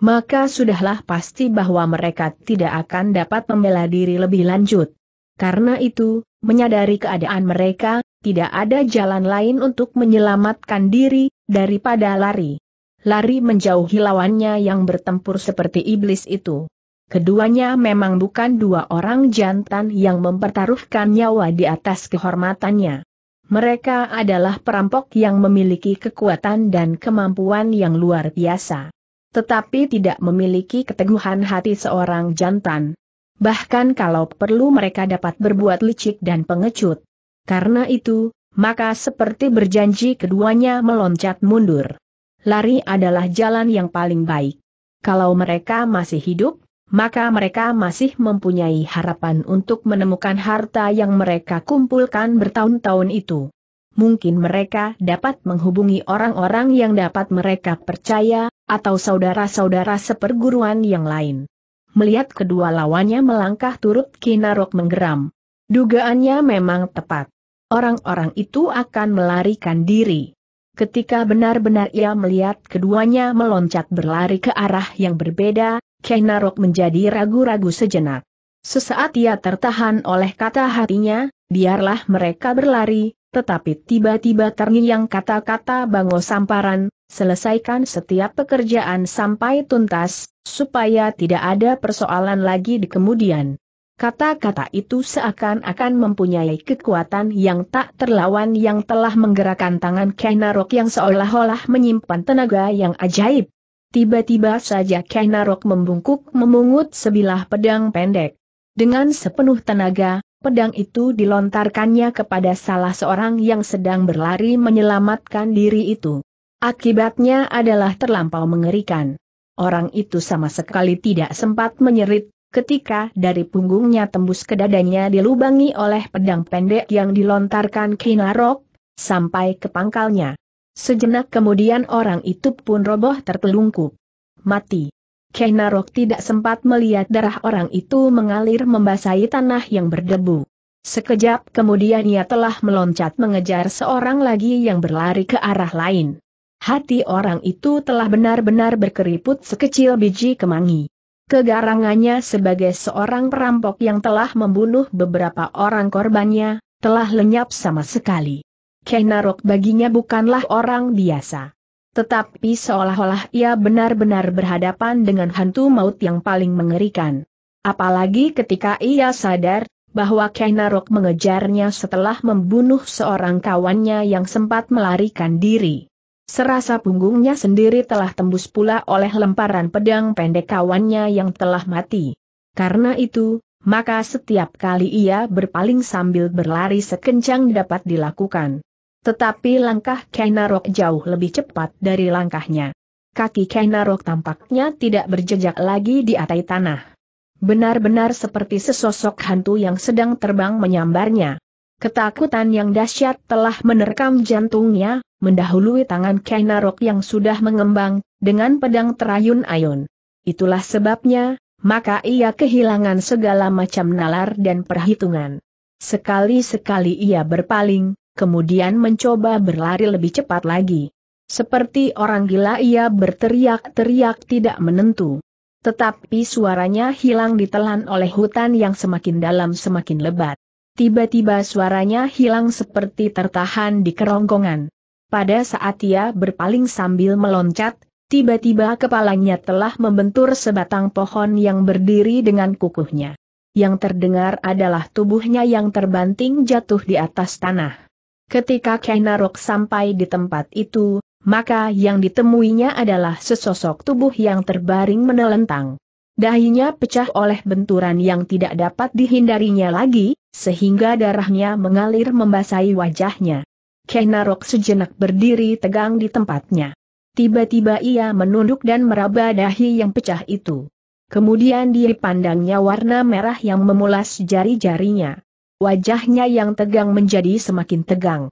maka sudahlah pasti bahwa mereka tidak akan dapat membela diri lebih lanjut. Karena itu, menyadari keadaan mereka, tidak ada jalan lain untuk menyelamatkan diri, daripada lari. Lari menjauhi lawannya yang bertempur seperti iblis itu. Keduanya memang bukan dua orang jantan yang mempertaruhkan nyawa di atas kehormatannya. Mereka adalah perampok yang memiliki kekuatan dan kemampuan yang luar biasa tetapi tidak memiliki keteguhan hati seorang jantan. Bahkan kalau perlu mereka dapat berbuat licik dan pengecut. Karena itu, maka seperti berjanji keduanya meloncat mundur. Lari adalah jalan yang paling baik. Kalau mereka masih hidup, maka mereka masih mempunyai harapan untuk menemukan harta yang mereka kumpulkan bertahun-tahun itu mungkin mereka dapat menghubungi orang-orang yang dapat mereka percaya, atau saudara-saudara seperguruan yang lain. Melihat kedua lawannya melangkah turut Kinarok menggeram. Dugaannya memang tepat. Orang-orang itu akan melarikan diri. Ketika benar-benar ia melihat keduanya meloncat berlari ke arah yang berbeda, Kinarok menjadi ragu-ragu sejenak. Sesaat ia tertahan oleh kata hatinya, biarlah mereka berlari, tetapi tiba-tiba terngiang kata-kata Bango Samparan, selesaikan setiap pekerjaan sampai tuntas, supaya tidak ada persoalan lagi di kemudian. Kata-kata itu seakan-akan mempunyai kekuatan yang tak terlawan yang telah menggerakkan tangan Kainarok yang seolah-olah menyimpan tenaga yang ajaib. Tiba-tiba saja Kainarok membungkuk memungut sebilah pedang pendek. Dengan sepenuh tenaga, Pedang itu dilontarkannya kepada salah seorang yang sedang berlari menyelamatkan diri itu. Akibatnya adalah terlampau mengerikan. Orang itu sama sekali tidak sempat menyerit, ketika dari punggungnya tembus ke dadanya dilubangi oleh pedang pendek yang dilontarkan Kinarok, sampai ke pangkalnya. Sejenak kemudian orang itu pun roboh tertelungkup. Mati. Kenarok tidak sempat melihat darah orang itu mengalir membasahi tanah yang berdebu. Sekejap kemudian ia telah meloncat mengejar seorang lagi yang berlari ke arah lain. Hati orang itu telah benar-benar berkeriput sekecil biji kemangi. Kegarangannya sebagai seorang perampok yang telah membunuh beberapa orang korbannya, telah lenyap sama sekali. Kenarok baginya bukanlah orang biasa. Tetapi seolah-olah ia benar-benar berhadapan dengan hantu maut yang paling mengerikan. Apalagi ketika ia sadar, bahwa Kainarok mengejarnya setelah membunuh seorang kawannya yang sempat melarikan diri. Serasa punggungnya sendiri telah tembus pula oleh lemparan pedang pendek kawannya yang telah mati. Karena itu, maka setiap kali ia berpaling sambil berlari sekencang dapat dilakukan. Tetapi langkah Kainarok jauh lebih cepat dari langkahnya. Kaki Kainarok tampaknya tidak berjejak lagi di atai tanah. Benar-benar seperti sesosok hantu yang sedang terbang menyambarnya. Ketakutan yang dahsyat telah menerkam jantungnya, mendahului tangan Kainarok yang sudah mengembang, dengan pedang terayun-ayun. Itulah sebabnya, maka ia kehilangan segala macam nalar dan perhitungan. Sekali-sekali ia berpaling, kemudian mencoba berlari lebih cepat lagi. Seperti orang gila ia berteriak-teriak tidak menentu. Tetapi suaranya hilang ditelan oleh hutan yang semakin dalam semakin lebat. Tiba-tiba suaranya hilang seperti tertahan di kerongkongan. Pada saat ia berpaling sambil meloncat, tiba-tiba kepalanya telah membentur sebatang pohon yang berdiri dengan kukuhnya. Yang terdengar adalah tubuhnya yang terbanting jatuh di atas tanah. Ketika Kainarok sampai di tempat itu, maka yang ditemuinya adalah sesosok tubuh yang terbaring menelentang. Dahinya pecah oleh benturan yang tidak dapat dihindarinya lagi, sehingga darahnya mengalir membasahi wajahnya. Kenarok sejenak berdiri tegang di tempatnya. Tiba-tiba ia menunduk dan meraba dahi yang pecah itu. Kemudian dipandangnya warna merah yang memulas jari-jarinya wajahnya yang tegang menjadi semakin tegang.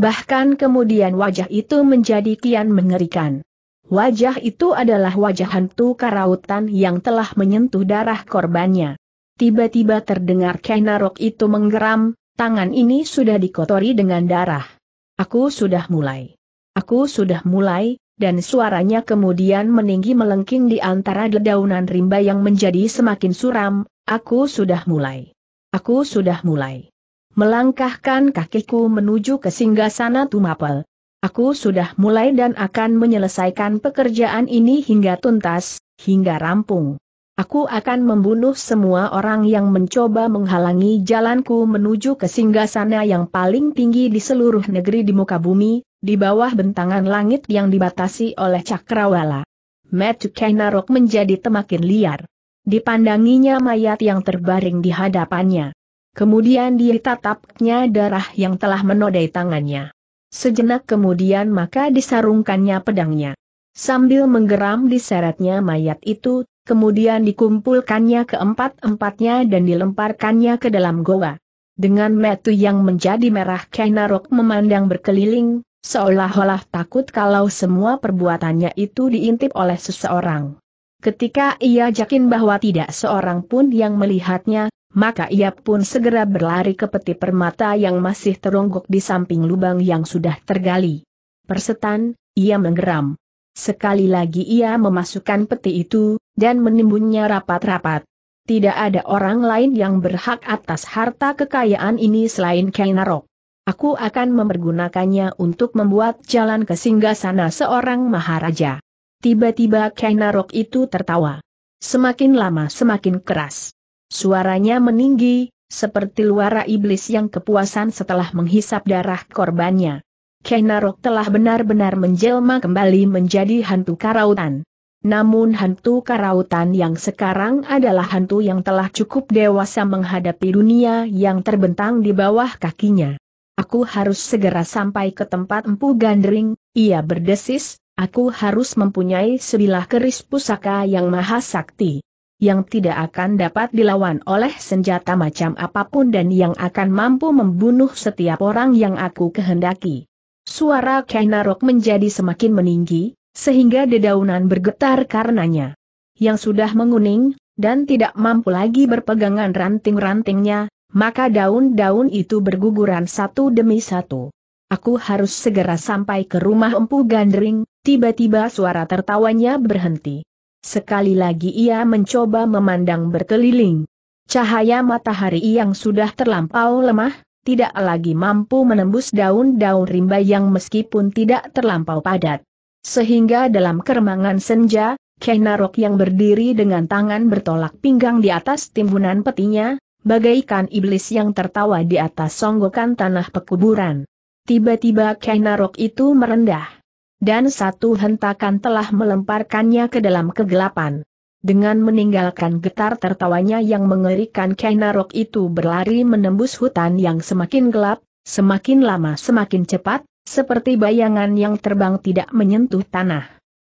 Bahkan kemudian wajah itu menjadi kian mengerikan. Wajah itu adalah wajah hantu karautan yang telah menyentuh darah korbannya. Tiba-tiba terdengar Kenarok itu menggeram, tangan ini sudah dikotori dengan darah. Aku sudah mulai. Aku sudah mulai, dan suaranya kemudian meninggi melengking di antara dedaunan rimba yang menjadi semakin suram, aku sudah mulai aku sudah mulai melangkahkan kakiku menuju ke singgasana Tumapel. Aku sudah mulai dan akan menyelesaikan pekerjaan ini hingga tuntas, hingga rampung. Aku akan membunuh semua orang yang mencoba menghalangi jalanku menuju ke singgasana yang paling tinggi di seluruh negeri di muka bumi, di bawah bentangan langit yang dibatasi oleh cakrawala. Matt Kainarok menjadi temakin liar dipandanginya mayat yang terbaring di hadapannya. Kemudian ditatapnya darah yang telah menodai tangannya. Sejenak kemudian maka disarungkannya pedangnya. Sambil menggeram diseretnya mayat itu, kemudian dikumpulkannya keempat-empatnya dan dilemparkannya ke dalam goa. Dengan metu yang menjadi merah Kainarok memandang berkeliling, seolah-olah takut kalau semua perbuatannya itu diintip oleh seseorang. Ketika ia yakin bahwa tidak seorang pun yang melihatnya, maka ia pun segera berlari ke peti permata yang masih teronggok di samping lubang yang sudah tergali. Persetan, ia menggeram. Sekali lagi ia memasukkan peti itu, dan menimbunnya rapat-rapat. Tidak ada orang lain yang berhak atas harta kekayaan ini selain Kainarok. Aku akan mempergunakannya untuk membuat jalan ke singgah sana seorang maharaja. Tiba-tiba Kainarok itu tertawa. Semakin lama semakin keras. Suaranya meninggi, seperti luara iblis yang kepuasan setelah menghisap darah korbannya. Kainarok telah benar-benar menjelma kembali menjadi hantu karautan. Namun hantu karautan yang sekarang adalah hantu yang telah cukup dewasa menghadapi dunia yang terbentang di bawah kakinya. Aku harus segera sampai ke tempat empu gandring, ia berdesis, Aku harus mempunyai sebilah keris pusaka yang maha sakti. Yang tidak akan dapat dilawan oleh senjata macam apapun dan yang akan mampu membunuh setiap orang yang aku kehendaki. Suara Kainarok menjadi semakin meninggi, sehingga dedaunan bergetar karenanya. Yang sudah menguning, dan tidak mampu lagi berpegangan ranting-rantingnya, maka daun-daun itu berguguran satu demi satu. Aku harus segera sampai ke rumah Empu Gandring, tiba-tiba suara tertawanya berhenti. Sekali lagi ia mencoba memandang berkeliling. Cahaya matahari yang sudah terlampau lemah, tidak lagi mampu menembus daun-daun rimba yang meskipun tidak terlampau padat. Sehingga dalam keremangan senja, Kenarok yang berdiri dengan tangan bertolak pinggang di atas timbunan petinya, bagaikan iblis yang tertawa di atas songgokan tanah pekuburan tiba-tiba Kainarok itu merendah. Dan satu hentakan telah melemparkannya ke dalam kegelapan. Dengan meninggalkan getar tertawanya yang mengerikan Kainarok itu berlari menembus hutan yang semakin gelap, semakin lama semakin cepat, seperti bayangan yang terbang tidak menyentuh tanah.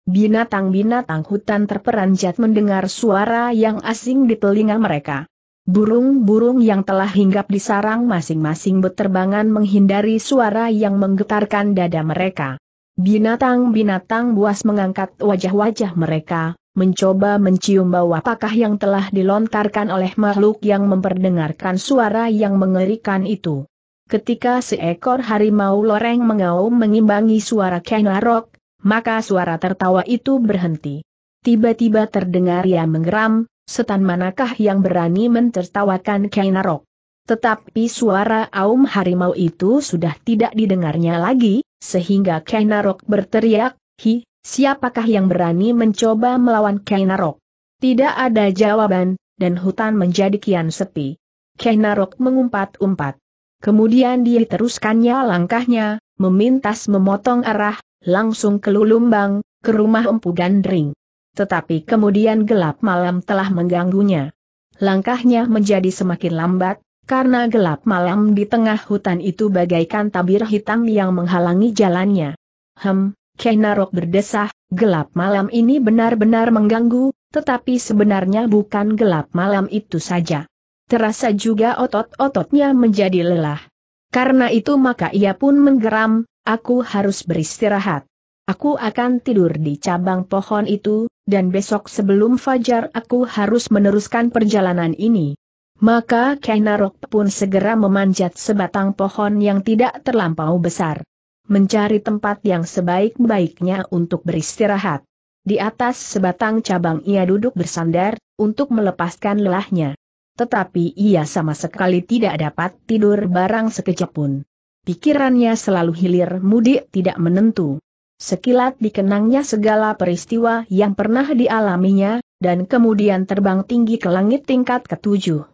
Binatang-binatang hutan terperanjat mendengar suara yang asing di telinga mereka. Burung-burung yang telah hinggap di sarang masing-masing beterbangan menghindari suara yang menggetarkan dada mereka. Binatang-binatang buas mengangkat wajah-wajah mereka, mencoba mencium bau apakah yang telah dilontarkan oleh makhluk yang memperdengarkan suara yang mengerikan itu. Ketika seekor harimau loreng mengaum mengimbangi suara kenarok, maka suara tertawa itu berhenti. Tiba-tiba terdengar ia menggeram, Setan manakah yang berani mentertawakan Kainarok? Tetapi suara Aum Harimau itu sudah tidak didengarnya lagi, sehingga Kainarok berteriak, Hi, siapakah yang berani mencoba melawan Kainarok? Tidak ada jawaban, dan hutan menjadi kian sepi. Kainarok mengumpat-umpat. Kemudian dia teruskannya langkahnya, memintas memotong arah, langsung ke Lulumbang, ke rumah Empu Gandring tetapi kemudian gelap malam telah mengganggunya. Langkahnya menjadi semakin lambat, karena gelap malam di tengah hutan itu bagaikan tabir hitam yang menghalangi jalannya. Hem, Kenarok berdesah, gelap malam ini benar-benar mengganggu, tetapi sebenarnya bukan gelap malam itu saja. Terasa juga otot-ototnya menjadi lelah. Karena itu maka ia pun menggeram, aku harus beristirahat. Aku akan tidur di cabang pohon itu, dan besok sebelum fajar aku harus meneruskan perjalanan ini. Maka Kainarok pun segera memanjat sebatang pohon yang tidak terlampau besar. Mencari tempat yang sebaik-baiknya untuk beristirahat. Di atas sebatang cabang ia duduk bersandar, untuk melepaskan lelahnya. Tetapi ia sama sekali tidak dapat tidur barang sekejap pun. Pikirannya selalu hilir mudik tidak menentu. Sekilat dikenangnya segala peristiwa yang pernah dialaminya, dan kemudian terbang tinggi ke langit tingkat ketujuh.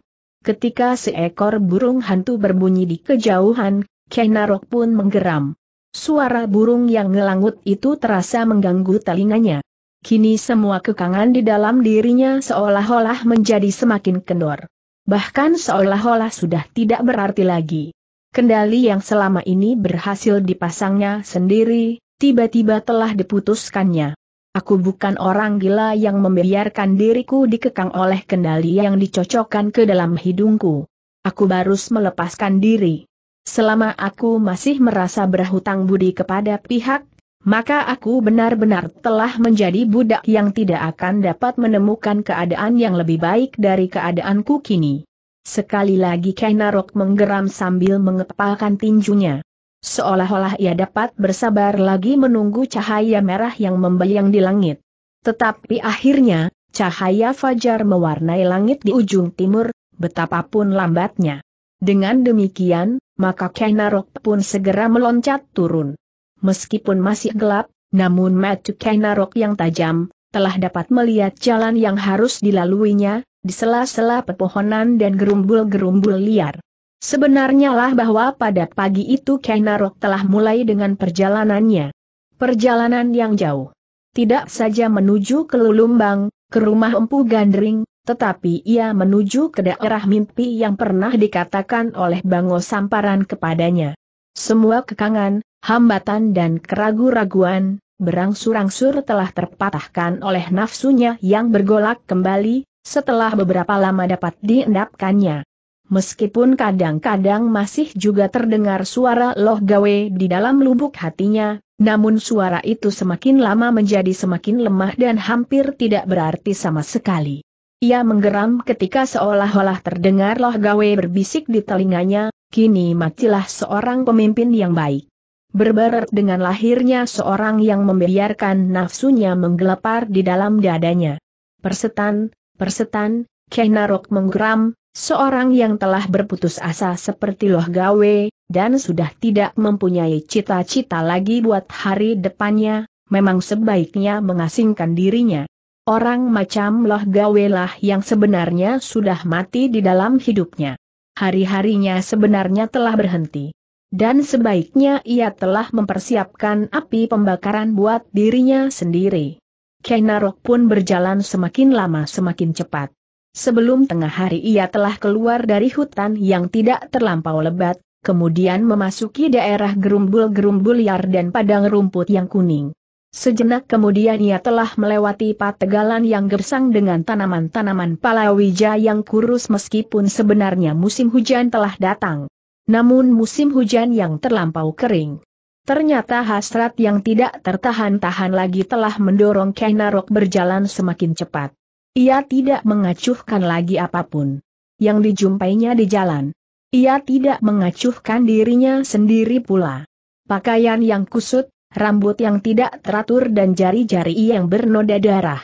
Ketika seekor burung hantu berbunyi di kejauhan, Kenarok pun menggeram. Suara burung yang ngelangut itu terasa mengganggu telinganya. Kini semua kekangan di dalam dirinya seolah-olah menjadi semakin kendor. Bahkan seolah-olah sudah tidak berarti lagi. Kendali yang selama ini berhasil dipasangnya sendiri, tiba-tiba telah diputuskannya. Aku bukan orang gila yang membiarkan diriku dikekang oleh kendali yang dicocokkan ke dalam hidungku. Aku baru melepaskan diri. Selama aku masih merasa berhutang budi kepada pihak, maka aku benar-benar telah menjadi budak yang tidak akan dapat menemukan keadaan yang lebih baik dari keadaanku kini. Sekali lagi Kainarok menggeram sambil mengepalkan tinjunya. Seolah-olah ia dapat bersabar lagi menunggu cahaya merah yang membayang di langit. Tetapi akhirnya, cahaya fajar mewarnai langit di ujung timur, betapapun lambatnya. Dengan demikian, maka Kainarok pun segera meloncat turun. Meskipun masih gelap, namun mata Kainarok yang tajam, telah dapat melihat jalan yang harus dilaluinya, di sela-sela pepohonan dan gerumbul-gerumbul liar. Sebenarnya lah bahwa pada pagi itu Kainarok telah mulai dengan perjalanannya. Perjalanan yang jauh. Tidak saja menuju ke Lulumbang, ke rumah Empu Gandring, tetapi ia menuju ke daerah mimpi yang pernah dikatakan oleh Bango Samparan kepadanya. Semua kekangan, hambatan dan keragu-raguan, berangsur-angsur telah terpatahkan oleh nafsunya yang bergolak kembali, setelah beberapa lama dapat diendapkannya meskipun kadang-kadang masih juga terdengar suara loh gawe di dalam lubuk hatinya, namun suara itu semakin lama menjadi semakin lemah dan hampir tidak berarti sama sekali. Ia menggeram ketika seolah-olah terdengar loh gawe berbisik di telinganya, kini matilah seorang pemimpin yang baik. Berbarat dengan lahirnya seorang yang membiarkan nafsunya menggelepar di dalam dadanya. Persetan, persetan, Kenarok menggeram, Seorang yang telah berputus asa seperti loh gawe, dan sudah tidak mempunyai cita-cita lagi buat hari depannya, memang sebaiknya mengasingkan dirinya. Orang macam loh lah yang sebenarnya sudah mati di dalam hidupnya. Hari-harinya sebenarnya telah berhenti. Dan sebaiknya ia telah mempersiapkan api pembakaran buat dirinya sendiri. Kainarok pun berjalan semakin lama semakin cepat. Sebelum tengah hari ia telah keluar dari hutan yang tidak terlampau lebat, kemudian memasuki daerah gerumbul-gerumbul liar dan padang rumput yang kuning. Sejenak kemudian ia telah melewati pategalan yang gersang dengan tanaman-tanaman palawija yang kurus meskipun sebenarnya musim hujan telah datang. Namun musim hujan yang terlampau kering. Ternyata hasrat yang tidak tertahan-tahan lagi telah mendorong Kenarok berjalan semakin cepat. Ia tidak mengacuhkan lagi apapun yang dijumpainya di jalan. Ia tidak mengacuhkan dirinya sendiri pula. Pakaian yang kusut, rambut yang tidak teratur dan jari-jari yang bernoda darah.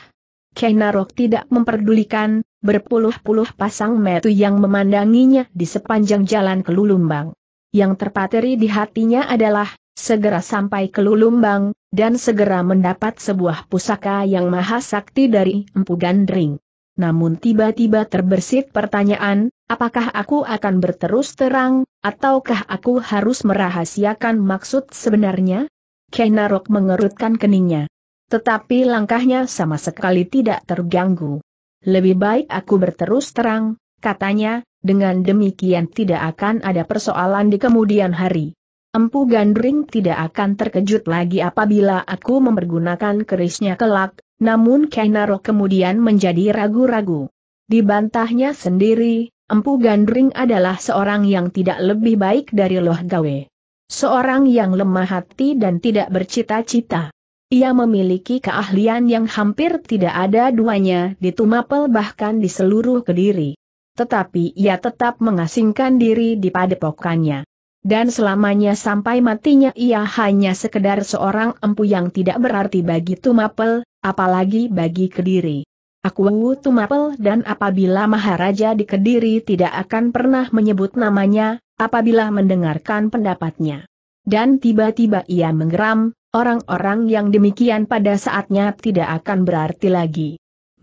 Kenarok tidak memperdulikan, berpuluh-puluh pasang metu yang memandanginya di sepanjang jalan kelulumbang. Yang terpateri di hatinya adalah, Segera sampai ke Lulumbang, dan segera mendapat sebuah pusaka yang maha sakti dari Empu Gandring. Namun tiba-tiba terbersit pertanyaan, apakah aku akan berterus terang, ataukah aku harus merahasiakan maksud sebenarnya? Kenarok mengerutkan keningnya. Tetapi langkahnya sama sekali tidak terganggu. Lebih baik aku berterus terang, katanya, dengan demikian tidak akan ada persoalan di kemudian hari. Empu Gandring tidak akan terkejut lagi apabila aku mempergunakan kerisnya kelak, namun Kainaro kemudian menjadi ragu-ragu. Dibantahnya sendiri, Empu Gandring adalah seorang yang tidak lebih baik dari Loh Gawe. Seorang yang lemah hati dan tidak bercita-cita. Ia memiliki keahlian yang hampir tidak ada duanya di Tumapel bahkan di seluruh Kediri. Tetapi ia tetap mengasingkan diri di padepokannya. Dan selamanya sampai matinya ia hanya sekedar seorang empu yang tidak berarti bagi Tumapel, apalagi bagi Kediri. Aku Tumapel dan apabila Maharaja di Kediri tidak akan pernah menyebut namanya, apabila mendengarkan pendapatnya. Dan tiba-tiba ia menggeram, orang-orang yang demikian pada saatnya tidak akan berarti lagi.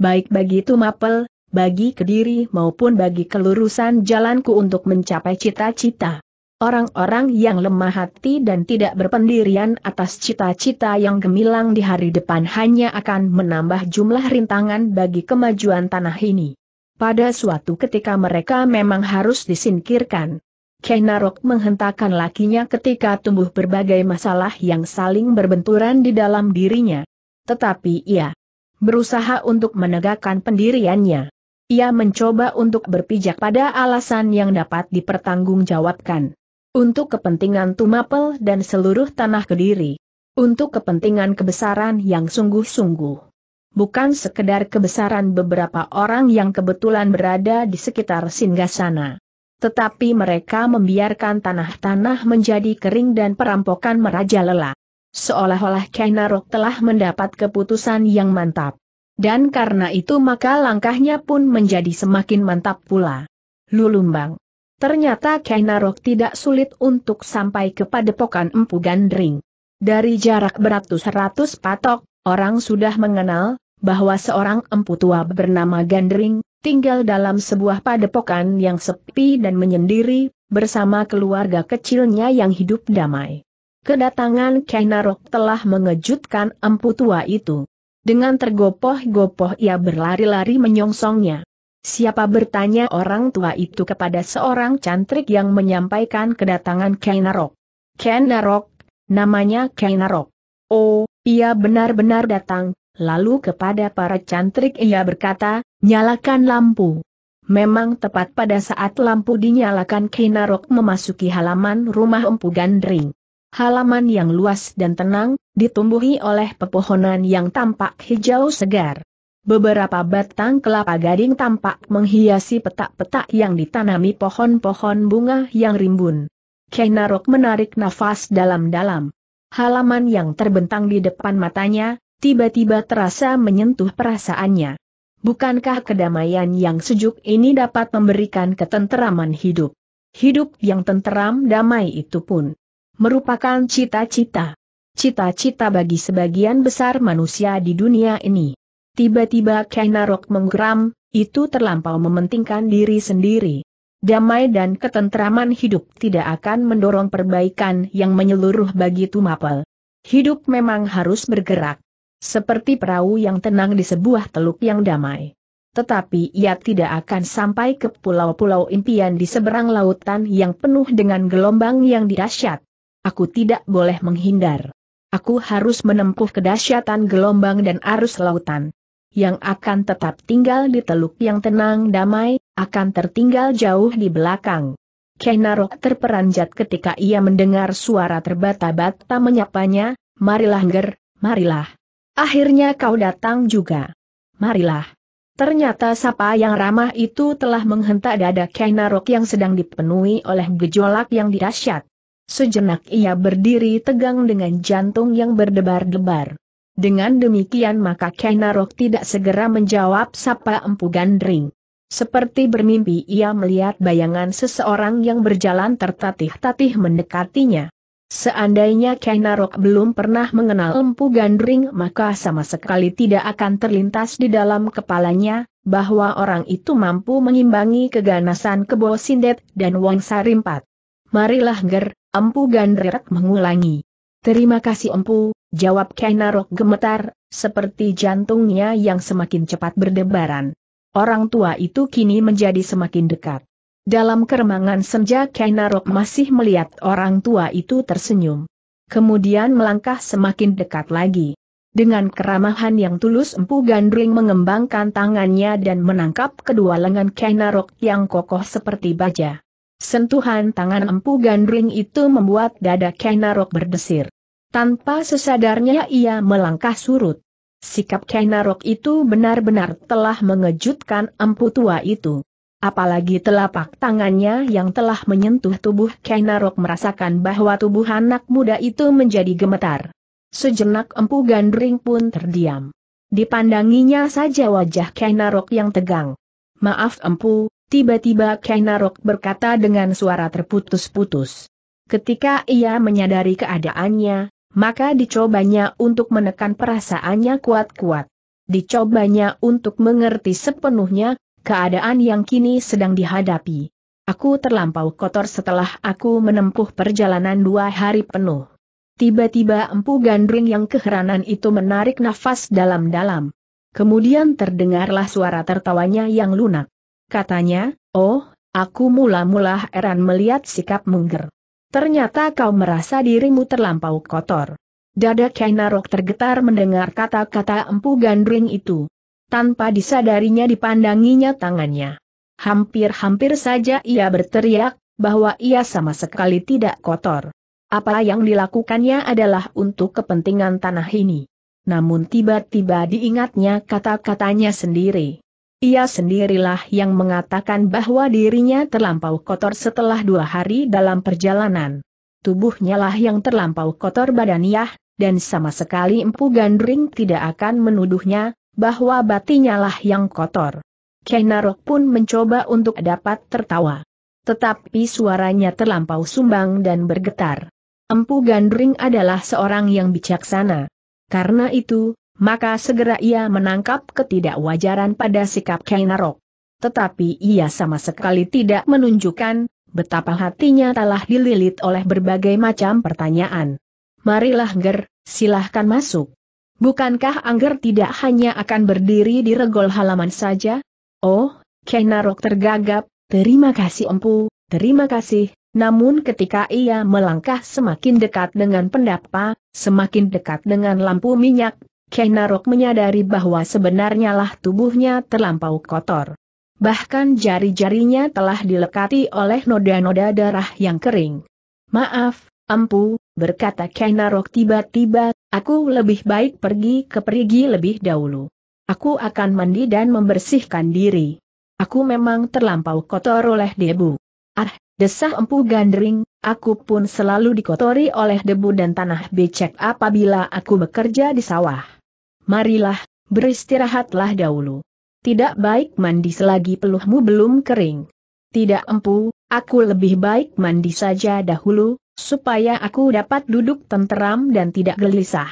Baik bagi Tumapel, bagi Kediri maupun bagi kelurusan jalanku untuk mencapai cita-cita. Orang-orang yang lemah hati dan tidak berpendirian atas cita-cita yang gemilang di hari depan hanya akan menambah jumlah rintangan bagi kemajuan tanah ini. Pada suatu ketika mereka memang harus disingkirkan. Kenarok menghentakkan lakinya ketika tumbuh berbagai masalah yang saling berbenturan di dalam dirinya. Tetapi ia berusaha untuk menegakkan pendiriannya. Ia mencoba untuk berpijak pada alasan yang dapat dipertanggungjawabkan. Untuk kepentingan Tumapel dan seluruh tanah Kediri. Untuk kepentingan kebesaran yang sungguh-sungguh. Bukan sekedar kebesaran beberapa orang yang kebetulan berada di sekitar Singgasana. Tetapi mereka membiarkan tanah-tanah menjadi kering dan perampokan merajalela. Seolah-olah Kainarok telah mendapat keputusan yang mantap. Dan karena itu maka langkahnya pun menjadi semakin mantap pula. Lulumbang. Ternyata Kainarok tidak sulit untuk sampai kepada padepokan Empu Gandring. Dari jarak beratus-ratus patok, orang sudah mengenal bahwa seorang empu tua bernama Gandring tinggal dalam sebuah padepokan yang sepi dan menyendiri bersama keluarga kecilnya yang hidup damai. Kedatangan Kainarok telah mengejutkan empu tua itu. Dengan tergopoh-gopoh ia berlari-lari menyongsongnya. Siapa bertanya orang tua itu kepada seorang cantrik yang menyampaikan kedatangan Kainarok. Kainarok, namanya Kainarok. Oh, ia benar-benar datang, lalu kepada para cantrik ia berkata, nyalakan lampu. Memang tepat pada saat lampu dinyalakan Kainarok memasuki halaman rumah Empu Gandring. Halaman yang luas dan tenang, ditumbuhi oleh pepohonan yang tampak hijau segar. Beberapa batang kelapa gading tampak menghiasi petak-petak yang ditanami pohon-pohon bunga yang rimbun. Kenarok menarik nafas dalam-dalam. Halaman yang terbentang di depan matanya, tiba-tiba terasa menyentuh perasaannya. Bukankah kedamaian yang sejuk ini dapat memberikan ketenteraman hidup? Hidup yang tenteram damai itu pun merupakan cita-cita. Cita-cita bagi sebagian besar manusia di dunia ini. Tiba-tiba Kainarok menggeram, itu terlampau mementingkan diri sendiri. Damai dan ketentraman hidup tidak akan mendorong perbaikan yang menyeluruh bagi Tumapel. Hidup memang harus bergerak. Seperti perahu yang tenang di sebuah teluk yang damai. Tetapi ia tidak akan sampai ke pulau-pulau impian di seberang lautan yang penuh dengan gelombang yang dahsyat. Aku tidak boleh menghindar. Aku harus menempuh kedahsyatan gelombang dan arus lautan yang akan tetap tinggal di teluk yang tenang damai, akan tertinggal jauh di belakang. Kenarok terperanjat ketika ia mendengar suara terbata-bata menyapanya, marilah Ger, marilah. Akhirnya kau datang juga. Marilah. Ternyata sapa yang ramah itu telah menghentak dada Kenarok yang sedang dipenuhi oleh gejolak yang dirasyat. Sejenak ia berdiri tegang dengan jantung yang berdebar-debar. Dengan demikian maka Kenarok tidak segera menjawab sapa Empu Gandring. Seperti bermimpi ia melihat bayangan seseorang yang berjalan tertatih-tatih mendekatinya. Seandainya Kenarok belum pernah mengenal Empu Gandring maka sama sekali tidak akan terlintas di dalam kepalanya, bahwa orang itu mampu mengimbangi keganasan Kebo Sindet dan Wong Sarimpat. Marilah Ger, Empu Gandring mengulangi. Terima kasih empu, jawab Kainarok gemetar, seperti jantungnya yang semakin cepat berdebaran. Orang tua itu kini menjadi semakin dekat. Dalam keremangan senja Kainarok masih melihat orang tua itu tersenyum. Kemudian melangkah semakin dekat lagi. Dengan keramahan yang tulus Empu Gandring mengembangkan tangannya dan menangkap kedua lengan Kainarok yang kokoh seperti baja. Sentuhan tangan Empu Gandring itu membuat dada Kainarok berdesir. Tanpa sesadarnya ia melangkah surut. Sikap Kainarok itu benar-benar telah mengejutkan empu tua itu. Apalagi telapak tangannya yang telah menyentuh tubuh Kainarok merasakan bahwa tubuh anak muda itu menjadi gemetar. Sejenak empu gandring pun terdiam. Dipandanginya saja wajah Kainarok yang tegang. Maaf empu, tiba-tiba Kainarok berkata dengan suara terputus-putus. Ketika ia menyadari keadaannya, maka dicobanya untuk menekan perasaannya kuat-kuat. Dicobanya untuk mengerti sepenuhnya keadaan yang kini sedang dihadapi. Aku terlampau kotor setelah aku menempuh perjalanan dua hari penuh. Tiba-tiba empu gandring yang keheranan itu menarik nafas dalam-dalam. Kemudian terdengarlah suara tertawanya yang lunak. Katanya, oh, aku mula-mula heran melihat sikap mungger. Ternyata kau merasa dirimu terlampau kotor. Dada Kainarok tergetar mendengar kata-kata empu gandring itu. Tanpa disadarinya dipandanginya tangannya. Hampir-hampir saja ia berteriak, bahwa ia sama sekali tidak kotor. Apa yang dilakukannya adalah untuk kepentingan tanah ini. Namun tiba-tiba diingatnya kata-katanya sendiri. Ia sendirilah yang mengatakan bahwa dirinya terlampau kotor setelah dua hari dalam perjalanan. Tubuhnya lah yang terlampau kotor badaniah, dan sama sekali Empu Gandring tidak akan menuduhnya, bahwa batinya lah yang kotor. Kenarok pun mencoba untuk dapat tertawa. Tetapi suaranya terlampau sumbang dan bergetar. Empu Gandring adalah seorang yang bijaksana. Karena itu, maka segera ia menangkap ketidakwajaran pada sikap Kainarok. Tetapi ia sama sekali tidak menunjukkan betapa hatinya telah dililit oleh berbagai macam pertanyaan. Marilah Ger, silahkan masuk. Bukankah Angger tidak hanya akan berdiri di regol halaman saja? Oh, Kainarok tergagap, terima kasih empu, terima kasih. Namun ketika ia melangkah semakin dekat dengan pendapa, semakin dekat dengan lampu minyak, Kenarok menyadari bahwa sebenarnya lah tubuhnya terlampau kotor. Bahkan jari-jarinya telah dilekati oleh noda-noda darah yang kering. Maaf, Empu, berkata Kenarok tiba-tiba, aku lebih baik pergi ke perigi lebih dahulu. Aku akan mandi dan membersihkan diri. Aku memang terlampau kotor oleh debu. Ah, desah empu gandring, aku pun selalu dikotori oleh debu dan tanah becek apabila aku bekerja di sawah marilah, beristirahatlah dahulu. Tidak baik mandi selagi peluhmu belum kering. Tidak empu, aku lebih baik mandi saja dahulu, supaya aku dapat duduk tenteram dan tidak gelisah.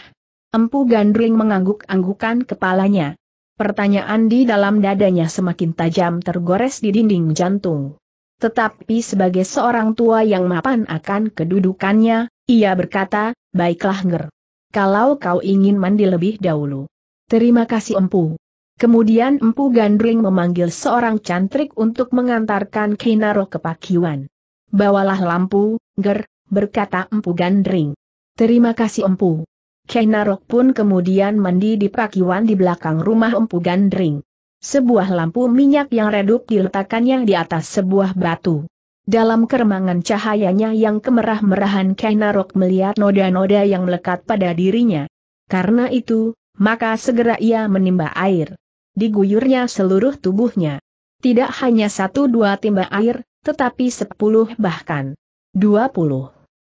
Empu Gandring mengangguk-anggukan kepalanya. Pertanyaan di dalam dadanya semakin tajam tergores di dinding jantung. Tetapi sebagai seorang tua yang mapan akan kedudukannya, ia berkata, baiklah ger kalau kau ingin mandi lebih dahulu. Terima kasih empu. Kemudian empu Gandring memanggil seorang cantrik untuk mengantarkan Kinaro ke pakiwan. Bawalah lampu, ger, berkata empu Gandring. Terima kasih empu. Kinaro pun kemudian mandi di pakiwan di belakang rumah empu Gandring. Sebuah lampu minyak yang redup diletakkannya di atas sebuah batu. Dalam keremangan cahayanya yang kemerah-merahan Kainarok melihat noda-noda yang melekat pada dirinya. Karena itu, maka segera ia menimba air. Diguyurnya seluruh tubuhnya. Tidak hanya satu dua timba air, tetapi sepuluh bahkan dua puluh.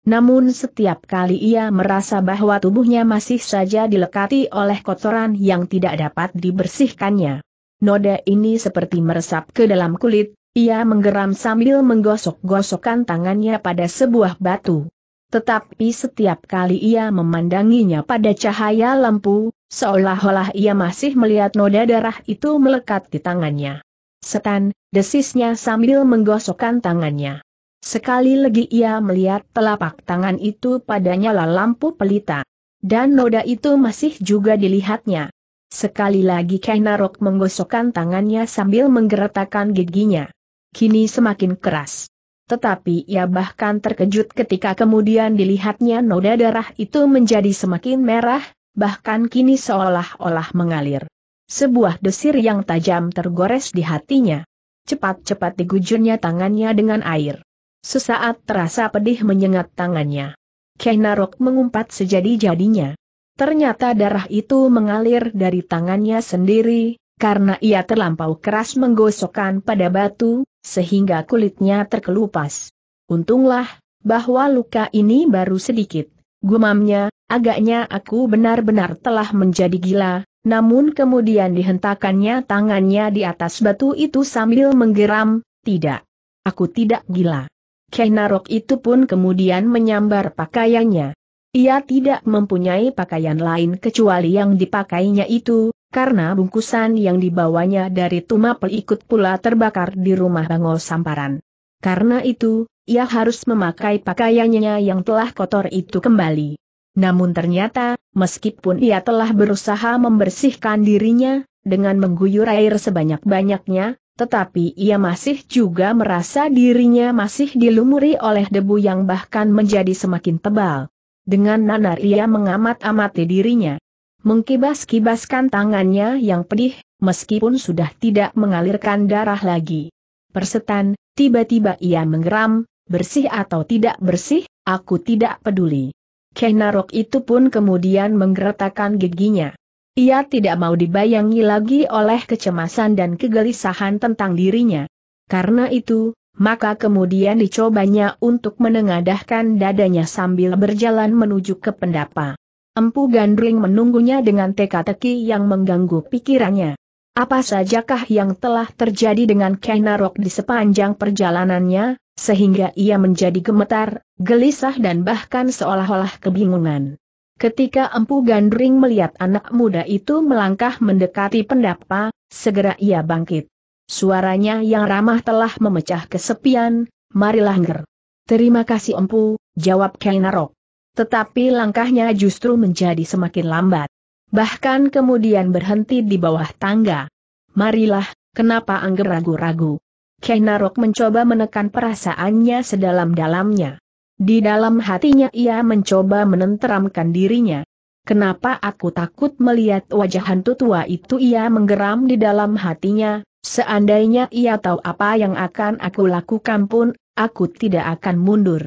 Namun setiap kali ia merasa bahwa tubuhnya masih saja dilekati oleh kotoran yang tidak dapat dibersihkannya. Noda ini seperti meresap ke dalam kulit, ia menggeram sambil menggosok-gosokkan tangannya pada sebuah batu. Tetapi setiap kali ia memandanginya pada cahaya lampu, seolah-olah ia masih melihat noda darah itu melekat di tangannya. Setan, desisnya sambil menggosokkan tangannya. Sekali lagi ia melihat telapak tangan itu pada nyala lampu pelita. Dan noda itu masih juga dilihatnya. Sekali lagi Kainarok menggosokkan tangannya sambil menggeretakkan giginya kini semakin keras. Tetapi ia bahkan terkejut ketika kemudian dilihatnya noda darah itu menjadi semakin merah, bahkan kini seolah-olah mengalir. Sebuah desir yang tajam tergores di hatinya. Cepat-cepat digujurnya tangannya dengan air. Sesaat terasa pedih menyengat tangannya. Kenarok mengumpat sejadi-jadinya. Ternyata darah itu mengalir dari tangannya sendiri, karena ia terlampau keras menggosokkan pada batu, sehingga kulitnya terkelupas. Untunglah, bahwa luka ini baru sedikit, gumamnya, agaknya aku benar-benar telah menjadi gila, namun kemudian dihentakannya tangannya di atas batu itu sambil menggeram, tidak. Aku tidak gila. Kenarok itu pun kemudian menyambar pakaiannya. Ia tidak mempunyai pakaian lain kecuali yang dipakainya itu, karena bungkusan yang dibawanya dari Tumapel ikut pula terbakar di rumah Bango Samparan. Karena itu, ia harus memakai pakaiannya yang telah kotor itu kembali. Namun ternyata, meskipun ia telah berusaha membersihkan dirinya, dengan mengguyur air sebanyak-banyaknya, tetapi ia masih juga merasa dirinya masih dilumuri oleh debu yang bahkan menjadi semakin tebal. Dengan nanar ia mengamat-amati dirinya mengkibas-kibaskan tangannya yang pedih, meskipun sudah tidak mengalirkan darah lagi. Persetan, tiba-tiba ia menggeram, bersih atau tidak bersih, aku tidak peduli. Kenarok itu pun kemudian menggeretakkan giginya. Ia tidak mau dibayangi lagi oleh kecemasan dan kegelisahan tentang dirinya. Karena itu, maka kemudian dicobanya untuk menengadahkan dadanya sambil berjalan menuju ke pendapa. Empu Gandring menunggunya dengan teka-teki yang mengganggu pikirannya. Apa sajakah yang telah terjadi dengan Kainarok di sepanjang perjalanannya, sehingga ia menjadi gemetar, gelisah dan bahkan seolah-olah kebingungan. Ketika Empu Gandring melihat anak muda itu melangkah mendekati pendapa, segera ia bangkit. Suaranya yang ramah telah memecah kesepian, marilah ngger. Terima kasih Empu, jawab Kainarok. Tetapi langkahnya justru menjadi semakin lambat. Bahkan kemudian berhenti di bawah tangga. Marilah, kenapa Angger ragu-ragu? Kenarok mencoba menekan perasaannya sedalam-dalamnya. Di dalam hatinya ia mencoba menenteramkan dirinya. Kenapa aku takut melihat wajah hantu tua itu ia menggeram di dalam hatinya, seandainya ia tahu apa yang akan aku lakukan pun, aku tidak akan mundur.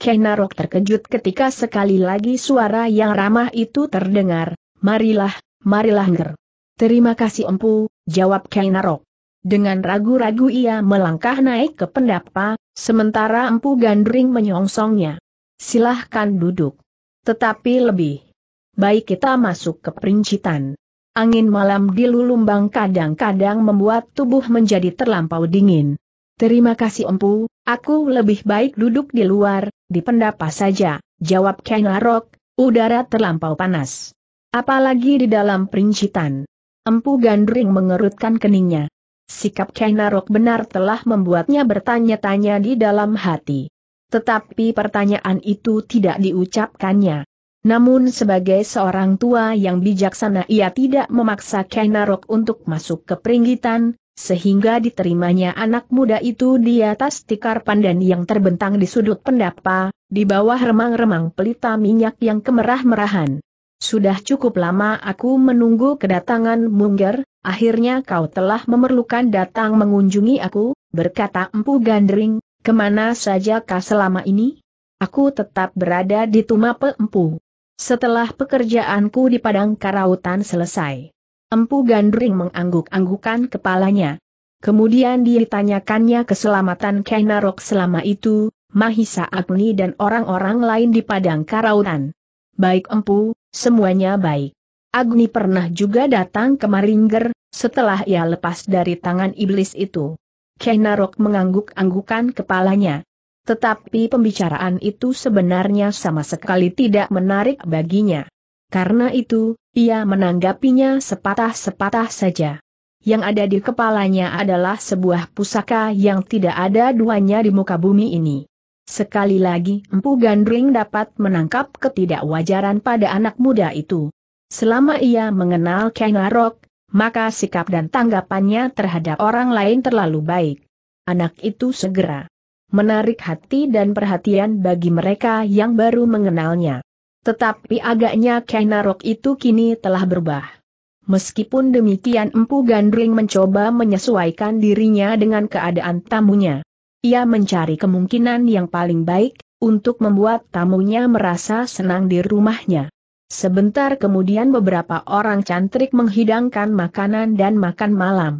Kenarok terkejut ketika sekali lagi suara yang ramah itu terdengar. Marilah, marilah nger. Terima kasih empu, jawab Kenarok. Dengan ragu-ragu ia melangkah naik ke pendapa, sementara empu gandring menyongsongnya. Silahkan duduk. Tetapi lebih baik kita masuk ke perincitan. Angin malam di Lulumbang kadang-kadang membuat tubuh menjadi terlampau dingin. Terima kasih empu, aku lebih baik duduk di luar, dipendapa saja, jawab Ken Larok, udara terlampau panas. Apalagi di dalam perincitan. Empu Gandring mengerutkan keningnya. Sikap Ken Larok benar telah membuatnya bertanya-tanya di dalam hati. Tetapi pertanyaan itu tidak diucapkannya. Namun sebagai seorang tua yang bijaksana ia tidak memaksa Kainarok untuk masuk ke peringgitan, sehingga diterimanya anak muda itu di atas tikar pandan yang terbentang di sudut pendapa, di bawah remang-remang pelita minyak yang kemerah-merahan. Sudah cukup lama aku menunggu kedatangan Mungger, akhirnya kau telah memerlukan datang mengunjungi aku, berkata Empu Gandring, kemana saja kah selama ini? Aku tetap berada di Tumapel Empu. Setelah pekerjaanku di Padang Karautan selesai Empu Gandring mengangguk-anggukan kepalanya. Kemudian ditanyakannya keselamatan Kainarok selama itu, Mahisa Agni dan orang-orang lain di Padang Karautan. Baik empu, semuanya baik. Agni pernah juga datang ke Maringer, setelah ia lepas dari tangan iblis itu. Kainarok mengangguk-anggukan kepalanya. Tetapi pembicaraan itu sebenarnya sama sekali tidak menarik baginya. Karena itu, ia menanggapinya sepatah-sepatah saja. Yang ada di kepalanya adalah sebuah pusaka yang tidak ada duanya di muka bumi ini. Sekali lagi Empu Gandring dapat menangkap ketidakwajaran pada anak muda itu. Selama ia mengenal Kainarok, maka sikap dan tanggapannya terhadap orang lain terlalu baik. Anak itu segera menarik hati dan perhatian bagi mereka yang baru mengenalnya. Tetapi agaknya Kainarok itu kini telah berubah. Meskipun demikian Empu Gandring mencoba menyesuaikan dirinya dengan keadaan tamunya. Ia mencari kemungkinan yang paling baik, untuk membuat tamunya merasa senang di rumahnya. Sebentar kemudian beberapa orang cantrik menghidangkan makanan dan makan malam.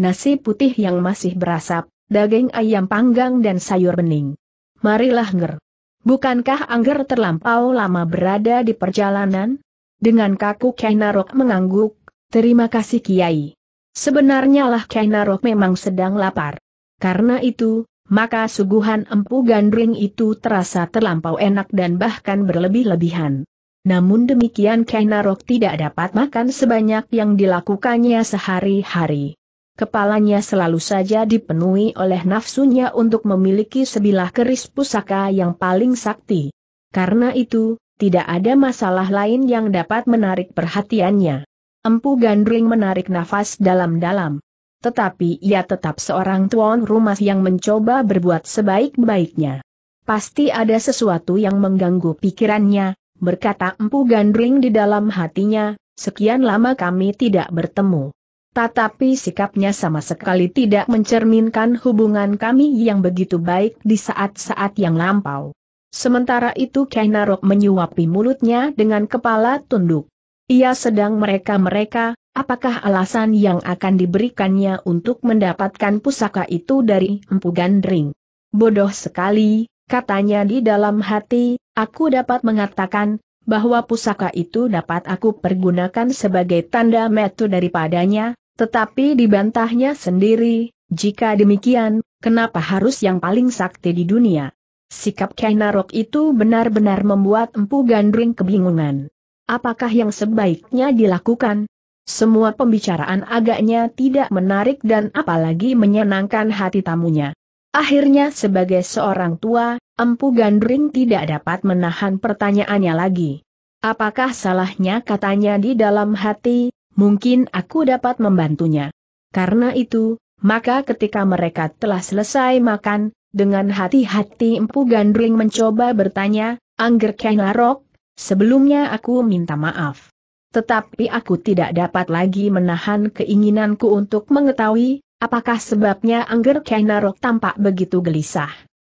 Nasi putih yang masih berasap, daging ayam panggang dan sayur bening. Marilah nger. Bukankah Angger terlampau lama berada di perjalanan? Dengan kaku Kainarok mengangguk, terima kasih Kiai. Sebenarnya lah Kainarok memang sedang lapar. Karena itu, maka suguhan empu gandring itu terasa terlampau enak dan bahkan berlebih-lebihan. Namun demikian Kainarok tidak dapat makan sebanyak yang dilakukannya sehari-hari. Kepalanya selalu saja dipenuhi oleh nafsunya untuk memiliki sebilah keris pusaka yang paling sakti. Karena itu, tidak ada masalah lain yang dapat menarik perhatiannya. Empu Gandring menarik nafas dalam-dalam. Tetapi ia tetap seorang tuan rumah yang mencoba berbuat sebaik-baiknya. Pasti ada sesuatu yang mengganggu pikirannya, berkata Empu Gandring di dalam hatinya, sekian lama kami tidak bertemu. Tetapi sikapnya sama sekali tidak mencerminkan hubungan kami yang begitu baik di saat-saat yang lampau. Sementara itu Kainarok menyuapi mulutnya dengan kepala tunduk. Ia sedang mereka-mereka, apakah alasan yang akan diberikannya untuk mendapatkan pusaka itu dari Empu Gandring. Bodoh sekali, katanya di dalam hati, aku dapat mengatakan, bahwa pusaka itu dapat aku pergunakan sebagai tanda metu daripadanya, tetapi dibantahnya sendiri, jika demikian, kenapa harus yang paling sakti di dunia? Sikap Kainarok itu benar-benar membuat Empu Gandring kebingungan. Apakah yang sebaiknya dilakukan? Semua pembicaraan agaknya tidak menarik dan apalagi menyenangkan hati tamunya. Akhirnya sebagai seorang tua, Empu Gandring tidak dapat menahan pertanyaannya lagi. Apakah salahnya katanya di dalam hati, mungkin aku dapat membantunya. Karena itu, maka ketika mereka telah selesai makan, dengan hati-hati Empu Gandring mencoba bertanya, Angger Kenarok, sebelumnya aku minta maaf. Tetapi aku tidak dapat lagi menahan keinginanku untuk mengetahui, apakah sebabnya Angger Kenarok tampak begitu gelisah.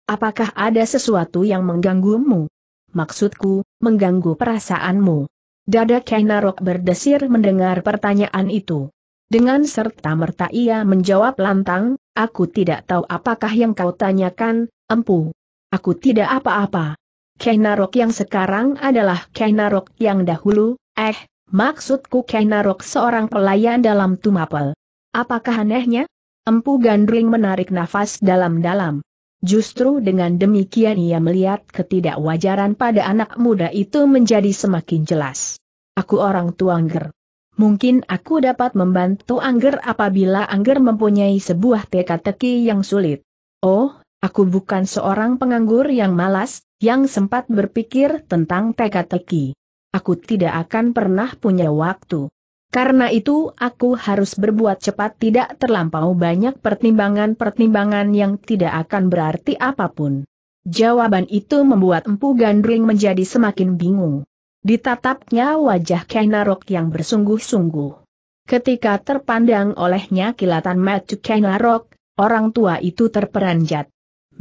Apakah ada sesuatu yang mengganggumu? Maksudku, mengganggu perasaanmu. Dada Kainarok berdesir mendengar pertanyaan itu. Dengan serta-merta ia menjawab lantang, aku tidak tahu apakah yang kau tanyakan, empu. Aku tidak apa-apa. Kainarok yang sekarang adalah Kainarok yang dahulu, eh, maksudku Kainarok seorang pelayan dalam Tumapel. Apakah anehnya? Empu Gandring menarik nafas dalam-dalam. Justru dengan demikian ia melihat ketidakwajaran pada anak muda itu menjadi semakin jelas. Aku orang tua Angger. Mungkin aku dapat membantu Angger apabila Angger mempunyai sebuah teka-teki yang sulit. Oh, aku bukan seorang penganggur yang malas, yang sempat berpikir tentang teka-teki. Aku tidak akan pernah punya waktu. Karena itu aku harus berbuat cepat tidak terlampau banyak pertimbangan-pertimbangan yang tidak akan berarti apapun. Jawaban itu membuat Empu Gandring menjadi semakin bingung. Ditatapnya wajah Kainarok yang bersungguh-sungguh. Ketika terpandang olehnya kilatan Matu Kainarok, orang tua itu terperanjat.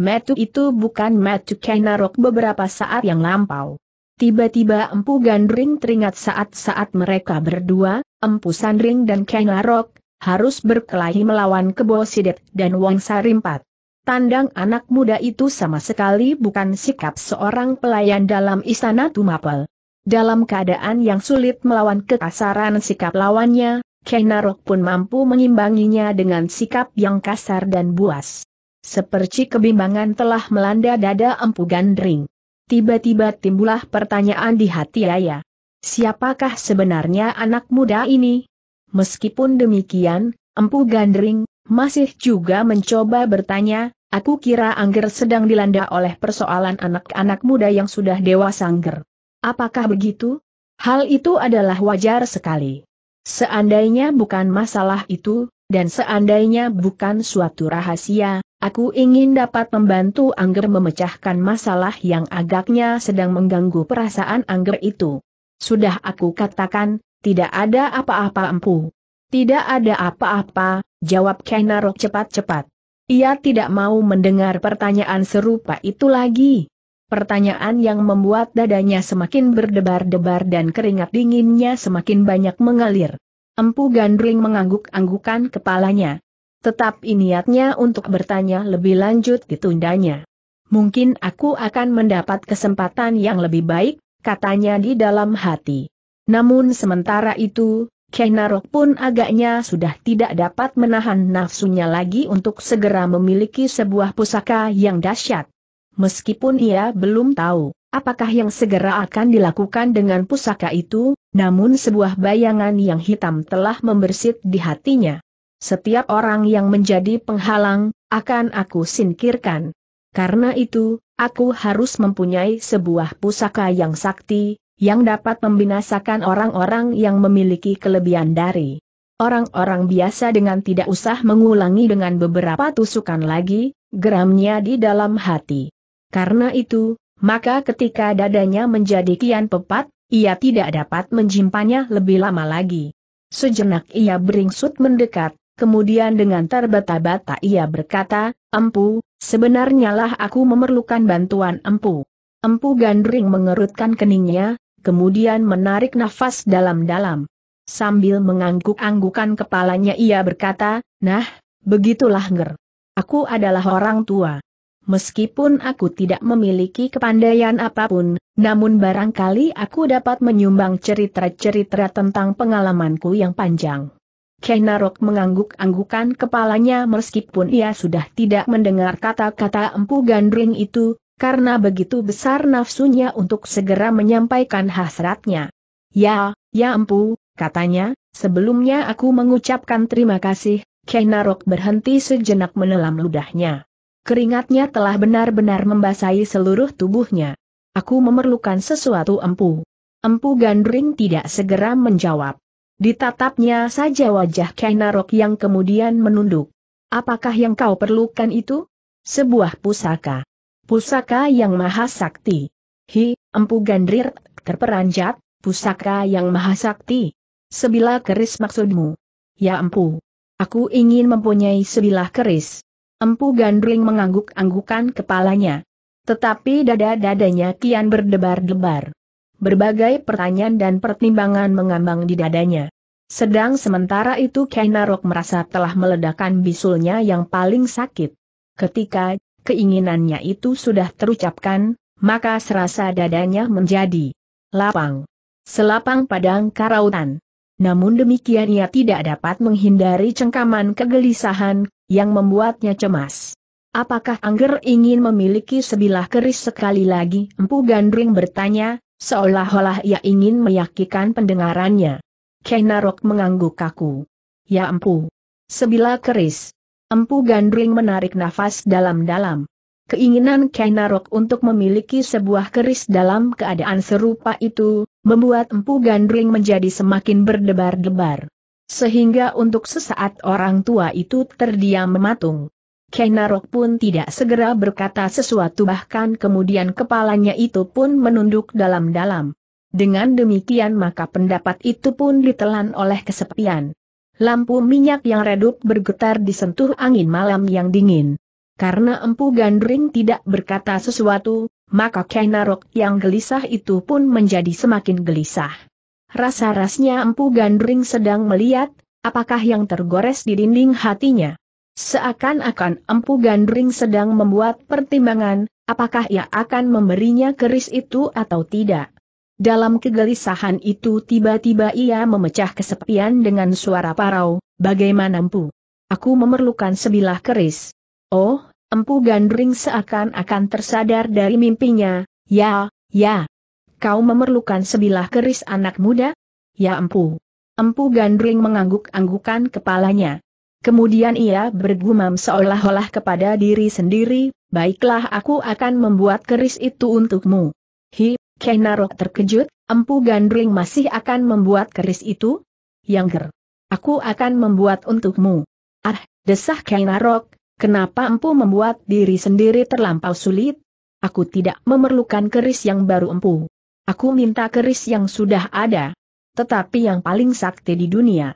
Matu itu bukan Matu Kainarok beberapa saat yang lampau. Tiba-tiba Empu Gandring teringat saat-saat mereka berdua, Empu Sandring dan Larok, harus berkelahi melawan Kebo Sidet dan Wong Sarimpat. Tandang anak muda itu sama sekali bukan sikap seorang pelayan dalam istana Tumapel. Dalam keadaan yang sulit melawan kekasaran sikap lawannya, Kenarok pun mampu mengimbanginya dengan sikap yang kasar dan buas. Seperti kebimbangan telah melanda dada Empu Gandring. Tiba-tiba timbullah pertanyaan di hati Ayah. Siapakah sebenarnya anak muda ini? Meskipun demikian, Empu Gandring, masih juga mencoba bertanya, aku kira Angger sedang dilanda oleh persoalan anak-anak muda yang sudah dewasa Angger. Apakah begitu? Hal itu adalah wajar sekali. Seandainya bukan masalah itu, dan seandainya bukan suatu rahasia, aku ingin dapat membantu Angger memecahkan masalah yang agaknya sedang mengganggu perasaan Angger itu. Sudah aku katakan, tidak ada apa-apa empu. Tidak ada apa-apa, jawab Kenaro cepat-cepat. Ia tidak mau mendengar pertanyaan serupa itu lagi. Pertanyaan yang membuat dadanya semakin berdebar-debar dan keringat dinginnya semakin banyak mengalir. Empu Gandring mengangguk-anggukan kepalanya. Tetap niatnya untuk bertanya lebih lanjut ditundanya. Mungkin aku akan mendapat kesempatan yang lebih baik, katanya di dalam hati. Namun sementara itu, Kenarok pun agaknya sudah tidak dapat menahan nafsunya lagi untuk segera memiliki sebuah pusaka yang dahsyat. Meskipun ia belum tahu apakah yang segera akan dilakukan dengan pusaka itu, namun sebuah bayangan yang hitam telah membersit di hatinya. Setiap orang yang menjadi penghalang, akan aku singkirkan. Karena itu, aku harus mempunyai sebuah pusaka yang sakti, yang dapat membinasakan orang-orang yang memiliki kelebihan dari orang-orang biasa dengan tidak usah mengulangi dengan beberapa tusukan lagi, geramnya di dalam hati. Karena itu, maka ketika dadanya menjadi kian pepat, ia tidak dapat menjimpanya lebih lama lagi. Sejenak ia beringsut mendekat, kemudian dengan terbata-bata ia berkata, Empu, Sebenarnya lah aku memerlukan bantuan empu. Empu Gandring mengerutkan keningnya, kemudian menarik nafas dalam-dalam. Sambil mengangguk-anggukan kepalanya ia berkata, nah, begitulah nger. Aku adalah orang tua. Meskipun aku tidak memiliki kepandaian apapun, namun barangkali aku dapat menyumbang cerita-cerita tentang pengalamanku yang panjang. Kenarok mengangguk-anggukan kepalanya meskipun ia sudah tidak mendengar kata-kata empu gandring itu, karena begitu besar nafsunya untuk segera menyampaikan hasratnya. Ya, ya empu, katanya, sebelumnya aku mengucapkan terima kasih, Kenarok berhenti sejenak menelam ludahnya. Keringatnya telah benar-benar membasahi seluruh tubuhnya. Aku memerlukan sesuatu empu. Empu Gandring tidak segera menjawab. Ditatapnya saja wajah Kainarok yang kemudian menunduk. Apakah yang kau perlukan itu? Sebuah pusaka. Pusaka yang maha sakti. Hi, empu gandrir, terperanjat, pusaka yang maha sakti. Sebilah keris maksudmu. Ya empu. Aku ingin mempunyai sebilah keris. Empu gandring mengangguk-anggukan kepalanya. Tetapi dada-dadanya kian berdebar-debar berbagai pertanyaan dan pertimbangan mengambang di dadanya. Sedang sementara itu Kainarok merasa telah meledakkan bisulnya yang paling sakit. Ketika keinginannya itu sudah terucapkan, maka serasa dadanya menjadi lapang. Selapang padang karautan. Namun demikian ia tidak dapat menghindari cengkaman kegelisahan, yang membuatnya cemas. Apakah Angger ingin memiliki sebilah keris sekali lagi? Empu Gandring bertanya, Seolah-olah ia ingin meyakinkan pendengarannya. Kenarok mengangguk kaku. Ya empu. Sebila keris. Empu Gandring menarik nafas dalam-dalam. Keinginan Kenarok untuk memiliki sebuah keris dalam keadaan serupa itu, membuat Empu Gandring menjadi semakin berdebar-debar. Sehingga untuk sesaat orang tua itu terdiam mematung. Kenarok pun tidak segera berkata sesuatu bahkan kemudian kepalanya itu pun menunduk dalam-dalam. Dengan demikian maka pendapat itu pun ditelan oleh kesepian. Lampu minyak yang redup bergetar disentuh angin malam yang dingin. Karena Empu Gandring tidak berkata sesuatu, maka Kenarok yang gelisah itu pun menjadi semakin gelisah. Rasa-rasnya Empu Gandring sedang melihat, apakah yang tergores di dinding hatinya. Seakan-akan Empu Gandring sedang membuat pertimbangan, apakah ia akan memberinya keris itu atau tidak. Dalam kegelisahan itu tiba-tiba ia memecah kesepian dengan suara parau, bagaimana Empu? Aku memerlukan sebilah keris. Oh, Empu Gandring seakan-akan tersadar dari mimpinya, ya, ya. Kau memerlukan sebilah keris anak muda? Ya Empu. Empu Gandring mengangguk-anggukan kepalanya. Kemudian ia bergumam seolah-olah kepada diri sendiri, baiklah aku akan membuat keris itu untukmu. Hi, Kenarok terkejut, empu gandring masih akan membuat keris itu? Yangger. Aku akan membuat untukmu. Ah, desah Kenarok, kenapa empu membuat diri sendiri terlampau sulit? Aku tidak memerlukan keris yang baru empu. Aku minta keris yang sudah ada. Tetapi yang paling sakti di dunia.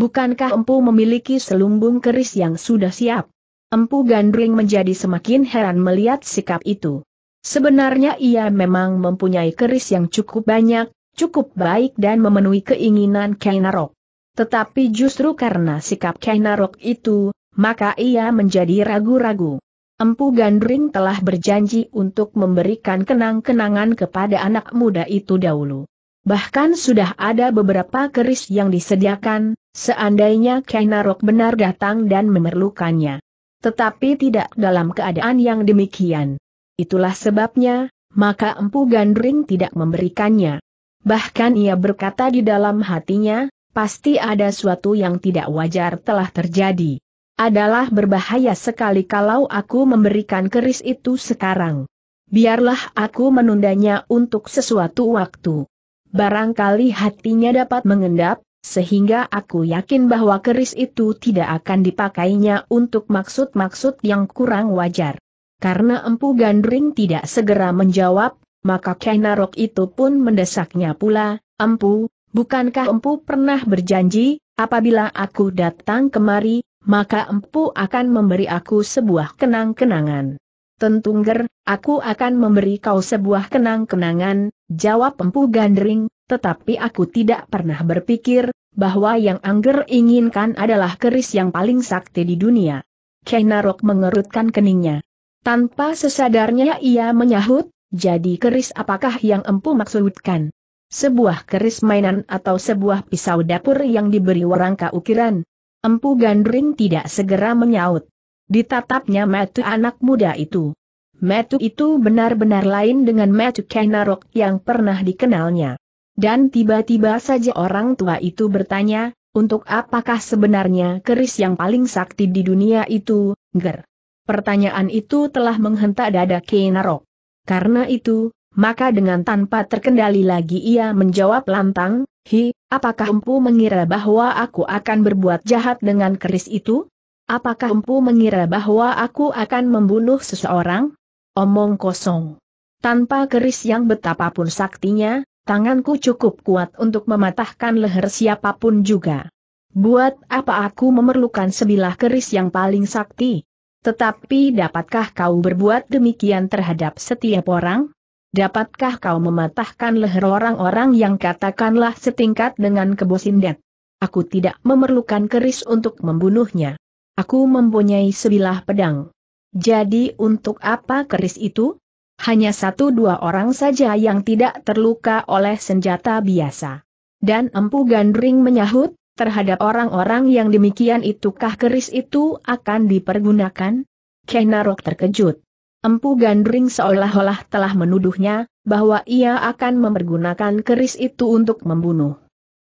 Bukankah Empu memiliki selumbung keris yang sudah siap? Empu Gandring menjadi semakin heran melihat sikap itu. Sebenarnya ia memang mempunyai keris yang cukup banyak, cukup baik dan memenuhi keinginan Kainarok. Tetapi justru karena sikap Kainarok itu, maka ia menjadi ragu-ragu. Empu Gandring telah berjanji untuk memberikan kenang-kenangan kepada anak muda itu dahulu. Bahkan sudah ada beberapa keris yang disediakan, seandainya Kainarok benar datang dan memerlukannya. Tetapi tidak dalam keadaan yang demikian. Itulah sebabnya, maka Empu Gandring tidak memberikannya. Bahkan ia berkata di dalam hatinya, pasti ada suatu yang tidak wajar telah terjadi. Adalah berbahaya sekali kalau aku memberikan keris itu sekarang. Biarlah aku menundanya untuk sesuatu waktu. Barangkali hatinya dapat mengendap, sehingga aku yakin bahwa keris itu tidak akan dipakainya untuk maksud-maksud yang kurang wajar. Karena Empu Gandring tidak segera menjawab, maka Kainarok itu pun mendesaknya pula, Empu, bukankah Empu pernah berjanji, apabila aku datang kemari, maka Empu akan memberi aku sebuah kenang-kenangan. Tentungger, aku akan memberi kau sebuah kenang-kenangan, jawab Empu Gandring, tetapi aku tidak pernah berpikir, bahwa yang Angger inginkan adalah keris yang paling sakti di dunia. Kenarok mengerutkan keningnya. Tanpa sesadarnya ia menyahut, jadi keris apakah yang Empu maksudkan? Sebuah keris mainan atau sebuah pisau dapur yang diberi warangka ukiran? Empu Gandring tidak segera menyaut. Ditatapnya metu anak muda itu. Metu itu benar-benar lain dengan metu Kainarok yang pernah dikenalnya. Dan tiba-tiba saja orang tua itu bertanya, untuk apakah sebenarnya keris yang paling sakti di dunia itu, Ger? Pertanyaan itu telah menghentak dada Kainarok. Karena itu, maka dengan tanpa terkendali lagi ia menjawab lantang, Hi, apakah empu mengira bahwa aku akan berbuat jahat dengan keris itu? Apakah empu mengira bahwa aku akan membunuh seseorang? Omong kosong. Tanpa keris yang betapapun saktinya, tanganku cukup kuat untuk mematahkan leher siapapun juga. Buat apa aku memerlukan sebilah keris yang paling sakti? Tetapi dapatkah kau berbuat demikian terhadap setiap orang? Dapatkah kau mematahkan leher orang-orang yang katakanlah setingkat dengan kebosindet? Aku tidak memerlukan keris untuk membunuhnya. Aku mempunyai sebilah pedang. Jadi untuk apa keris itu? Hanya satu dua orang saja yang tidak terluka oleh senjata biasa. Dan Empu Gandring menyahut, terhadap orang-orang yang demikian itukah keris itu akan dipergunakan? Kenarok terkejut. Empu Gandring seolah-olah telah menuduhnya, bahwa ia akan mempergunakan keris itu untuk membunuh.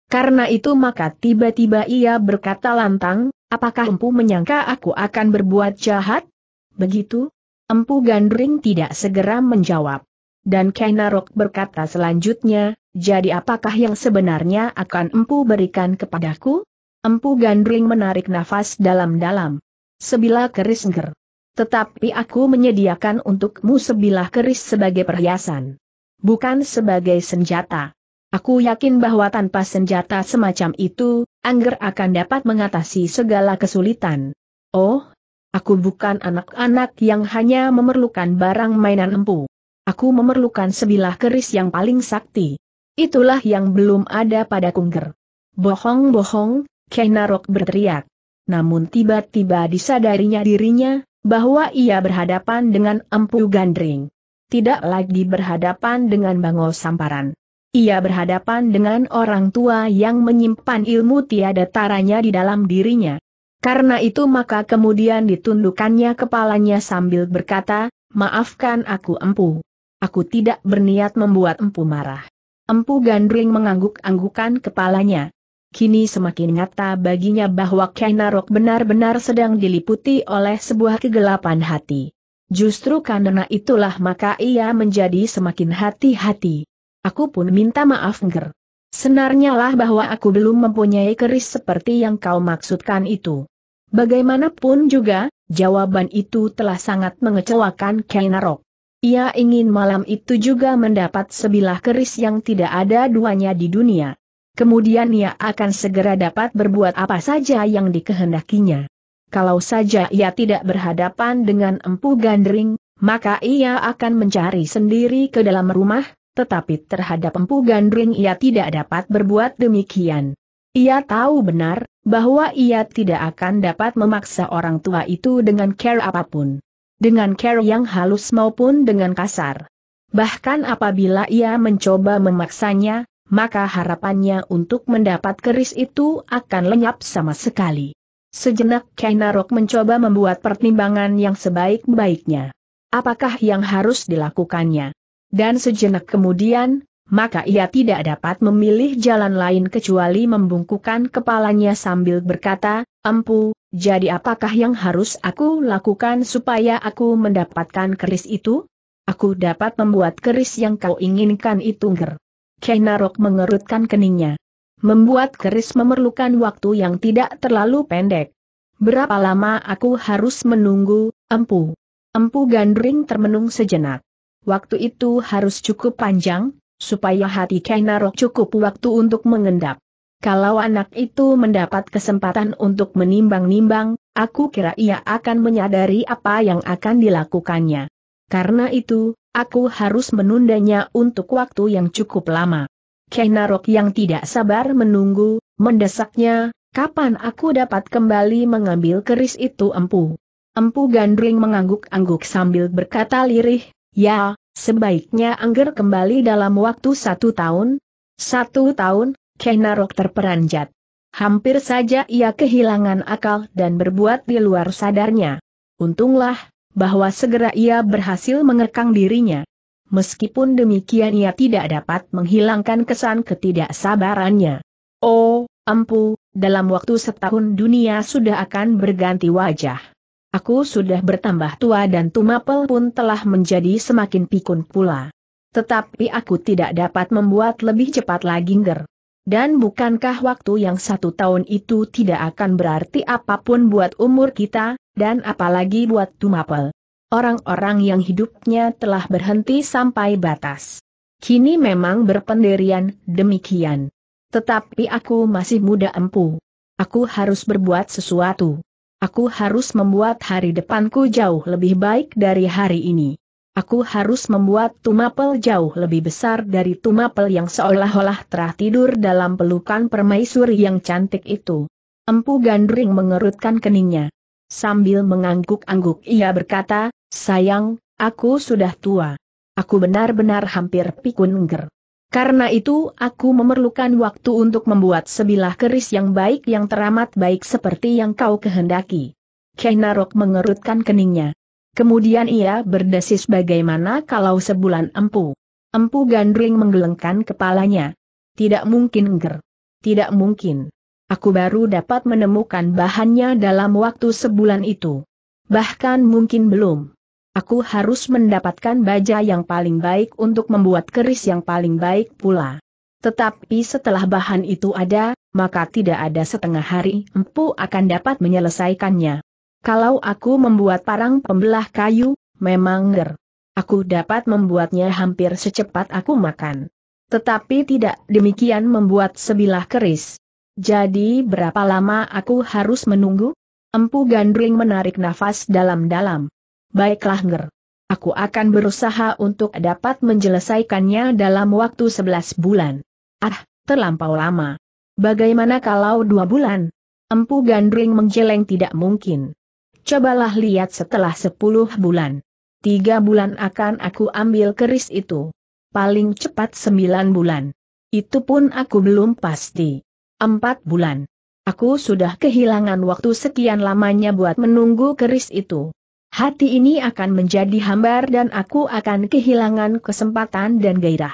Karena itu maka tiba-tiba ia berkata lantang, apakah empu menyangka aku akan berbuat jahat? Begitu? Empu Gandring tidak segera menjawab. Dan Kainarok berkata selanjutnya, jadi apakah yang sebenarnya akan empu berikan kepadaku? Empu Gandring menarik nafas dalam-dalam. Sebilah keris nger. Tetapi aku menyediakan untukmu sebilah keris sebagai perhiasan. Bukan sebagai senjata. Aku yakin bahwa tanpa senjata semacam itu, Angger akan dapat mengatasi segala kesulitan. Oh, aku bukan anak-anak yang hanya memerlukan barang mainan empu. Aku memerlukan sebilah keris yang paling sakti. Itulah yang belum ada pada Kungger. Bohong-bohong, Kenarok berteriak. Namun tiba-tiba disadarinya dirinya, bahwa ia berhadapan dengan empu gandring. Tidak lagi berhadapan dengan Bangau Samparan. Ia berhadapan dengan orang tua yang menyimpan ilmu tiada taranya di dalam dirinya. Karena itu maka kemudian ditundukannya kepalanya sambil berkata, maafkan aku empu. Aku tidak berniat membuat empu marah. Empu Gandring mengangguk-anggukan kepalanya. Kini semakin nyata baginya bahwa Kainarok benar-benar sedang diliputi oleh sebuah kegelapan hati. Justru karena itulah maka ia menjadi semakin hati-hati. Aku pun minta maaf ger. Senarnya lah bahwa aku belum mempunyai keris seperti yang kau maksudkan itu. Bagaimanapun juga, jawaban itu telah sangat mengecewakan Kainarok. Ia ingin malam itu juga mendapat sebilah keris yang tidak ada duanya di dunia. Kemudian ia akan segera dapat berbuat apa saja yang dikehendakinya. Kalau saja ia tidak berhadapan dengan empu gandring, maka ia akan mencari sendiri ke dalam rumah, tetapi terhadap Empu Gandring ia tidak dapat berbuat demikian. Ia tahu benar, bahwa ia tidak akan dapat memaksa orang tua itu dengan care apapun. Dengan care yang halus maupun dengan kasar. Bahkan apabila ia mencoba memaksanya, maka harapannya untuk mendapat keris itu akan lenyap sama sekali. Sejenak Kainarok mencoba membuat pertimbangan yang sebaik-baiknya. Apakah yang harus dilakukannya? Dan sejenak kemudian, maka ia tidak dapat memilih jalan lain kecuali membungkukkan kepalanya sambil berkata, Empu, jadi apakah yang harus aku lakukan supaya aku mendapatkan keris itu? Aku dapat membuat keris yang kau inginkan itu ger. Kenarok mengerutkan keningnya. Membuat keris memerlukan waktu yang tidak terlalu pendek. Berapa lama aku harus menunggu, empu? Empu Gandring termenung sejenak. Waktu itu harus cukup panjang, supaya hati Kainarok cukup waktu untuk mengendap. Kalau anak itu mendapat kesempatan untuk menimbang-nimbang, aku kira ia akan menyadari apa yang akan dilakukannya. Karena itu, aku harus menundanya untuk waktu yang cukup lama. Kainarok yang tidak sabar menunggu, mendesaknya, kapan aku dapat kembali mengambil keris itu empu. Empu Gandring mengangguk-angguk sambil berkata lirih, Ya, sebaiknya Angger kembali dalam waktu satu tahun. Satu tahun, Kenarok terperanjat. Hampir saja ia kehilangan akal dan berbuat di luar sadarnya. Untunglah, bahwa segera ia berhasil mengekang dirinya. Meskipun demikian ia tidak dapat menghilangkan kesan ketidaksabarannya. Oh, ampuh, dalam waktu setahun dunia sudah akan berganti wajah. Aku sudah bertambah tua dan Tumapel pun telah menjadi semakin pikun pula. Tetapi aku tidak dapat membuat lebih cepat lagi nger. Dan bukankah waktu yang satu tahun itu tidak akan berarti apapun buat umur kita, dan apalagi buat Tumapel. Orang-orang yang hidupnya telah berhenti sampai batas. Kini memang berpendirian demikian. Tetapi aku masih muda empu. Aku harus berbuat sesuatu. Aku harus membuat hari depanku jauh lebih baik dari hari ini. Aku harus membuat tumapel jauh lebih besar dari tumapel yang seolah-olah telah tidur dalam pelukan permaisuri yang cantik itu. Empu Gandring mengerutkan keningnya. Sambil mengangguk-angguk ia berkata, sayang, aku sudah tua. Aku benar-benar hampir pikun ngger. Karena itu aku memerlukan waktu untuk membuat sebilah keris yang baik yang teramat baik seperti yang kau kehendaki. Kainarok mengerutkan keningnya. Kemudian ia berdesis bagaimana kalau sebulan empu. Empu Gandring menggelengkan kepalanya. Tidak mungkin ger. Tidak mungkin. Aku baru dapat menemukan bahannya dalam waktu sebulan itu. Bahkan mungkin belum aku harus mendapatkan baja yang paling baik untuk membuat keris yang paling baik pula. Tetapi setelah bahan itu ada, maka tidak ada setengah hari empu akan dapat menyelesaikannya. Kalau aku membuat parang pembelah kayu, memang ger. Aku dapat membuatnya hampir secepat aku makan. Tetapi tidak demikian membuat sebilah keris. Jadi berapa lama aku harus menunggu? Empu Gandring menarik nafas dalam-dalam. Baiklah Nger. Aku akan berusaha untuk dapat menyelesaikannya dalam waktu sebelas bulan. Ah, terlampau lama. Bagaimana kalau dua bulan? Empu Gandring menjeleng tidak mungkin. Cobalah lihat setelah sepuluh bulan. Tiga bulan akan aku ambil keris itu. Paling cepat sembilan bulan. Itu pun aku belum pasti. Empat bulan. Aku sudah kehilangan waktu sekian lamanya buat menunggu keris itu. Hati ini akan menjadi hambar dan aku akan kehilangan kesempatan dan gairah.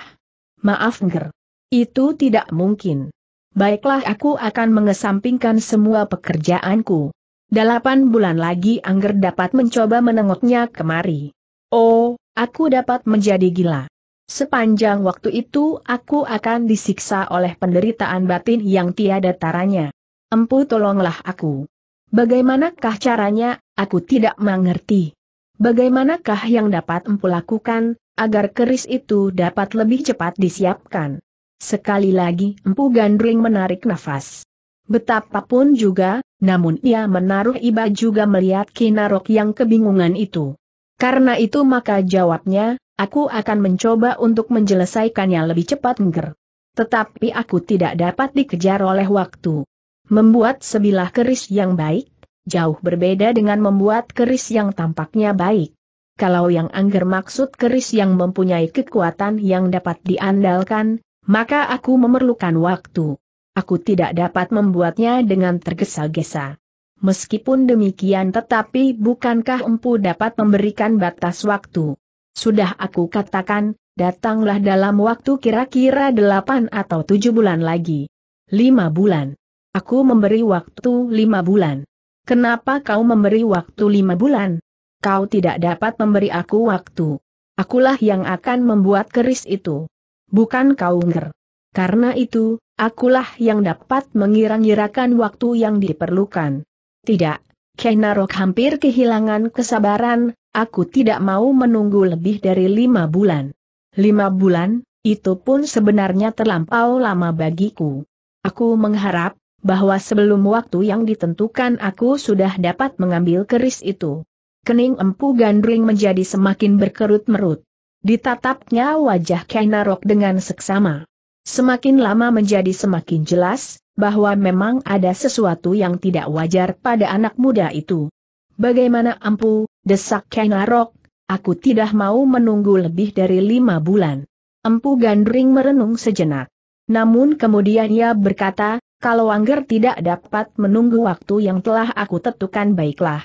Maaf Nger. Itu tidak mungkin. Baiklah aku akan mengesampingkan semua pekerjaanku. Delapan bulan lagi Angger dapat mencoba menengoknya kemari. Oh, aku dapat menjadi gila. Sepanjang waktu itu aku akan disiksa oleh penderitaan batin yang tiada taranya. Empu tolonglah aku. Bagaimanakah caranya Aku tidak mengerti. Bagaimanakah yang dapat empu lakukan, agar keris itu dapat lebih cepat disiapkan? Sekali lagi empu gandring menarik nafas. Betapapun juga, namun ia menaruh iba juga melihat Kinarok yang kebingungan itu. Karena itu maka jawabnya, aku akan mencoba untuk menyelesaikannya lebih cepat ngger. Tetapi aku tidak dapat dikejar oleh waktu. Membuat sebilah keris yang baik, jauh berbeda dengan membuat keris yang tampaknya baik. Kalau yang angger maksud keris yang mempunyai kekuatan yang dapat diandalkan, maka aku memerlukan waktu. Aku tidak dapat membuatnya dengan tergesa-gesa. Meskipun demikian tetapi bukankah empu dapat memberikan batas waktu? Sudah aku katakan, datanglah dalam waktu kira-kira delapan atau tujuh bulan lagi. Lima bulan. Aku memberi waktu lima bulan. Kenapa kau memberi waktu lima bulan? Kau tidak dapat memberi aku waktu. Akulah yang akan membuat keris itu. Bukan kau nger. Karena itu, akulah yang dapat mengira-ngirakan waktu yang diperlukan. Tidak, Kenarok hampir kehilangan kesabaran, aku tidak mau menunggu lebih dari lima bulan. Lima bulan, itu pun sebenarnya terlampau lama bagiku. Aku mengharap, bahwa sebelum waktu yang ditentukan aku sudah dapat mengambil keris itu. Kening empu gandring menjadi semakin berkerut-merut. Ditatapnya wajah Kainarok dengan seksama. Semakin lama menjadi semakin jelas, bahwa memang ada sesuatu yang tidak wajar pada anak muda itu. Bagaimana ampu, desak Kainarok, aku tidak mau menunggu lebih dari lima bulan. Empu Gandring merenung sejenak. Namun kemudian ia berkata, kalau Angger tidak dapat menunggu waktu yang telah aku tentukan baiklah.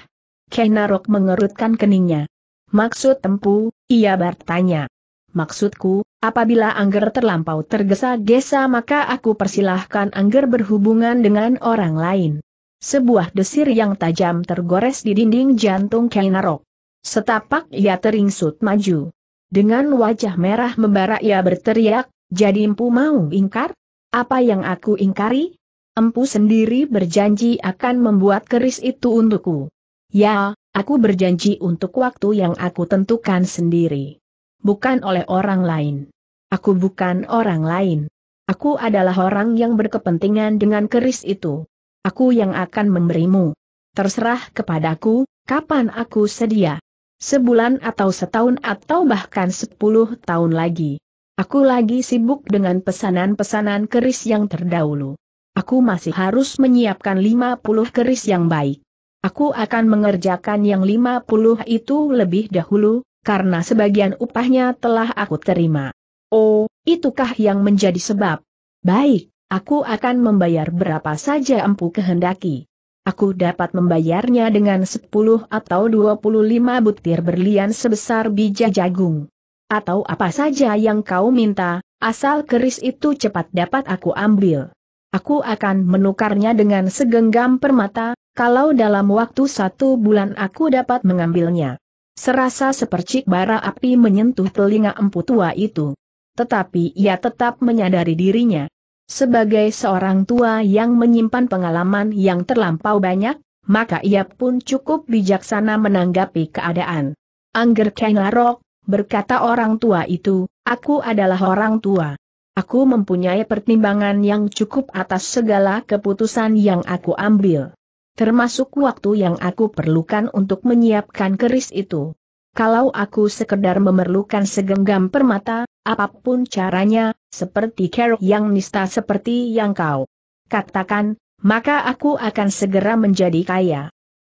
Kenarok mengerutkan keningnya. Maksud tempu, ia bertanya. Maksudku, apabila Angger terlampau tergesa-gesa maka aku persilahkan Angger berhubungan dengan orang lain. Sebuah desir yang tajam tergores di dinding jantung Kainarok. Setapak ia teringsut maju. Dengan wajah merah membara ia berteriak, jadi empu mau ingkar? Apa yang aku ingkari? Empu sendiri berjanji akan membuat keris itu untukku. Ya, aku berjanji untuk waktu yang aku tentukan sendiri. Bukan oleh orang lain. Aku bukan orang lain. Aku adalah orang yang berkepentingan dengan keris itu. Aku yang akan memberimu. Terserah kepadaku, kapan aku sedia. Sebulan atau setahun atau bahkan sepuluh tahun lagi. Aku lagi sibuk dengan pesanan-pesanan keris yang terdahulu. Aku masih harus menyiapkan 50 keris yang baik. Aku akan mengerjakan yang 50 itu lebih dahulu, karena sebagian upahnya telah aku terima. Oh, itukah yang menjadi sebab? Baik, aku akan membayar berapa saja empu kehendaki. Aku dapat membayarnya dengan 10 atau 25 butir berlian sebesar biji jagung. Atau apa saja yang kau minta, asal keris itu cepat dapat aku ambil. Aku akan menukarnya dengan segenggam permata, kalau dalam waktu satu bulan aku dapat mengambilnya. Serasa sepercik bara api menyentuh telinga empu tua itu. Tetapi ia tetap menyadari dirinya. Sebagai seorang tua yang menyimpan pengalaman yang terlampau banyak, maka ia pun cukup bijaksana menanggapi keadaan. Angger Kenarok, berkata orang tua itu, aku adalah orang tua. Aku mempunyai pertimbangan yang cukup atas segala keputusan yang aku ambil. Termasuk waktu yang aku perlukan untuk menyiapkan keris itu. Kalau aku sekedar memerlukan segenggam permata, apapun caranya, seperti kerok yang nista seperti yang kau katakan, maka aku akan segera menjadi kaya.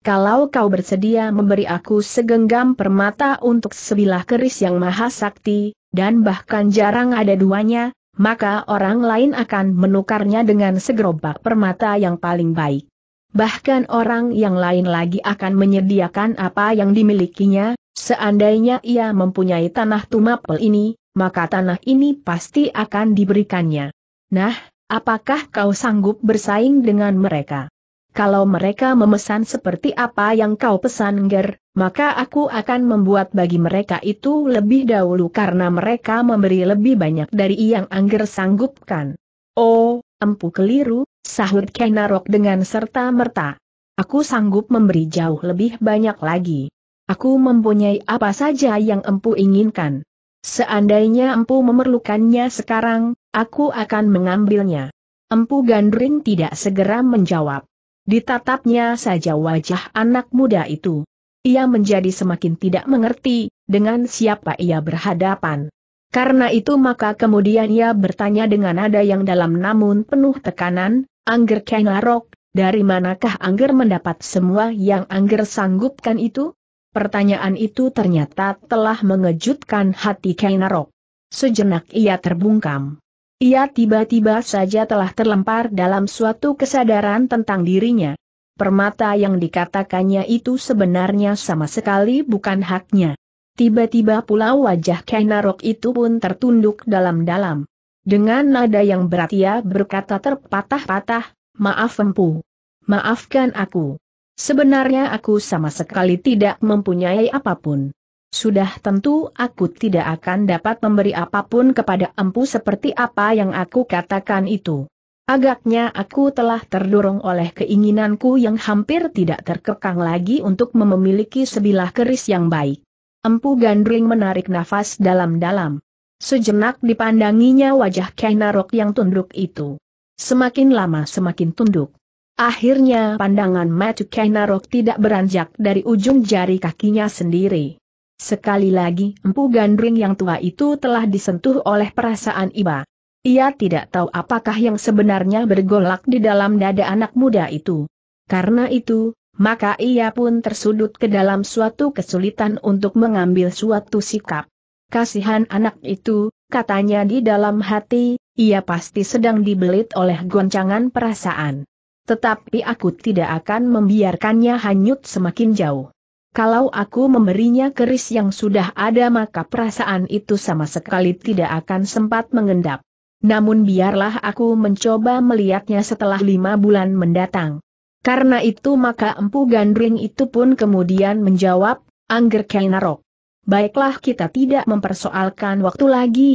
Kalau kau bersedia memberi aku segenggam permata untuk sebilah keris yang maha sakti, dan bahkan jarang ada duanya, maka orang lain akan menukarnya dengan segerobak permata yang paling baik. Bahkan orang yang lain lagi akan menyediakan apa yang dimilikinya, seandainya ia mempunyai tanah tumapel ini, maka tanah ini pasti akan diberikannya. Nah, apakah kau sanggup bersaing dengan mereka? kalau mereka memesan seperti apa yang kau pesan Ger, maka aku akan membuat bagi mereka itu lebih dahulu karena mereka memberi lebih banyak dari yang Angger sanggupkan. Oh, empu keliru, sahut Kenarok dengan serta merta. Aku sanggup memberi jauh lebih banyak lagi. Aku mempunyai apa saja yang empu inginkan. Seandainya empu memerlukannya sekarang, aku akan mengambilnya. Empu Gandring tidak segera menjawab. Ditatapnya saja wajah anak muda itu. Ia menjadi semakin tidak mengerti, dengan siapa ia berhadapan. Karena itu maka kemudian ia bertanya dengan nada yang dalam namun penuh tekanan, Angger Kengarok, dari manakah Angger mendapat semua yang Angger sanggupkan itu? Pertanyaan itu ternyata telah mengejutkan hati Kenarok. Sejenak ia terbungkam. Ia tiba-tiba saja telah terlempar dalam suatu kesadaran tentang dirinya. Permata yang dikatakannya itu sebenarnya sama sekali bukan haknya. Tiba-tiba pula wajah Kainarok itu pun tertunduk dalam-dalam. Dengan nada yang berat ia berkata terpatah-patah, maaf empu. Maafkan aku. Sebenarnya aku sama sekali tidak mempunyai apapun. Sudah tentu aku tidak akan dapat memberi apapun kepada empu seperti apa yang aku katakan itu. Agaknya aku telah terdorong oleh keinginanku yang hampir tidak terkekang lagi untuk memiliki sebilah keris yang baik. Empu Gandring menarik nafas dalam-dalam. Sejenak dipandanginya wajah Kainarok yang tunduk itu. Semakin lama semakin tunduk. Akhirnya pandangan mata Kainarok tidak beranjak dari ujung jari kakinya sendiri. Sekali lagi, Empu Gandring yang tua itu telah disentuh oleh perasaan iba. Ia tidak tahu apakah yang sebenarnya bergolak di dalam dada anak muda itu. Karena itu, maka ia pun tersudut ke dalam suatu kesulitan untuk mengambil suatu sikap. Kasihan anak itu, katanya di dalam hati, ia pasti sedang dibelit oleh goncangan perasaan. Tetapi aku tidak akan membiarkannya hanyut semakin jauh. Kalau aku memberinya keris yang sudah ada maka perasaan itu sama sekali tidak akan sempat mengendap. Namun biarlah aku mencoba melihatnya setelah lima bulan mendatang. Karena itu maka empu gandring itu pun kemudian menjawab, Angger Kainarok. Baiklah kita tidak mempersoalkan waktu lagi.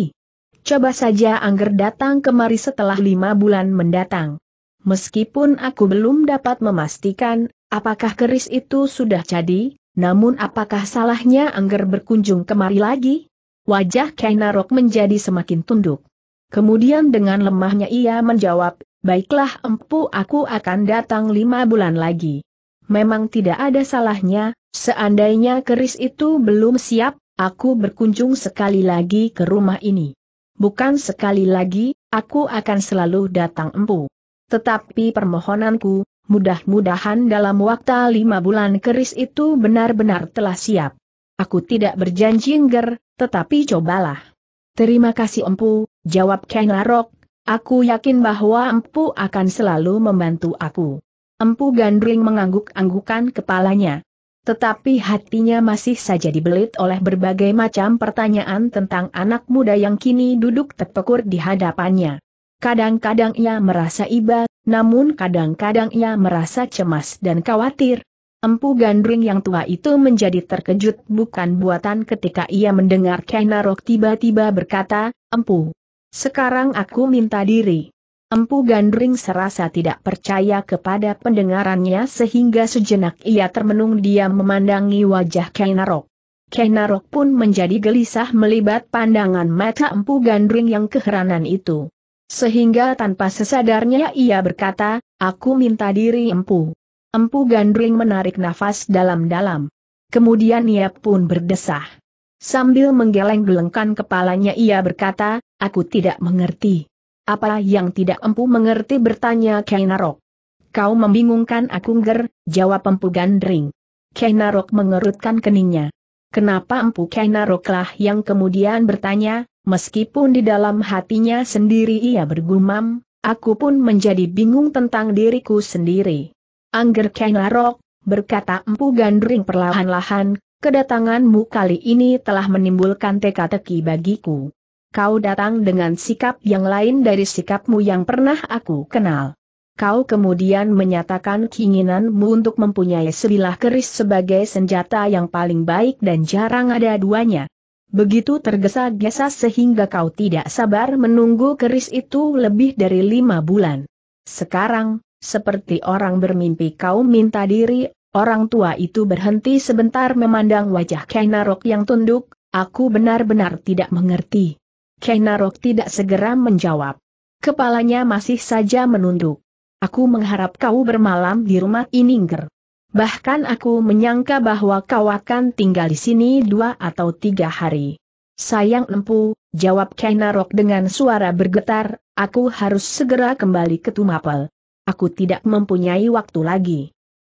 Coba saja Angger datang kemari setelah lima bulan mendatang. Meskipun aku belum dapat memastikan apakah keris itu sudah jadi, namun apakah salahnya Angger berkunjung kemari lagi? Wajah Kainarok menjadi semakin tunduk. Kemudian dengan lemahnya ia menjawab, baiklah empu aku akan datang lima bulan lagi. Memang tidak ada salahnya, seandainya keris itu belum siap, aku berkunjung sekali lagi ke rumah ini. Bukan sekali lagi, aku akan selalu datang empu. Tetapi permohonanku, Mudah-mudahan dalam waktu lima bulan keris itu benar-benar telah siap. Aku tidak berjanji ngger, tetapi cobalah. Terima kasih empu, jawab Kang Larok, aku yakin bahwa empu akan selalu membantu aku. Empu Gandring mengangguk-anggukan kepalanya. Tetapi hatinya masih saja dibelit oleh berbagai macam pertanyaan tentang anak muda yang kini duduk terpekur di hadapannya. Kadang-kadang ia merasa iba, namun kadang-kadang ia merasa cemas dan khawatir. Empu Gandring yang tua itu menjadi terkejut bukan buatan ketika ia mendengar Kainarok tiba-tiba berkata, Empu, sekarang aku minta diri. Empu Gandring serasa tidak percaya kepada pendengarannya sehingga sejenak ia termenung dia memandangi wajah Kainarok. Kainarok pun menjadi gelisah melibat pandangan mata Empu Gandring yang keheranan itu. Sehingga tanpa sesadarnya ia berkata, aku minta diri empu. Empu Gandring menarik nafas dalam-dalam. Kemudian ia pun berdesah. Sambil menggeleng-gelengkan kepalanya ia berkata, aku tidak mengerti. Apa yang tidak empu mengerti bertanya Kainarok. Kau membingungkan aku ger, jawab empu Gandring. Kainarok mengerutkan keningnya. Kenapa empu Kainaroklah yang kemudian bertanya, meskipun di dalam hatinya sendiri ia bergumam, aku pun menjadi bingung tentang diriku sendiri. Angger Kenarok, berkata Empu Gandring perlahan-lahan, kedatanganmu kali ini telah menimbulkan teka-teki bagiku. Kau datang dengan sikap yang lain dari sikapmu yang pernah aku kenal. Kau kemudian menyatakan keinginanmu untuk mempunyai sebilah keris sebagai senjata yang paling baik dan jarang ada duanya. Begitu tergesa-gesa sehingga kau tidak sabar menunggu keris itu lebih dari lima bulan. Sekarang, seperti orang bermimpi kau minta diri, orang tua itu berhenti sebentar memandang wajah Kainarok yang tunduk, aku benar-benar tidak mengerti. Kainarok tidak segera menjawab. Kepalanya masih saja menunduk. Aku mengharap kau bermalam di rumah ini Bahkan aku menyangka bahwa kau akan tinggal di sini dua atau tiga hari. Sayang empu, jawab Kainarok dengan suara bergetar, aku harus segera kembali ke Tumapel. Aku tidak mempunyai waktu lagi.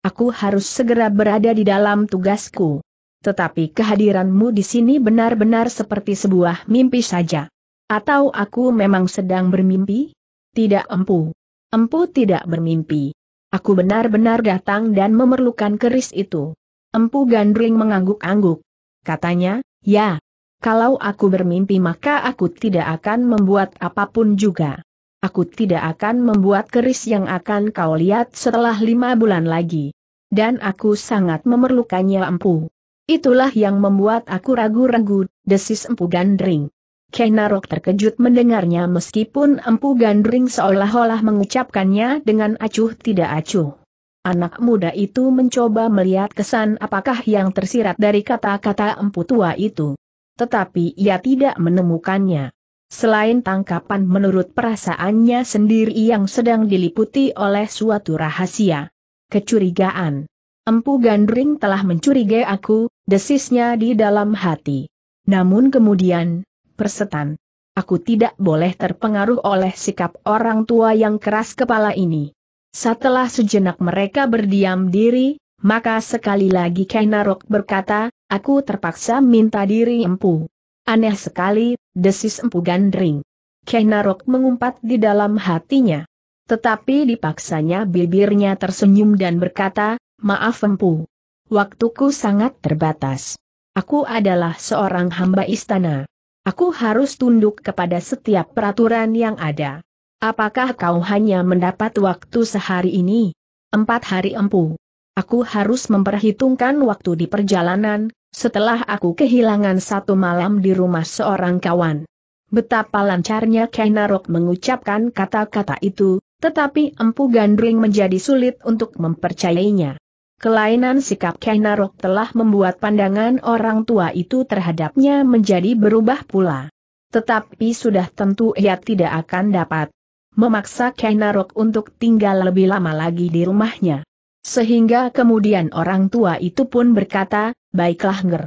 Aku harus segera berada di dalam tugasku. Tetapi kehadiranmu di sini benar-benar seperti sebuah mimpi saja. Atau aku memang sedang bermimpi? Tidak empu. Empu tidak bermimpi. Aku benar-benar datang dan memerlukan keris itu. Empu Gandring mengangguk-angguk. Katanya, ya. Kalau aku bermimpi maka aku tidak akan membuat apapun juga. Aku tidak akan membuat keris yang akan kau lihat setelah lima bulan lagi. Dan aku sangat memerlukannya empu. Itulah yang membuat aku ragu-ragu, desis empu Gandring. Kenarok terkejut mendengarnya meskipun Empu Gandring seolah-olah mengucapkannya dengan acuh tidak acuh. Anak muda itu mencoba melihat kesan apakah yang tersirat dari kata-kata empu tua itu. Tetapi ia tidak menemukannya. Selain tangkapan menurut perasaannya sendiri yang sedang diliputi oleh suatu rahasia. Kecurigaan. Empu Gandring telah mencurigai aku, desisnya di dalam hati. Namun kemudian, persetan. Aku tidak boleh terpengaruh oleh sikap orang tua yang keras kepala ini. Setelah sejenak mereka berdiam diri, maka sekali lagi Kainarok berkata, aku terpaksa minta diri empu. Aneh sekali, desis empu gandring. Kainarok mengumpat di dalam hatinya. Tetapi dipaksanya bibirnya tersenyum dan berkata, maaf empu. Waktuku sangat terbatas. Aku adalah seorang hamba istana. Aku harus tunduk kepada setiap peraturan yang ada. Apakah kau hanya mendapat waktu sehari ini? Empat hari empu. Aku harus memperhitungkan waktu di perjalanan, setelah aku kehilangan satu malam di rumah seorang kawan. Betapa lancarnya Kainarok mengucapkan kata-kata itu, tetapi Empu Gandring menjadi sulit untuk mempercayainya. Kelainan sikap Kenarok telah membuat pandangan orang tua itu terhadapnya menjadi berubah pula. Tetapi sudah tentu ia tidak akan dapat memaksa Kenarok untuk tinggal lebih lama lagi di rumahnya. Sehingga kemudian orang tua itu pun berkata, baiklah Nger.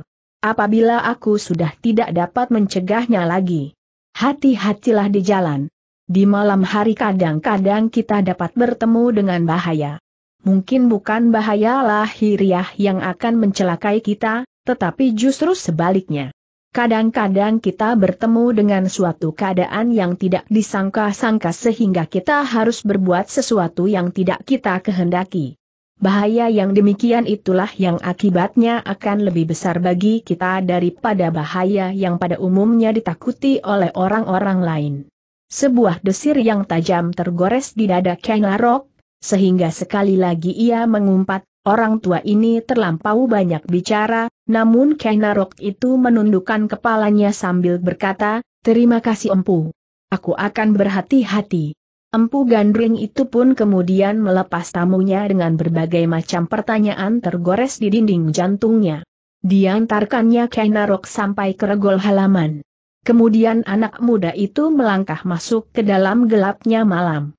Apabila aku sudah tidak dapat mencegahnya lagi. Hati-hatilah di jalan. Di malam hari kadang-kadang kita dapat bertemu dengan bahaya mungkin bukan bahaya lahiriah yang akan mencelakai kita, tetapi justru sebaliknya. Kadang-kadang kita bertemu dengan suatu keadaan yang tidak disangka-sangka sehingga kita harus berbuat sesuatu yang tidak kita kehendaki. Bahaya yang demikian itulah yang akibatnya akan lebih besar bagi kita daripada bahaya yang pada umumnya ditakuti oleh orang-orang lain. Sebuah desir yang tajam tergores di dada Kang Larok, sehingga sekali lagi ia mengumpat, orang tua ini terlampau banyak bicara, namun Kenarok itu menundukkan kepalanya sambil berkata, terima kasih empu. Aku akan berhati-hati. Empu Gandring itu pun kemudian melepas tamunya dengan berbagai macam pertanyaan tergores di dinding jantungnya. Diantarkannya Kainarok sampai ke regol halaman. Kemudian anak muda itu melangkah masuk ke dalam gelapnya malam.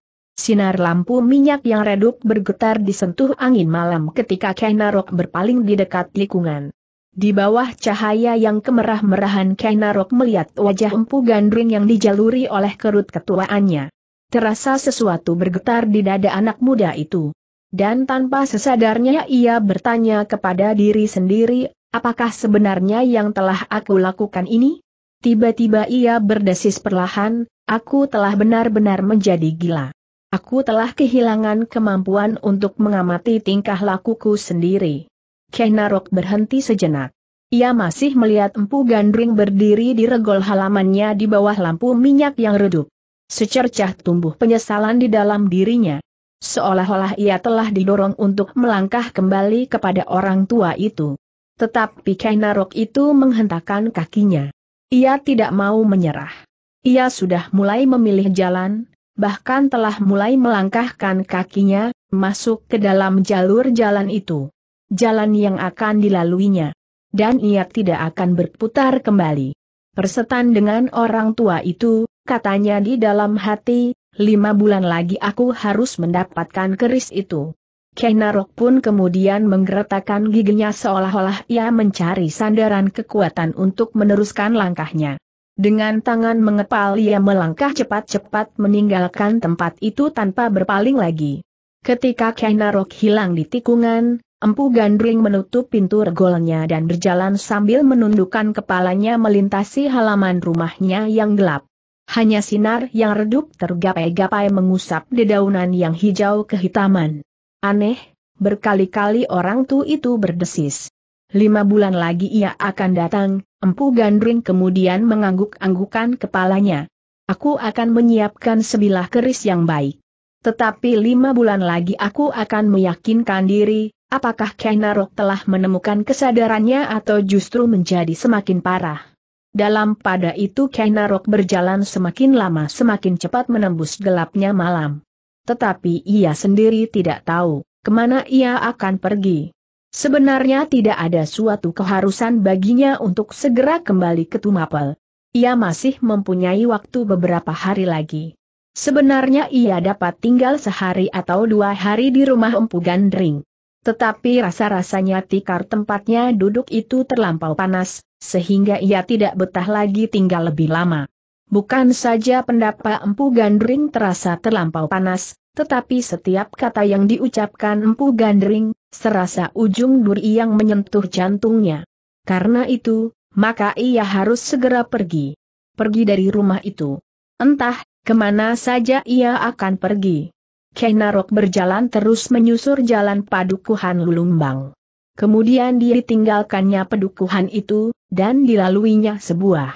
Sinar lampu minyak yang redup bergetar disentuh angin malam ketika Kainarok berpaling di dekat tikungan. Di bawah cahaya yang kemerah-merahan Kainarok melihat wajah empu gandring yang dijaluri oleh kerut ketuaannya. Terasa sesuatu bergetar di dada anak muda itu. Dan tanpa sesadarnya ia bertanya kepada diri sendiri, apakah sebenarnya yang telah aku lakukan ini? Tiba-tiba ia berdesis perlahan, aku telah benar-benar menjadi gila. Aku telah kehilangan kemampuan untuk mengamati tingkah lakuku sendiri. Kenarok berhenti sejenak. Ia masih melihat Empu Gandring berdiri di regol halamannya di bawah lampu minyak yang redup. Secercah tumbuh penyesalan di dalam dirinya. Seolah-olah ia telah didorong untuk melangkah kembali kepada orang tua itu. Tetapi Kenarok itu menghentakkan kakinya. Ia tidak mau menyerah. Ia sudah mulai memilih jalan, bahkan telah mulai melangkahkan kakinya, masuk ke dalam jalur jalan itu. Jalan yang akan dilaluinya. Dan ia tidak akan berputar kembali. Persetan dengan orang tua itu, katanya di dalam hati, lima bulan lagi aku harus mendapatkan keris itu. Kenarok pun kemudian menggeretakkan giginya seolah-olah ia mencari sandaran kekuatan untuk meneruskan langkahnya. Dengan tangan mengepal ia melangkah cepat-cepat meninggalkan tempat itu tanpa berpaling lagi. Ketika Kainarok hilang di tikungan, Empu Gandring menutup pintu regolnya dan berjalan sambil menundukkan kepalanya melintasi halaman rumahnya yang gelap. Hanya sinar yang redup tergapai-gapai mengusap dedaunan yang hijau kehitaman. Aneh, berkali-kali orang tu itu berdesis lima bulan lagi ia akan datang, Empu Gandring kemudian mengangguk-anggukan kepalanya. Aku akan menyiapkan sebilah keris yang baik. Tetapi lima bulan lagi aku akan meyakinkan diri, apakah Kenarok telah menemukan kesadarannya atau justru menjadi semakin parah. Dalam pada itu Kenarok berjalan semakin lama semakin cepat menembus gelapnya malam. Tetapi ia sendiri tidak tahu, kemana ia akan pergi. Sebenarnya tidak ada suatu keharusan baginya untuk segera kembali ke Tumapel. Ia masih mempunyai waktu beberapa hari lagi. Sebenarnya ia dapat tinggal sehari atau dua hari di rumah Empu Gandring. Tetapi rasa-rasanya tikar tempatnya duduk itu terlampau panas, sehingga ia tidak betah lagi tinggal lebih lama. Bukan saja pendapat Empu Gandring terasa terlampau panas, tetapi setiap kata yang diucapkan Empu Gandring, Serasa ujung duri yang menyentuh jantungnya. Karena itu, maka ia harus segera pergi. Pergi dari rumah itu. Entah, kemana saja ia akan pergi. Kenarok berjalan terus menyusur jalan padukuhan Lulumbang. Kemudian ditinggalkannya pedukuhan itu, dan dilaluinya sebuah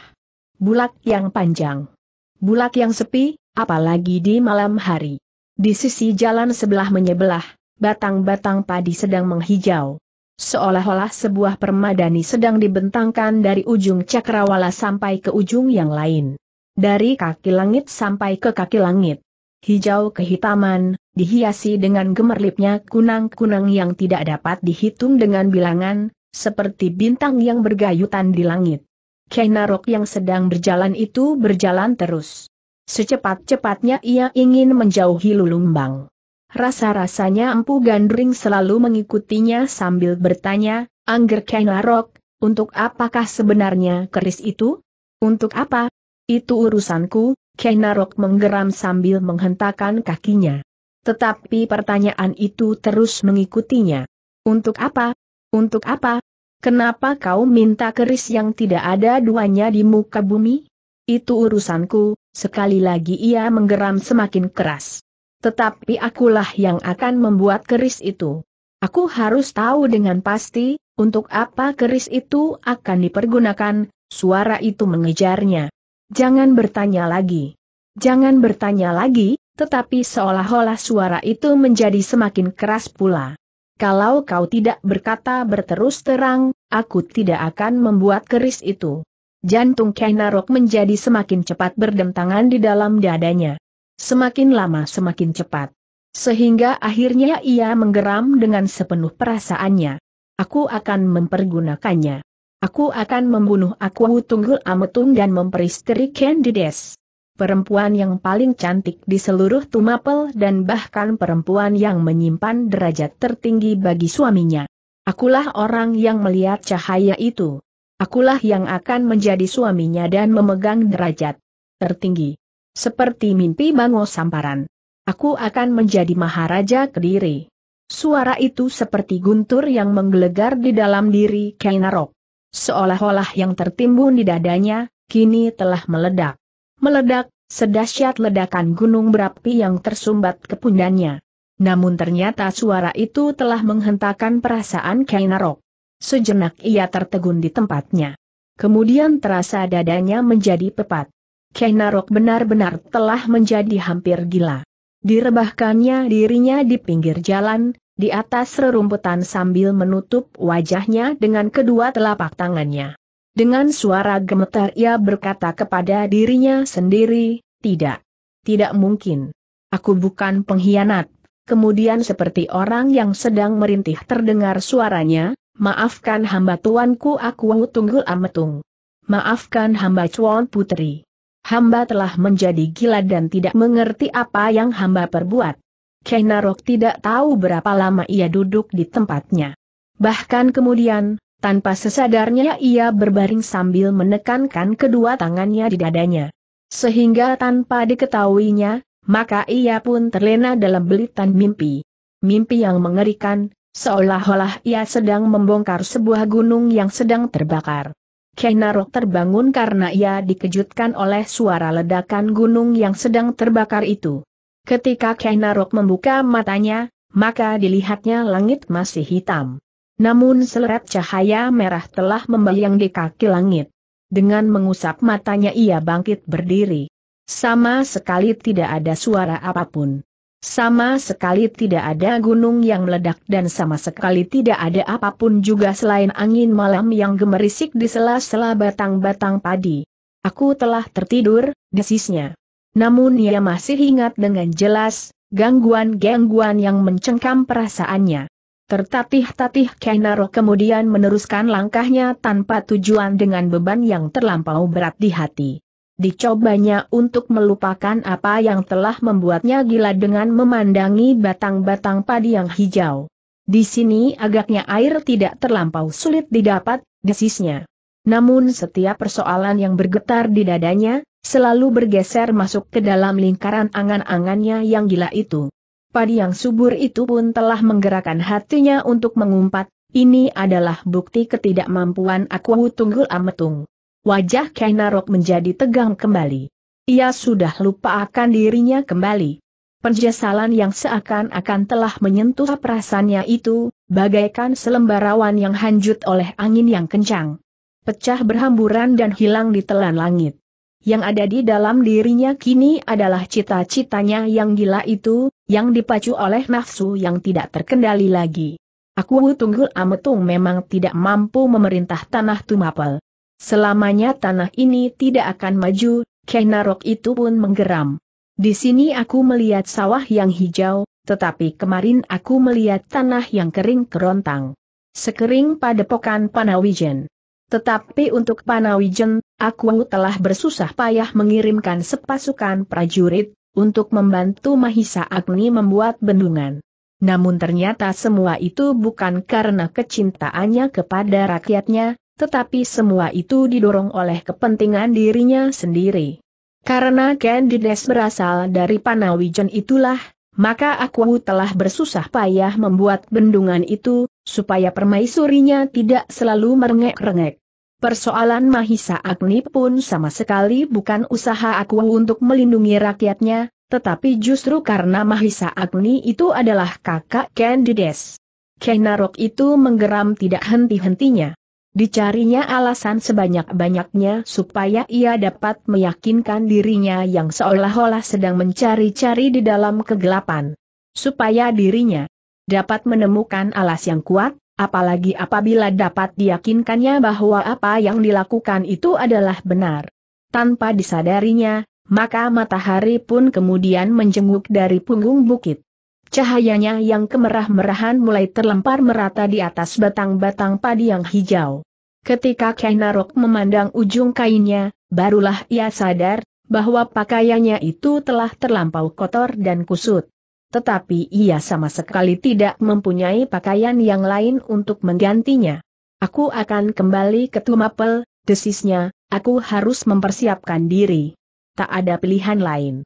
bulak yang panjang. Bulak yang sepi, apalagi di malam hari. Di sisi jalan sebelah menyebelah, batang-batang padi sedang menghijau. Seolah-olah sebuah permadani sedang dibentangkan dari ujung cakrawala sampai ke ujung yang lain. Dari kaki langit sampai ke kaki langit. Hijau kehitaman, dihiasi dengan gemerlipnya kunang-kunang yang tidak dapat dihitung dengan bilangan, seperti bintang yang bergayutan di langit. Kainarok yang sedang berjalan itu berjalan terus. Secepat-cepatnya ia ingin menjauhi lulumbang. Rasa-rasanya Empu Gandring selalu mengikutinya sambil bertanya, Angger Kainarok, untuk apakah sebenarnya keris itu? Untuk apa? Itu urusanku, Kainarok menggeram sambil menghentakkan kakinya. Tetapi pertanyaan itu terus mengikutinya. Untuk apa? Untuk apa? Kenapa kau minta keris yang tidak ada duanya di muka bumi? Itu urusanku, sekali lagi ia menggeram semakin keras. Tetapi akulah yang akan membuat keris itu. Aku harus tahu dengan pasti, untuk apa keris itu akan dipergunakan, suara itu mengejarnya. Jangan bertanya lagi. Jangan bertanya lagi, tetapi seolah-olah suara itu menjadi semakin keras pula. Kalau kau tidak berkata berterus terang, aku tidak akan membuat keris itu. Jantung Kainarok menjadi semakin cepat berdentangan di dalam dadanya. Semakin lama semakin cepat. Sehingga akhirnya ia menggeram dengan sepenuh perasaannya. Aku akan mempergunakannya. Aku akan membunuh Aku Tunggul Ametung dan memperistri Candides. Perempuan yang paling cantik di seluruh Tumapel dan bahkan perempuan yang menyimpan derajat tertinggi bagi suaminya. Akulah orang yang melihat cahaya itu. Akulah yang akan menjadi suaminya dan memegang derajat tertinggi. Seperti mimpi bango Samparan. Aku akan menjadi Maharaja Kediri. Suara itu seperti guntur yang menggelegar di dalam diri Kainarok. Seolah-olah yang tertimbun di dadanya, kini telah meledak. Meledak, sedahsyat ledakan gunung berapi yang tersumbat ke pundannya. Namun ternyata suara itu telah menghentakkan perasaan Kainarok. Sejenak ia tertegun di tempatnya. Kemudian terasa dadanya menjadi pepat. Kenarok benar-benar telah menjadi hampir gila. Direbahkannya dirinya di pinggir jalan, di atas rerumputan sambil menutup wajahnya dengan kedua telapak tangannya. Dengan suara gemetar ia berkata kepada dirinya sendiri, tidak. Tidak mungkin. Aku bukan pengkhianat. Kemudian seperti orang yang sedang merintih terdengar suaranya, maafkan hamba tuanku aku tunggul ametung. Maafkan hamba cuan putri hamba telah menjadi gila dan tidak mengerti apa yang hamba perbuat. Kenarok tidak tahu berapa lama ia duduk di tempatnya. Bahkan kemudian, tanpa sesadarnya ia berbaring sambil menekankan kedua tangannya di dadanya. Sehingga tanpa diketahuinya, maka ia pun terlena dalam belitan mimpi. Mimpi yang mengerikan, seolah-olah ia sedang membongkar sebuah gunung yang sedang terbakar. Kenarok terbangun karena ia dikejutkan oleh suara ledakan gunung yang sedang terbakar itu. Ketika Kenarok membuka matanya, maka dilihatnya langit masih hitam. Namun seleret cahaya merah telah membayang di kaki langit. Dengan mengusap matanya ia bangkit berdiri. Sama sekali tidak ada suara apapun. Sama sekali tidak ada gunung yang meledak dan sama sekali tidak ada apapun juga selain angin malam yang gemerisik di sela-sela batang-batang padi. Aku telah tertidur, desisnya. Namun ia masih ingat dengan jelas, gangguan-gangguan yang mencengkam perasaannya. Tertatih-tatih Kainaro kemudian meneruskan langkahnya tanpa tujuan dengan beban yang terlampau berat di hati. Dicobanya untuk melupakan apa yang telah membuatnya gila dengan memandangi batang-batang padi yang hijau. Di sini agaknya air tidak terlampau sulit didapat, desisnya. Namun setiap persoalan yang bergetar di dadanya, selalu bergeser masuk ke dalam lingkaran angan-angannya yang gila itu. Padi yang subur itu pun telah menggerakkan hatinya untuk mengumpat, ini adalah bukti ketidakmampuan aku tunggul ametung. Wajah Kainarok menjadi tegang kembali. Ia sudah lupa akan dirinya kembali. Penjesalan yang seakan-akan telah menyentuh perasaannya itu, bagaikan selembar rawan yang hanjut oleh angin yang kencang. Pecah berhamburan dan hilang di telan langit. Yang ada di dalam dirinya kini adalah cita-citanya yang gila itu, yang dipacu oleh nafsu yang tidak terkendali lagi. Aku Tunggul Ametung memang tidak mampu memerintah tanah Tumapel. Selamanya tanah ini tidak akan maju, Kenarok itu pun menggeram. Di sini aku melihat sawah yang hijau, tetapi kemarin aku melihat tanah yang kering kerontang. Sekering pada pokan Panawijen. Tetapi untuk Panawijen, aku telah bersusah payah mengirimkan sepasukan prajurit, untuk membantu Mahisa Agni membuat bendungan. Namun ternyata semua itu bukan karena kecintaannya kepada rakyatnya, tetapi semua itu didorong oleh kepentingan dirinya sendiri. Karena Candides berasal dari Panawijen itulah, maka aku telah bersusah payah membuat bendungan itu, supaya permaisurinya tidak selalu merengek-rengek. Persoalan Mahisa Agni pun sama sekali bukan usaha aku untuk melindungi rakyatnya, tetapi justru karena Mahisa Agni itu adalah kakak Candides. Kainarok itu menggeram tidak henti-hentinya. Dicarinya alasan sebanyak-banyaknya supaya ia dapat meyakinkan dirinya yang seolah-olah sedang mencari-cari di dalam kegelapan. Supaya dirinya dapat menemukan alas yang kuat, apalagi apabila dapat diyakinkannya bahwa apa yang dilakukan itu adalah benar. Tanpa disadarinya, maka matahari pun kemudian menjenguk dari punggung bukit. Cahayanya yang kemerah-merahan mulai terlempar merata di atas batang-batang padi yang hijau. Ketika Kainarok memandang ujung kainnya, barulah ia sadar bahwa pakaiannya itu telah terlampau kotor dan kusut. Tetapi ia sama sekali tidak mempunyai pakaian yang lain untuk menggantinya. Aku akan kembali ke Tumapel, desisnya, aku harus mempersiapkan diri. Tak ada pilihan lain.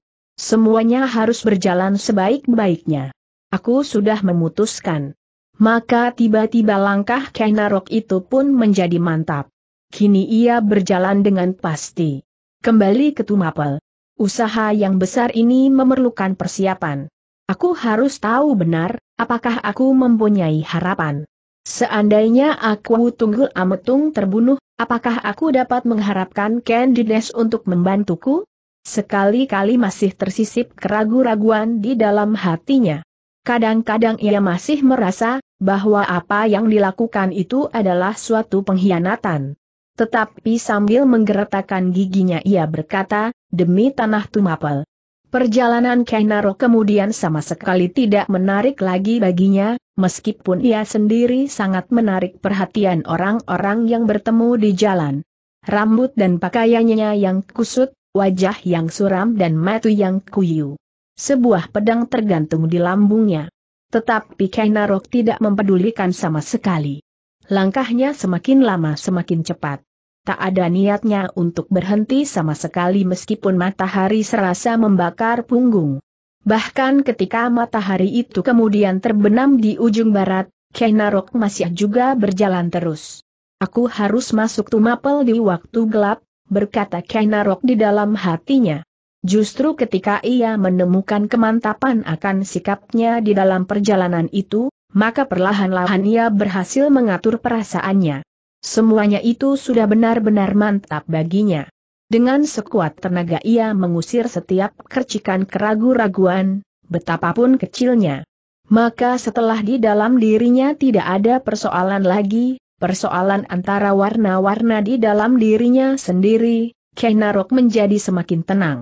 Semuanya harus berjalan sebaik-baiknya. Aku sudah memutuskan. Maka tiba-tiba langkah Kenarok itu pun menjadi mantap. Kini ia berjalan dengan pasti. Kembali ke Tumapel. Usaha yang besar ini memerlukan persiapan. Aku harus tahu benar, apakah aku mempunyai harapan. Seandainya aku Tunggul Ametung terbunuh, apakah aku dapat mengharapkan Candides untuk membantuku? Sekali-kali masih tersisip keragu-raguan di dalam hatinya. Kadang-kadang ia masih merasa bahwa apa yang dilakukan itu adalah suatu pengkhianatan. Tetapi sambil menggeretakkan giginya ia berkata, demi tanah tumapel. Perjalanan Kainaro kemudian sama sekali tidak menarik lagi baginya, meskipun ia sendiri sangat menarik perhatian orang-orang yang bertemu di jalan. Rambut dan pakaiannya yang kusut, wajah yang suram dan mata yang kuyu. Sebuah pedang tergantung di lambungnya. Tetapi Kainarok tidak mempedulikan sama sekali. Langkahnya semakin lama semakin cepat. Tak ada niatnya untuk berhenti sama sekali meskipun matahari serasa membakar punggung. Bahkan ketika matahari itu kemudian terbenam di ujung barat, Kainarok masih juga berjalan terus. Aku harus masuk Tumapel di waktu gelap, berkata Kainarok di dalam hatinya. Justru ketika ia menemukan kemantapan akan sikapnya di dalam perjalanan itu, maka perlahan-lahan ia berhasil mengatur perasaannya. Semuanya itu sudah benar-benar mantap baginya. Dengan sekuat tenaga ia mengusir setiap kercikan keragu-raguan, betapapun kecilnya. Maka setelah di dalam dirinya tidak ada persoalan lagi, persoalan antara warna-warna di dalam dirinya sendiri, Kenarok menjadi semakin tenang.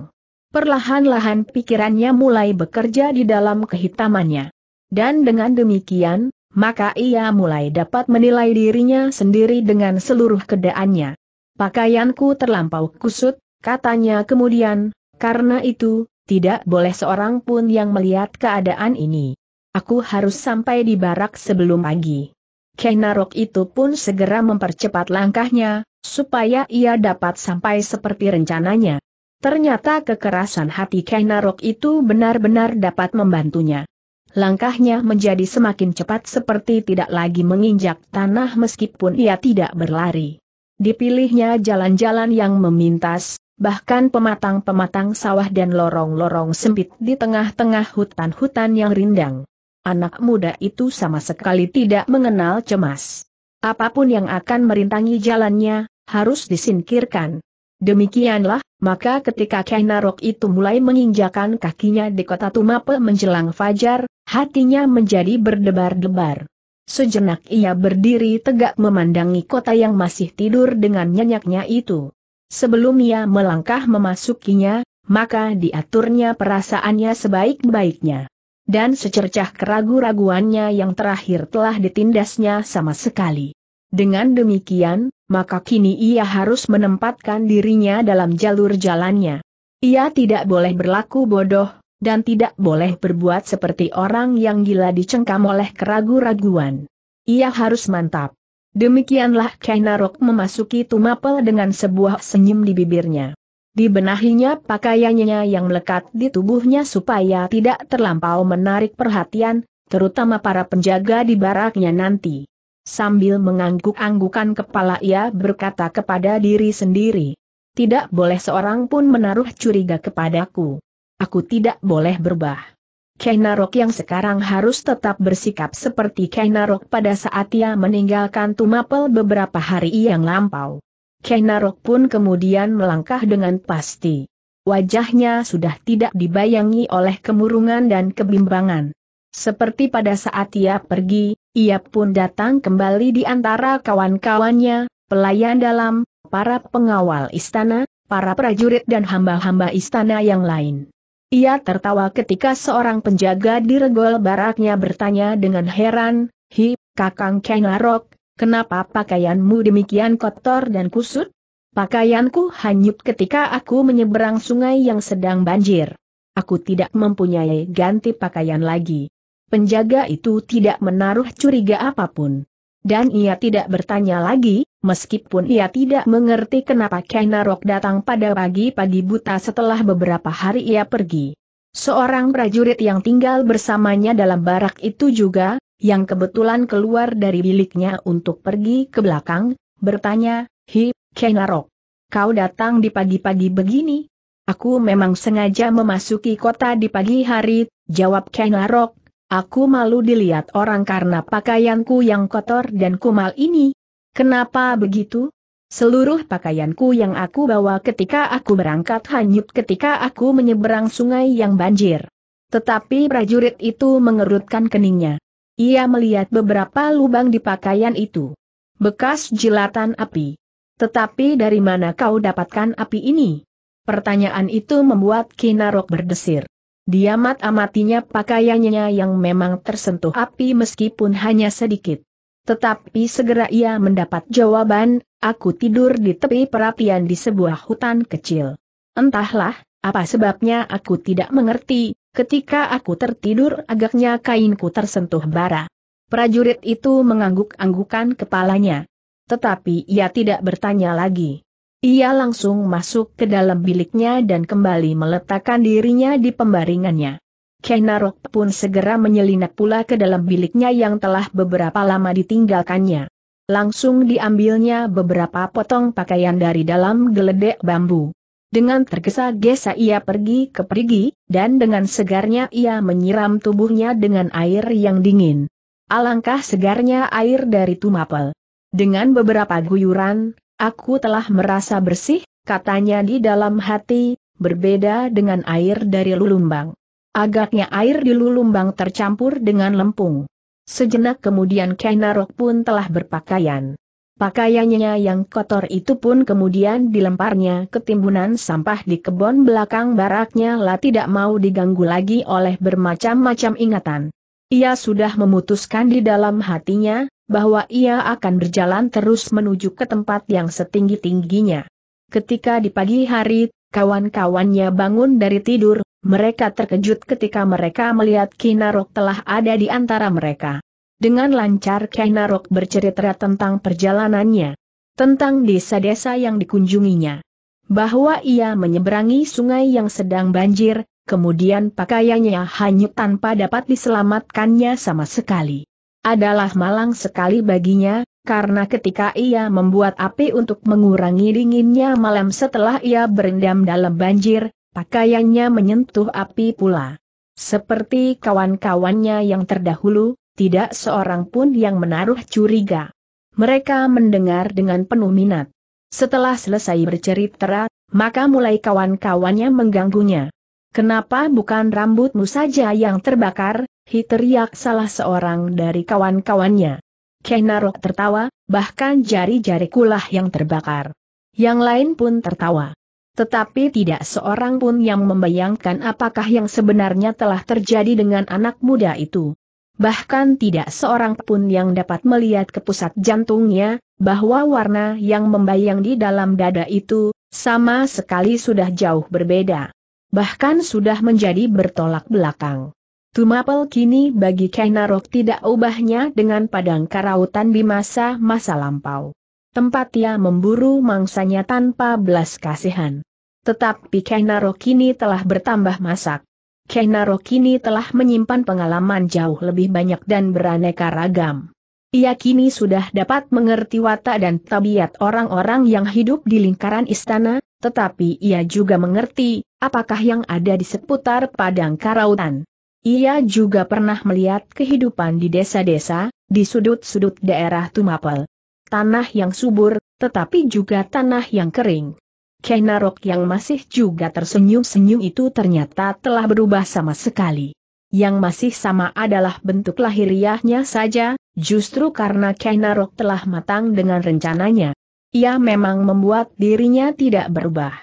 Perlahan-lahan pikirannya mulai bekerja di dalam kehitamannya. Dan dengan demikian, maka ia mulai dapat menilai dirinya sendiri dengan seluruh keadaannya. Pakaianku terlampau kusut, katanya kemudian, karena itu, tidak boleh seorang pun yang melihat keadaan ini. Aku harus sampai di barak sebelum pagi. Kenarok itu pun segera mempercepat langkahnya, supaya ia dapat sampai seperti rencananya. Ternyata kekerasan hati Kenarok itu benar-benar dapat membantunya. Langkahnya menjadi semakin cepat seperti tidak lagi menginjak tanah meskipun ia tidak berlari. Dipilihnya jalan-jalan yang memintas, bahkan pematang-pematang sawah dan lorong-lorong sempit di tengah-tengah hutan-hutan yang rindang. Anak muda itu sama sekali tidak mengenal cemas. Apapun yang akan merintangi jalannya, harus disingkirkan. Demikianlah, maka ketika Kainarok itu mulai menginjakan kakinya di kota Tumape menjelang fajar, hatinya menjadi berdebar-debar. Sejenak ia berdiri tegak memandangi kota yang masih tidur dengan nyenyaknya itu. Sebelum ia melangkah memasukinya, maka diaturnya perasaannya sebaik-baiknya dan secercah keragu-raguannya yang terakhir telah ditindasnya sama sekali. Dengan demikian, maka kini ia harus menempatkan dirinya dalam jalur jalannya. Ia tidak boleh berlaku bodoh, dan tidak boleh berbuat seperti orang yang gila dicengkam oleh keragu-raguan. Ia harus mantap. Demikianlah Kainarok memasuki Tumapel dengan sebuah senyum di bibirnya. Dibenahinya pakaiannya yang melekat di tubuhnya supaya tidak terlampau menarik perhatian, terutama para penjaga di baraknya nanti. Sambil mengangguk-anggukan kepala ia berkata kepada diri sendiri. Tidak boleh seorang pun menaruh curiga kepadaku. Aku tidak boleh berbah. Kainarok yang sekarang harus tetap bersikap seperti Kainarok pada saat ia meninggalkan Tumapel beberapa hari yang lampau. Kenarok pun kemudian melangkah dengan pasti. Wajahnya sudah tidak dibayangi oleh kemurungan dan kebimbangan. Seperti pada saat ia pergi, ia pun datang kembali di antara kawan-kawannya, pelayan dalam, para pengawal istana, para prajurit dan hamba-hamba istana yang lain. Ia tertawa ketika seorang penjaga di regol baraknya bertanya dengan heran, Hi, Kakang Kenarok, Kenapa pakaianmu demikian kotor dan kusut? Pakaianku hanyut ketika aku menyeberang sungai yang sedang banjir. Aku tidak mempunyai ganti pakaian lagi. Penjaga itu tidak menaruh curiga apapun. Dan ia tidak bertanya lagi, meskipun ia tidak mengerti kenapa Kainarok datang pada pagi-pagi buta setelah beberapa hari ia pergi. Seorang prajurit yang tinggal bersamanya dalam barak itu juga, yang kebetulan keluar dari biliknya untuk pergi ke belakang, bertanya, Hi, Kenarok. Kau datang di pagi-pagi begini? Aku memang sengaja memasuki kota di pagi hari, jawab Kenarok. Aku malu dilihat orang karena pakaianku yang kotor dan kumal ini. Kenapa begitu? Seluruh pakaianku yang aku bawa ketika aku berangkat hanyut ketika aku menyeberang sungai yang banjir. Tetapi prajurit itu mengerutkan keningnya. Ia melihat beberapa lubang di pakaian itu. Bekas jilatan api. Tetapi dari mana kau dapatkan api ini? Pertanyaan itu membuat Kinarok berdesir. Dia amat-amatinya pakaiannya yang memang tersentuh api meskipun hanya sedikit. Tetapi segera ia mendapat jawaban, aku tidur di tepi perapian di sebuah hutan kecil. Entahlah, apa sebabnya aku tidak mengerti, Ketika aku tertidur agaknya kainku tersentuh bara. Prajurit itu mengangguk-anggukan kepalanya. Tetapi ia tidak bertanya lagi. Ia langsung masuk ke dalam biliknya dan kembali meletakkan dirinya di pembaringannya. Kenarok pun segera menyelinap pula ke dalam biliknya yang telah beberapa lama ditinggalkannya. Langsung diambilnya beberapa potong pakaian dari dalam geledek bambu. Dengan tergesa-gesa ia pergi ke perigi, dan dengan segarnya ia menyiram tubuhnya dengan air yang dingin. Alangkah segarnya air dari tumapel. Dengan beberapa guyuran, aku telah merasa bersih, katanya di dalam hati, berbeda dengan air dari lulumbang. Agaknya air di lulumbang tercampur dengan lempung. Sejenak kemudian Kainarok pun telah berpakaian Pakaiannya yang kotor itu pun kemudian dilemparnya ke timbunan sampah di kebun belakang baraknya lah tidak mau diganggu lagi oleh bermacam-macam ingatan. Ia sudah memutuskan di dalam hatinya, bahwa ia akan berjalan terus menuju ke tempat yang setinggi-tingginya. Ketika di pagi hari, kawan-kawannya bangun dari tidur, mereka terkejut ketika mereka melihat Kinarok telah ada di antara mereka. Dengan lancar Kainarok bercerita tentang perjalanannya, tentang desa-desa yang dikunjunginya. Bahwa ia menyeberangi sungai yang sedang banjir, kemudian pakaiannya hanyut tanpa dapat diselamatkannya sama sekali. Adalah malang sekali baginya, karena ketika ia membuat api untuk mengurangi dinginnya malam setelah ia berendam dalam banjir, pakaiannya menyentuh api pula. Seperti kawan-kawannya yang terdahulu, tidak seorang pun yang menaruh curiga. Mereka mendengar dengan penuh minat. Setelah selesai bercerita, maka mulai kawan-kawannya mengganggunya. Kenapa bukan rambutmu saja yang terbakar, hi teriak salah seorang dari kawan-kawannya. Kenarok tertawa, bahkan jari-jari kulah yang terbakar. Yang lain pun tertawa. Tetapi tidak seorang pun yang membayangkan apakah yang sebenarnya telah terjadi dengan anak muda itu bahkan tidak seorang pun yang dapat melihat ke pusat jantungnya, bahwa warna yang membayang di dalam dada itu, sama sekali sudah jauh berbeda. Bahkan sudah menjadi bertolak belakang. Tumapel kini bagi Kainarok tidak ubahnya dengan padang karautan di masa-masa lampau. Tempat ia memburu mangsanya tanpa belas kasihan. Tetapi Kainarok kini telah bertambah masak Kenaro kini telah menyimpan pengalaman jauh lebih banyak dan beraneka ragam. Ia kini sudah dapat mengerti watak dan tabiat orang-orang yang hidup di lingkaran istana, tetapi ia juga mengerti apakah yang ada di seputar padang karautan. Ia juga pernah melihat kehidupan di desa-desa, di sudut-sudut daerah Tumapel. Tanah yang subur, tetapi juga tanah yang kering. Keh Narok yang masih juga tersenyum-senyum itu ternyata telah berubah sama sekali. Yang masih sama adalah bentuk lahiriahnya saja, justru karena Keh Narok telah matang dengan rencananya. Ia memang membuat dirinya tidak berubah.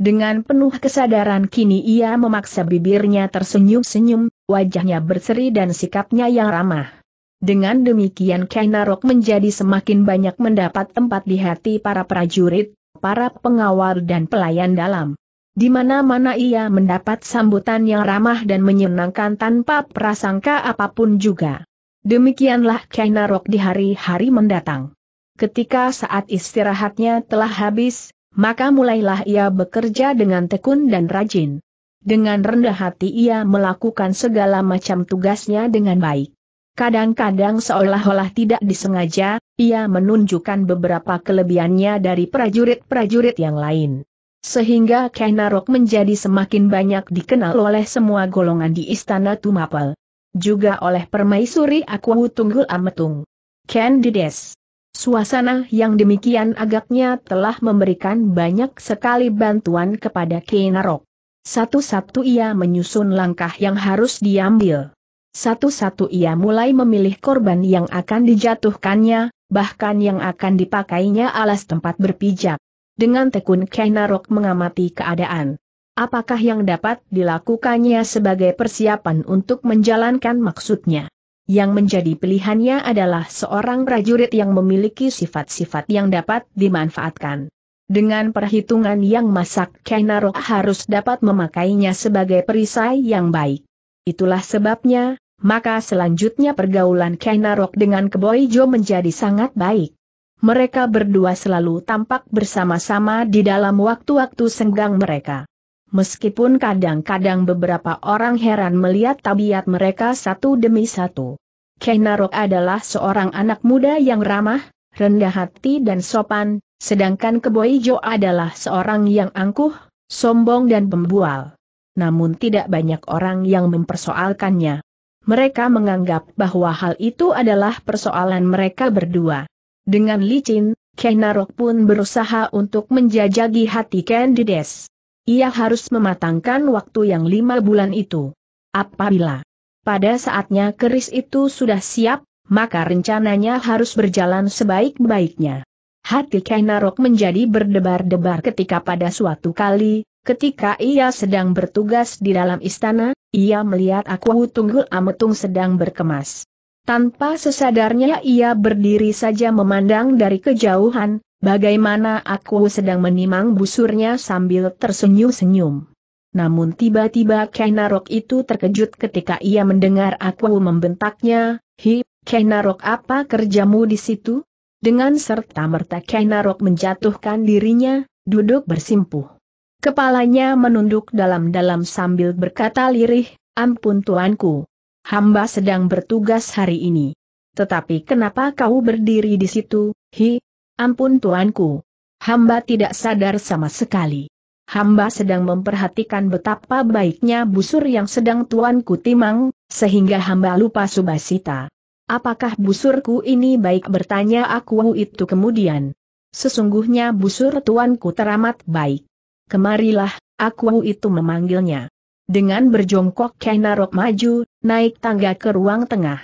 Dengan penuh kesadaran kini ia memaksa bibirnya tersenyum-senyum, wajahnya berseri dan sikapnya yang ramah. Dengan demikian Kainarok menjadi semakin banyak mendapat tempat di hati para prajurit, para pengawal dan pelayan dalam. Di mana-mana ia mendapat sambutan yang ramah dan menyenangkan tanpa prasangka apapun juga. Demikianlah Kainarok di hari-hari mendatang. Ketika saat istirahatnya telah habis, maka mulailah ia bekerja dengan tekun dan rajin. Dengan rendah hati ia melakukan segala macam tugasnya dengan baik. Kadang-kadang seolah-olah tidak disengaja, ia menunjukkan beberapa kelebihannya dari prajurit-prajurit yang lain. Sehingga Kenarok menjadi semakin banyak dikenal oleh semua golongan di Istana Tumapel. Juga oleh permaisuri Akuwu Tunggul Ametung. Candides. Suasana yang demikian agaknya telah memberikan banyak sekali bantuan kepada Kenarok. Satu-satu ia menyusun langkah yang harus diambil. Satu-satu ia mulai memilih korban yang akan dijatuhkannya, bahkan yang akan dipakainya alas tempat berpijak. Dengan tekun Kainarok mengamati keadaan. Apakah yang dapat dilakukannya sebagai persiapan untuk menjalankan maksudnya? Yang menjadi pilihannya adalah seorang prajurit yang memiliki sifat-sifat yang dapat dimanfaatkan. Dengan perhitungan yang masak Kainarok harus dapat memakainya sebagai perisai yang baik. Itulah sebabnya, maka selanjutnya pergaulan Kainarok dengan Keboy Jo menjadi sangat baik. Mereka berdua selalu tampak bersama-sama di dalam waktu-waktu senggang mereka. Meskipun kadang-kadang beberapa orang heran melihat tabiat mereka satu demi satu. Kainarok adalah seorang anak muda yang ramah, rendah hati dan sopan, sedangkan Keboy Jo adalah seorang yang angkuh, sombong dan pembual. Namun tidak banyak orang yang mempersoalkannya mereka menganggap bahwa hal itu adalah persoalan mereka berdua. Dengan licin, Kenarok pun berusaha untuk menjajagi hati Candides. Ia harus mematangkan waktu yang lima bulan itu. Apabila pada saatnya keris itu sudah siap, maka rencananya harus berjalan sebaik-baiknya. Hati Kenarok menjadi berdebar-debar ketika pada suatu kali, ketika ia sedang bertugas di dalam istana, ia melihat aku tunggul ametung sedang berkemas. Tanpa sesadarnya ia berdiri saja memandang dari kejauhan, bagaimana aku sedang menimang busurnya sambil tersenyum-senyum. Namun tiba-tiba Kainarok itu terkejut ketika ia mendengar aku membentaknya, Hi, Kainarok, apa kerjamu di situ? Dengan serta merta Kainarok menjatuhkan dirinya, duduk bersimpuh. Kepalanya menunduk dalam-dalam sambil berkata lirih, ampun tuanku. Hamba sedang bertugas hari ini. Tetapi kenapa kau berdiri di situ, hi? Ampun tuanku. Hamba tidak sadar sama sekali. Hamba sedang memperhatikan betapa baiknya busur yang sedang tuanku timang, sehingga hamba lupa Subasita. Apakah busurku ini baik bertanya aku itu kemudian? Sesungguhnya busur tuanku teramat baik kemarilah, aku itu memanggilnya. Dengan berjongkok Kainarok maju, naik tangga ke ruang tengah.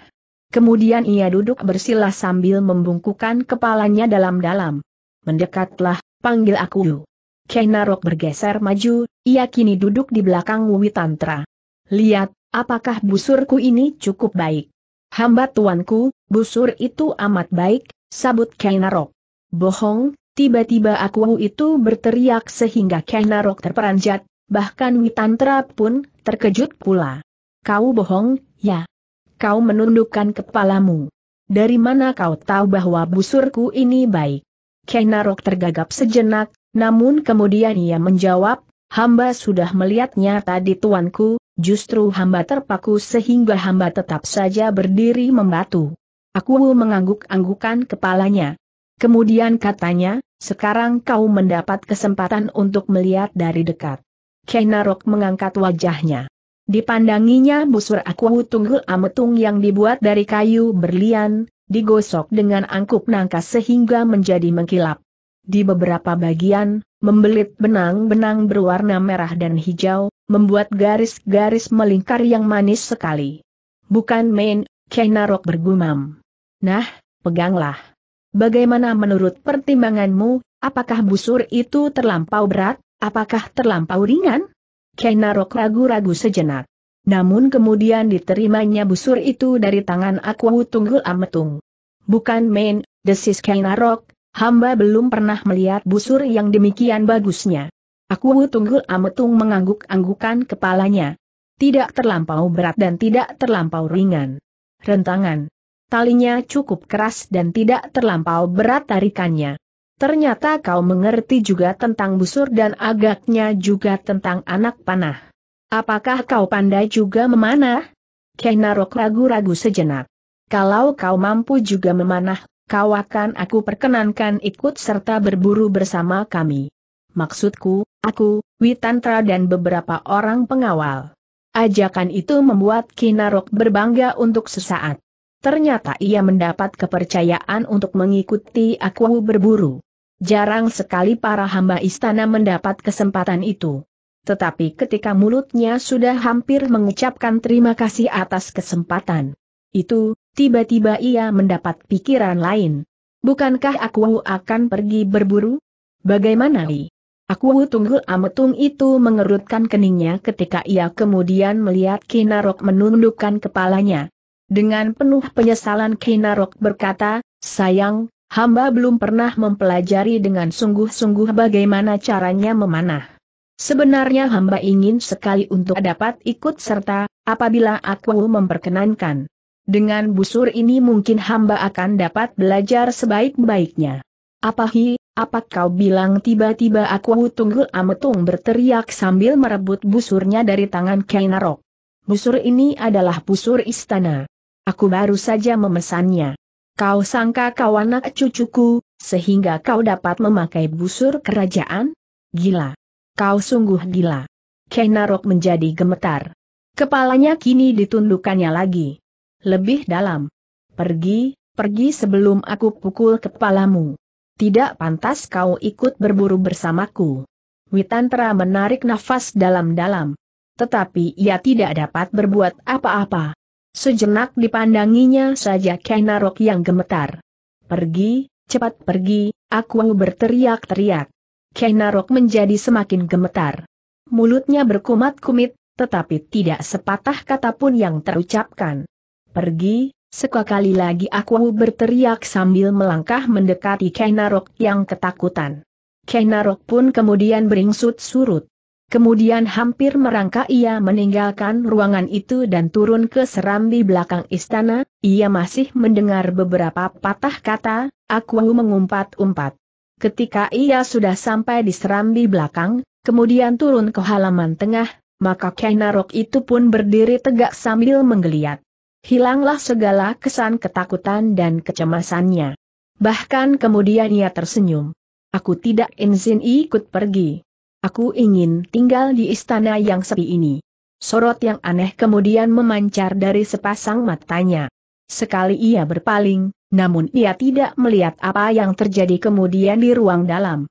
Kemudian ia duduk bersila sambil membungkukan kepalanya dalam-dalam. Mendekatlah, panggil aku. Kainarok bergeser maju, ia kini duduk di belakang Witantra. Lihat, apakah busurku ini cukup baik? Hamba tuanku, busur itu amat baik, sabut Kainarok. Bohong, Tiba-tiba Aku itu berteriak sehingga Kenarok terperanjat, bahkan Witantra pun terkejut pula. Kau bohong, ya. Kau menundukkan kepalamu. Dari mana kau tahu bahwa busurku ini baik? Kenarok tergagap sejenak, namun kemudian ia menjawab, hamba sudah melihatnya tadi tuanku, justru hamba terpaku sehingga hamba tetap saja berdiri membatu. Aku mengangguk-anggukan kepalanya. Kemudian katanya, sekarang kau mendapat kesempatan untuk melihat dari dekat. Kenarok mengangkat wajahnya. Dipandanginya busur aku tunggul ametung yang dibuat dari kayu berlian, digosok dengan angkup nangka sehingga menjadi mengkilap. Di beberapa bagian, membelit benang-benang berwarna merah dan hijau, membuat garis-garis melingkar yang manis sekali. Bukan main, Kenarok bergumam. Nah, peganglah. Bagaimana menurut pertimbanganmu, apakah busur itu terlampau berat, apakah terlampau ringan? Kenarok ragu-ragu sejenak. Namun kemudian diterimanya busur itu dari tangan Aku Tunggul Ametung. Bukan main, desis Kenarok, hamba belum pernah melihat busur yang demikian bagusnya. Aku Tunggul Ametung mengangguk-anggukan kepalanya. Tidak terlampau berat dan tidak terlampau ringan. Rentangan talinya cukup keras dan tidak terlampau berat tarikannya. Ternyata kau mengerti juga tentang busur dan agaknya juga tentang anak panah. Apakah kau pandai juga memanah? Narok ragu-ragu sejenak. Kalau kau mampu juga memanah, kau akan aku perkenankan ikut serta berburu bersama kami. Maksudku, aku, Witantra dan beberapa orang pengawal. Ajakan itu membuat Kinarok berbangga untuk sesaat. Ternyata ia mendapat kepercayaan untuk mengikuti aku berburu. Jarang sekali para hamba istana mendapat kesempatan itu. Tetapi ketika mulutnya sudah hampir mengucapkan terima kasih atas kesempatan itu, tiba-tiba ia mendapat pikiran lain. Bukankah aku akan pergi berburu? Bagaimana Li? Aku tunggul ametung itu mengerutkan keningnya ketika ia kemudian melihat Kinarok menundukkan kepalanya. Dengan penuh penyesalan Kinarok berkata, sayang, hamba belum pernah mempelajari dengan sungguh-sungguh bagaimana caranya memanah. Sebenarnya hamba ingin sekali untuk dapat ikut serta, apabila aku memperkenankan. Dengan busur ini mungkin hamba akan dapat belajar sebaik-baiknya. Apa hi, apa kau bilang tiba-tiba aku tunggul ametung berteriak sambil merebut busurnya dari tangan Kainarok. Busur ini adalah busur istana. Aku baru saja memesannya. Kau sangka kau anak cucuku, sehingga kau dapat memakai busur kerajaan? Gila. Kau sungguh gila. Kenarok menjadi gemetar. Kepalanya kini ditundukkannya lagi. Lebih dalam. Pergi, pergi sebelum aku pukul kepalamu. Tidak pantas kau ikut berburu bersamaku. Witantra menarik nafas dalam-dalam. Tetapi ia tidak dapat berbuat apa-apa. Sejenak dipandanginya saja Kenarok yang gemetar. Pergi, cepat pergi, aku berteriak-teriak. Kenarok menjadi semakin gemetar. Mulutnya berkumat kumit, tetapi tidak sepatah kata pun yang terucapkan. Pergi, sekali lagi aku berteriak sambil melangkah mendekati Kenarok yang ketakutan. Kenarok pun kemudian beringsut surut. Kemudian hampir merangkak ia meninggalkan ruangan itu dan turun ke serambi belakang istana, ia masih mendengar beberapa patah kata, aku mengumpat-umpat. Ketika ia sudah sampai di serambi belakang, kemudian turun ke halaman tengah, maka Kainarok itu pun berdiri tegak sambil menggeliat. Hilanglah segala kesan ketakutan dan kecemasannya. Bahkan kemudian ia tersenyum. Aku tidak izin ikut pergi. Aku ingin tinggal di istana yang sepi ini. Sorot yang aneh kemudian memancar dari sepasang matanya. Sekali ia berpaling, namun ia tidak melihat apa yang terjadi kemudian di ruang dalam.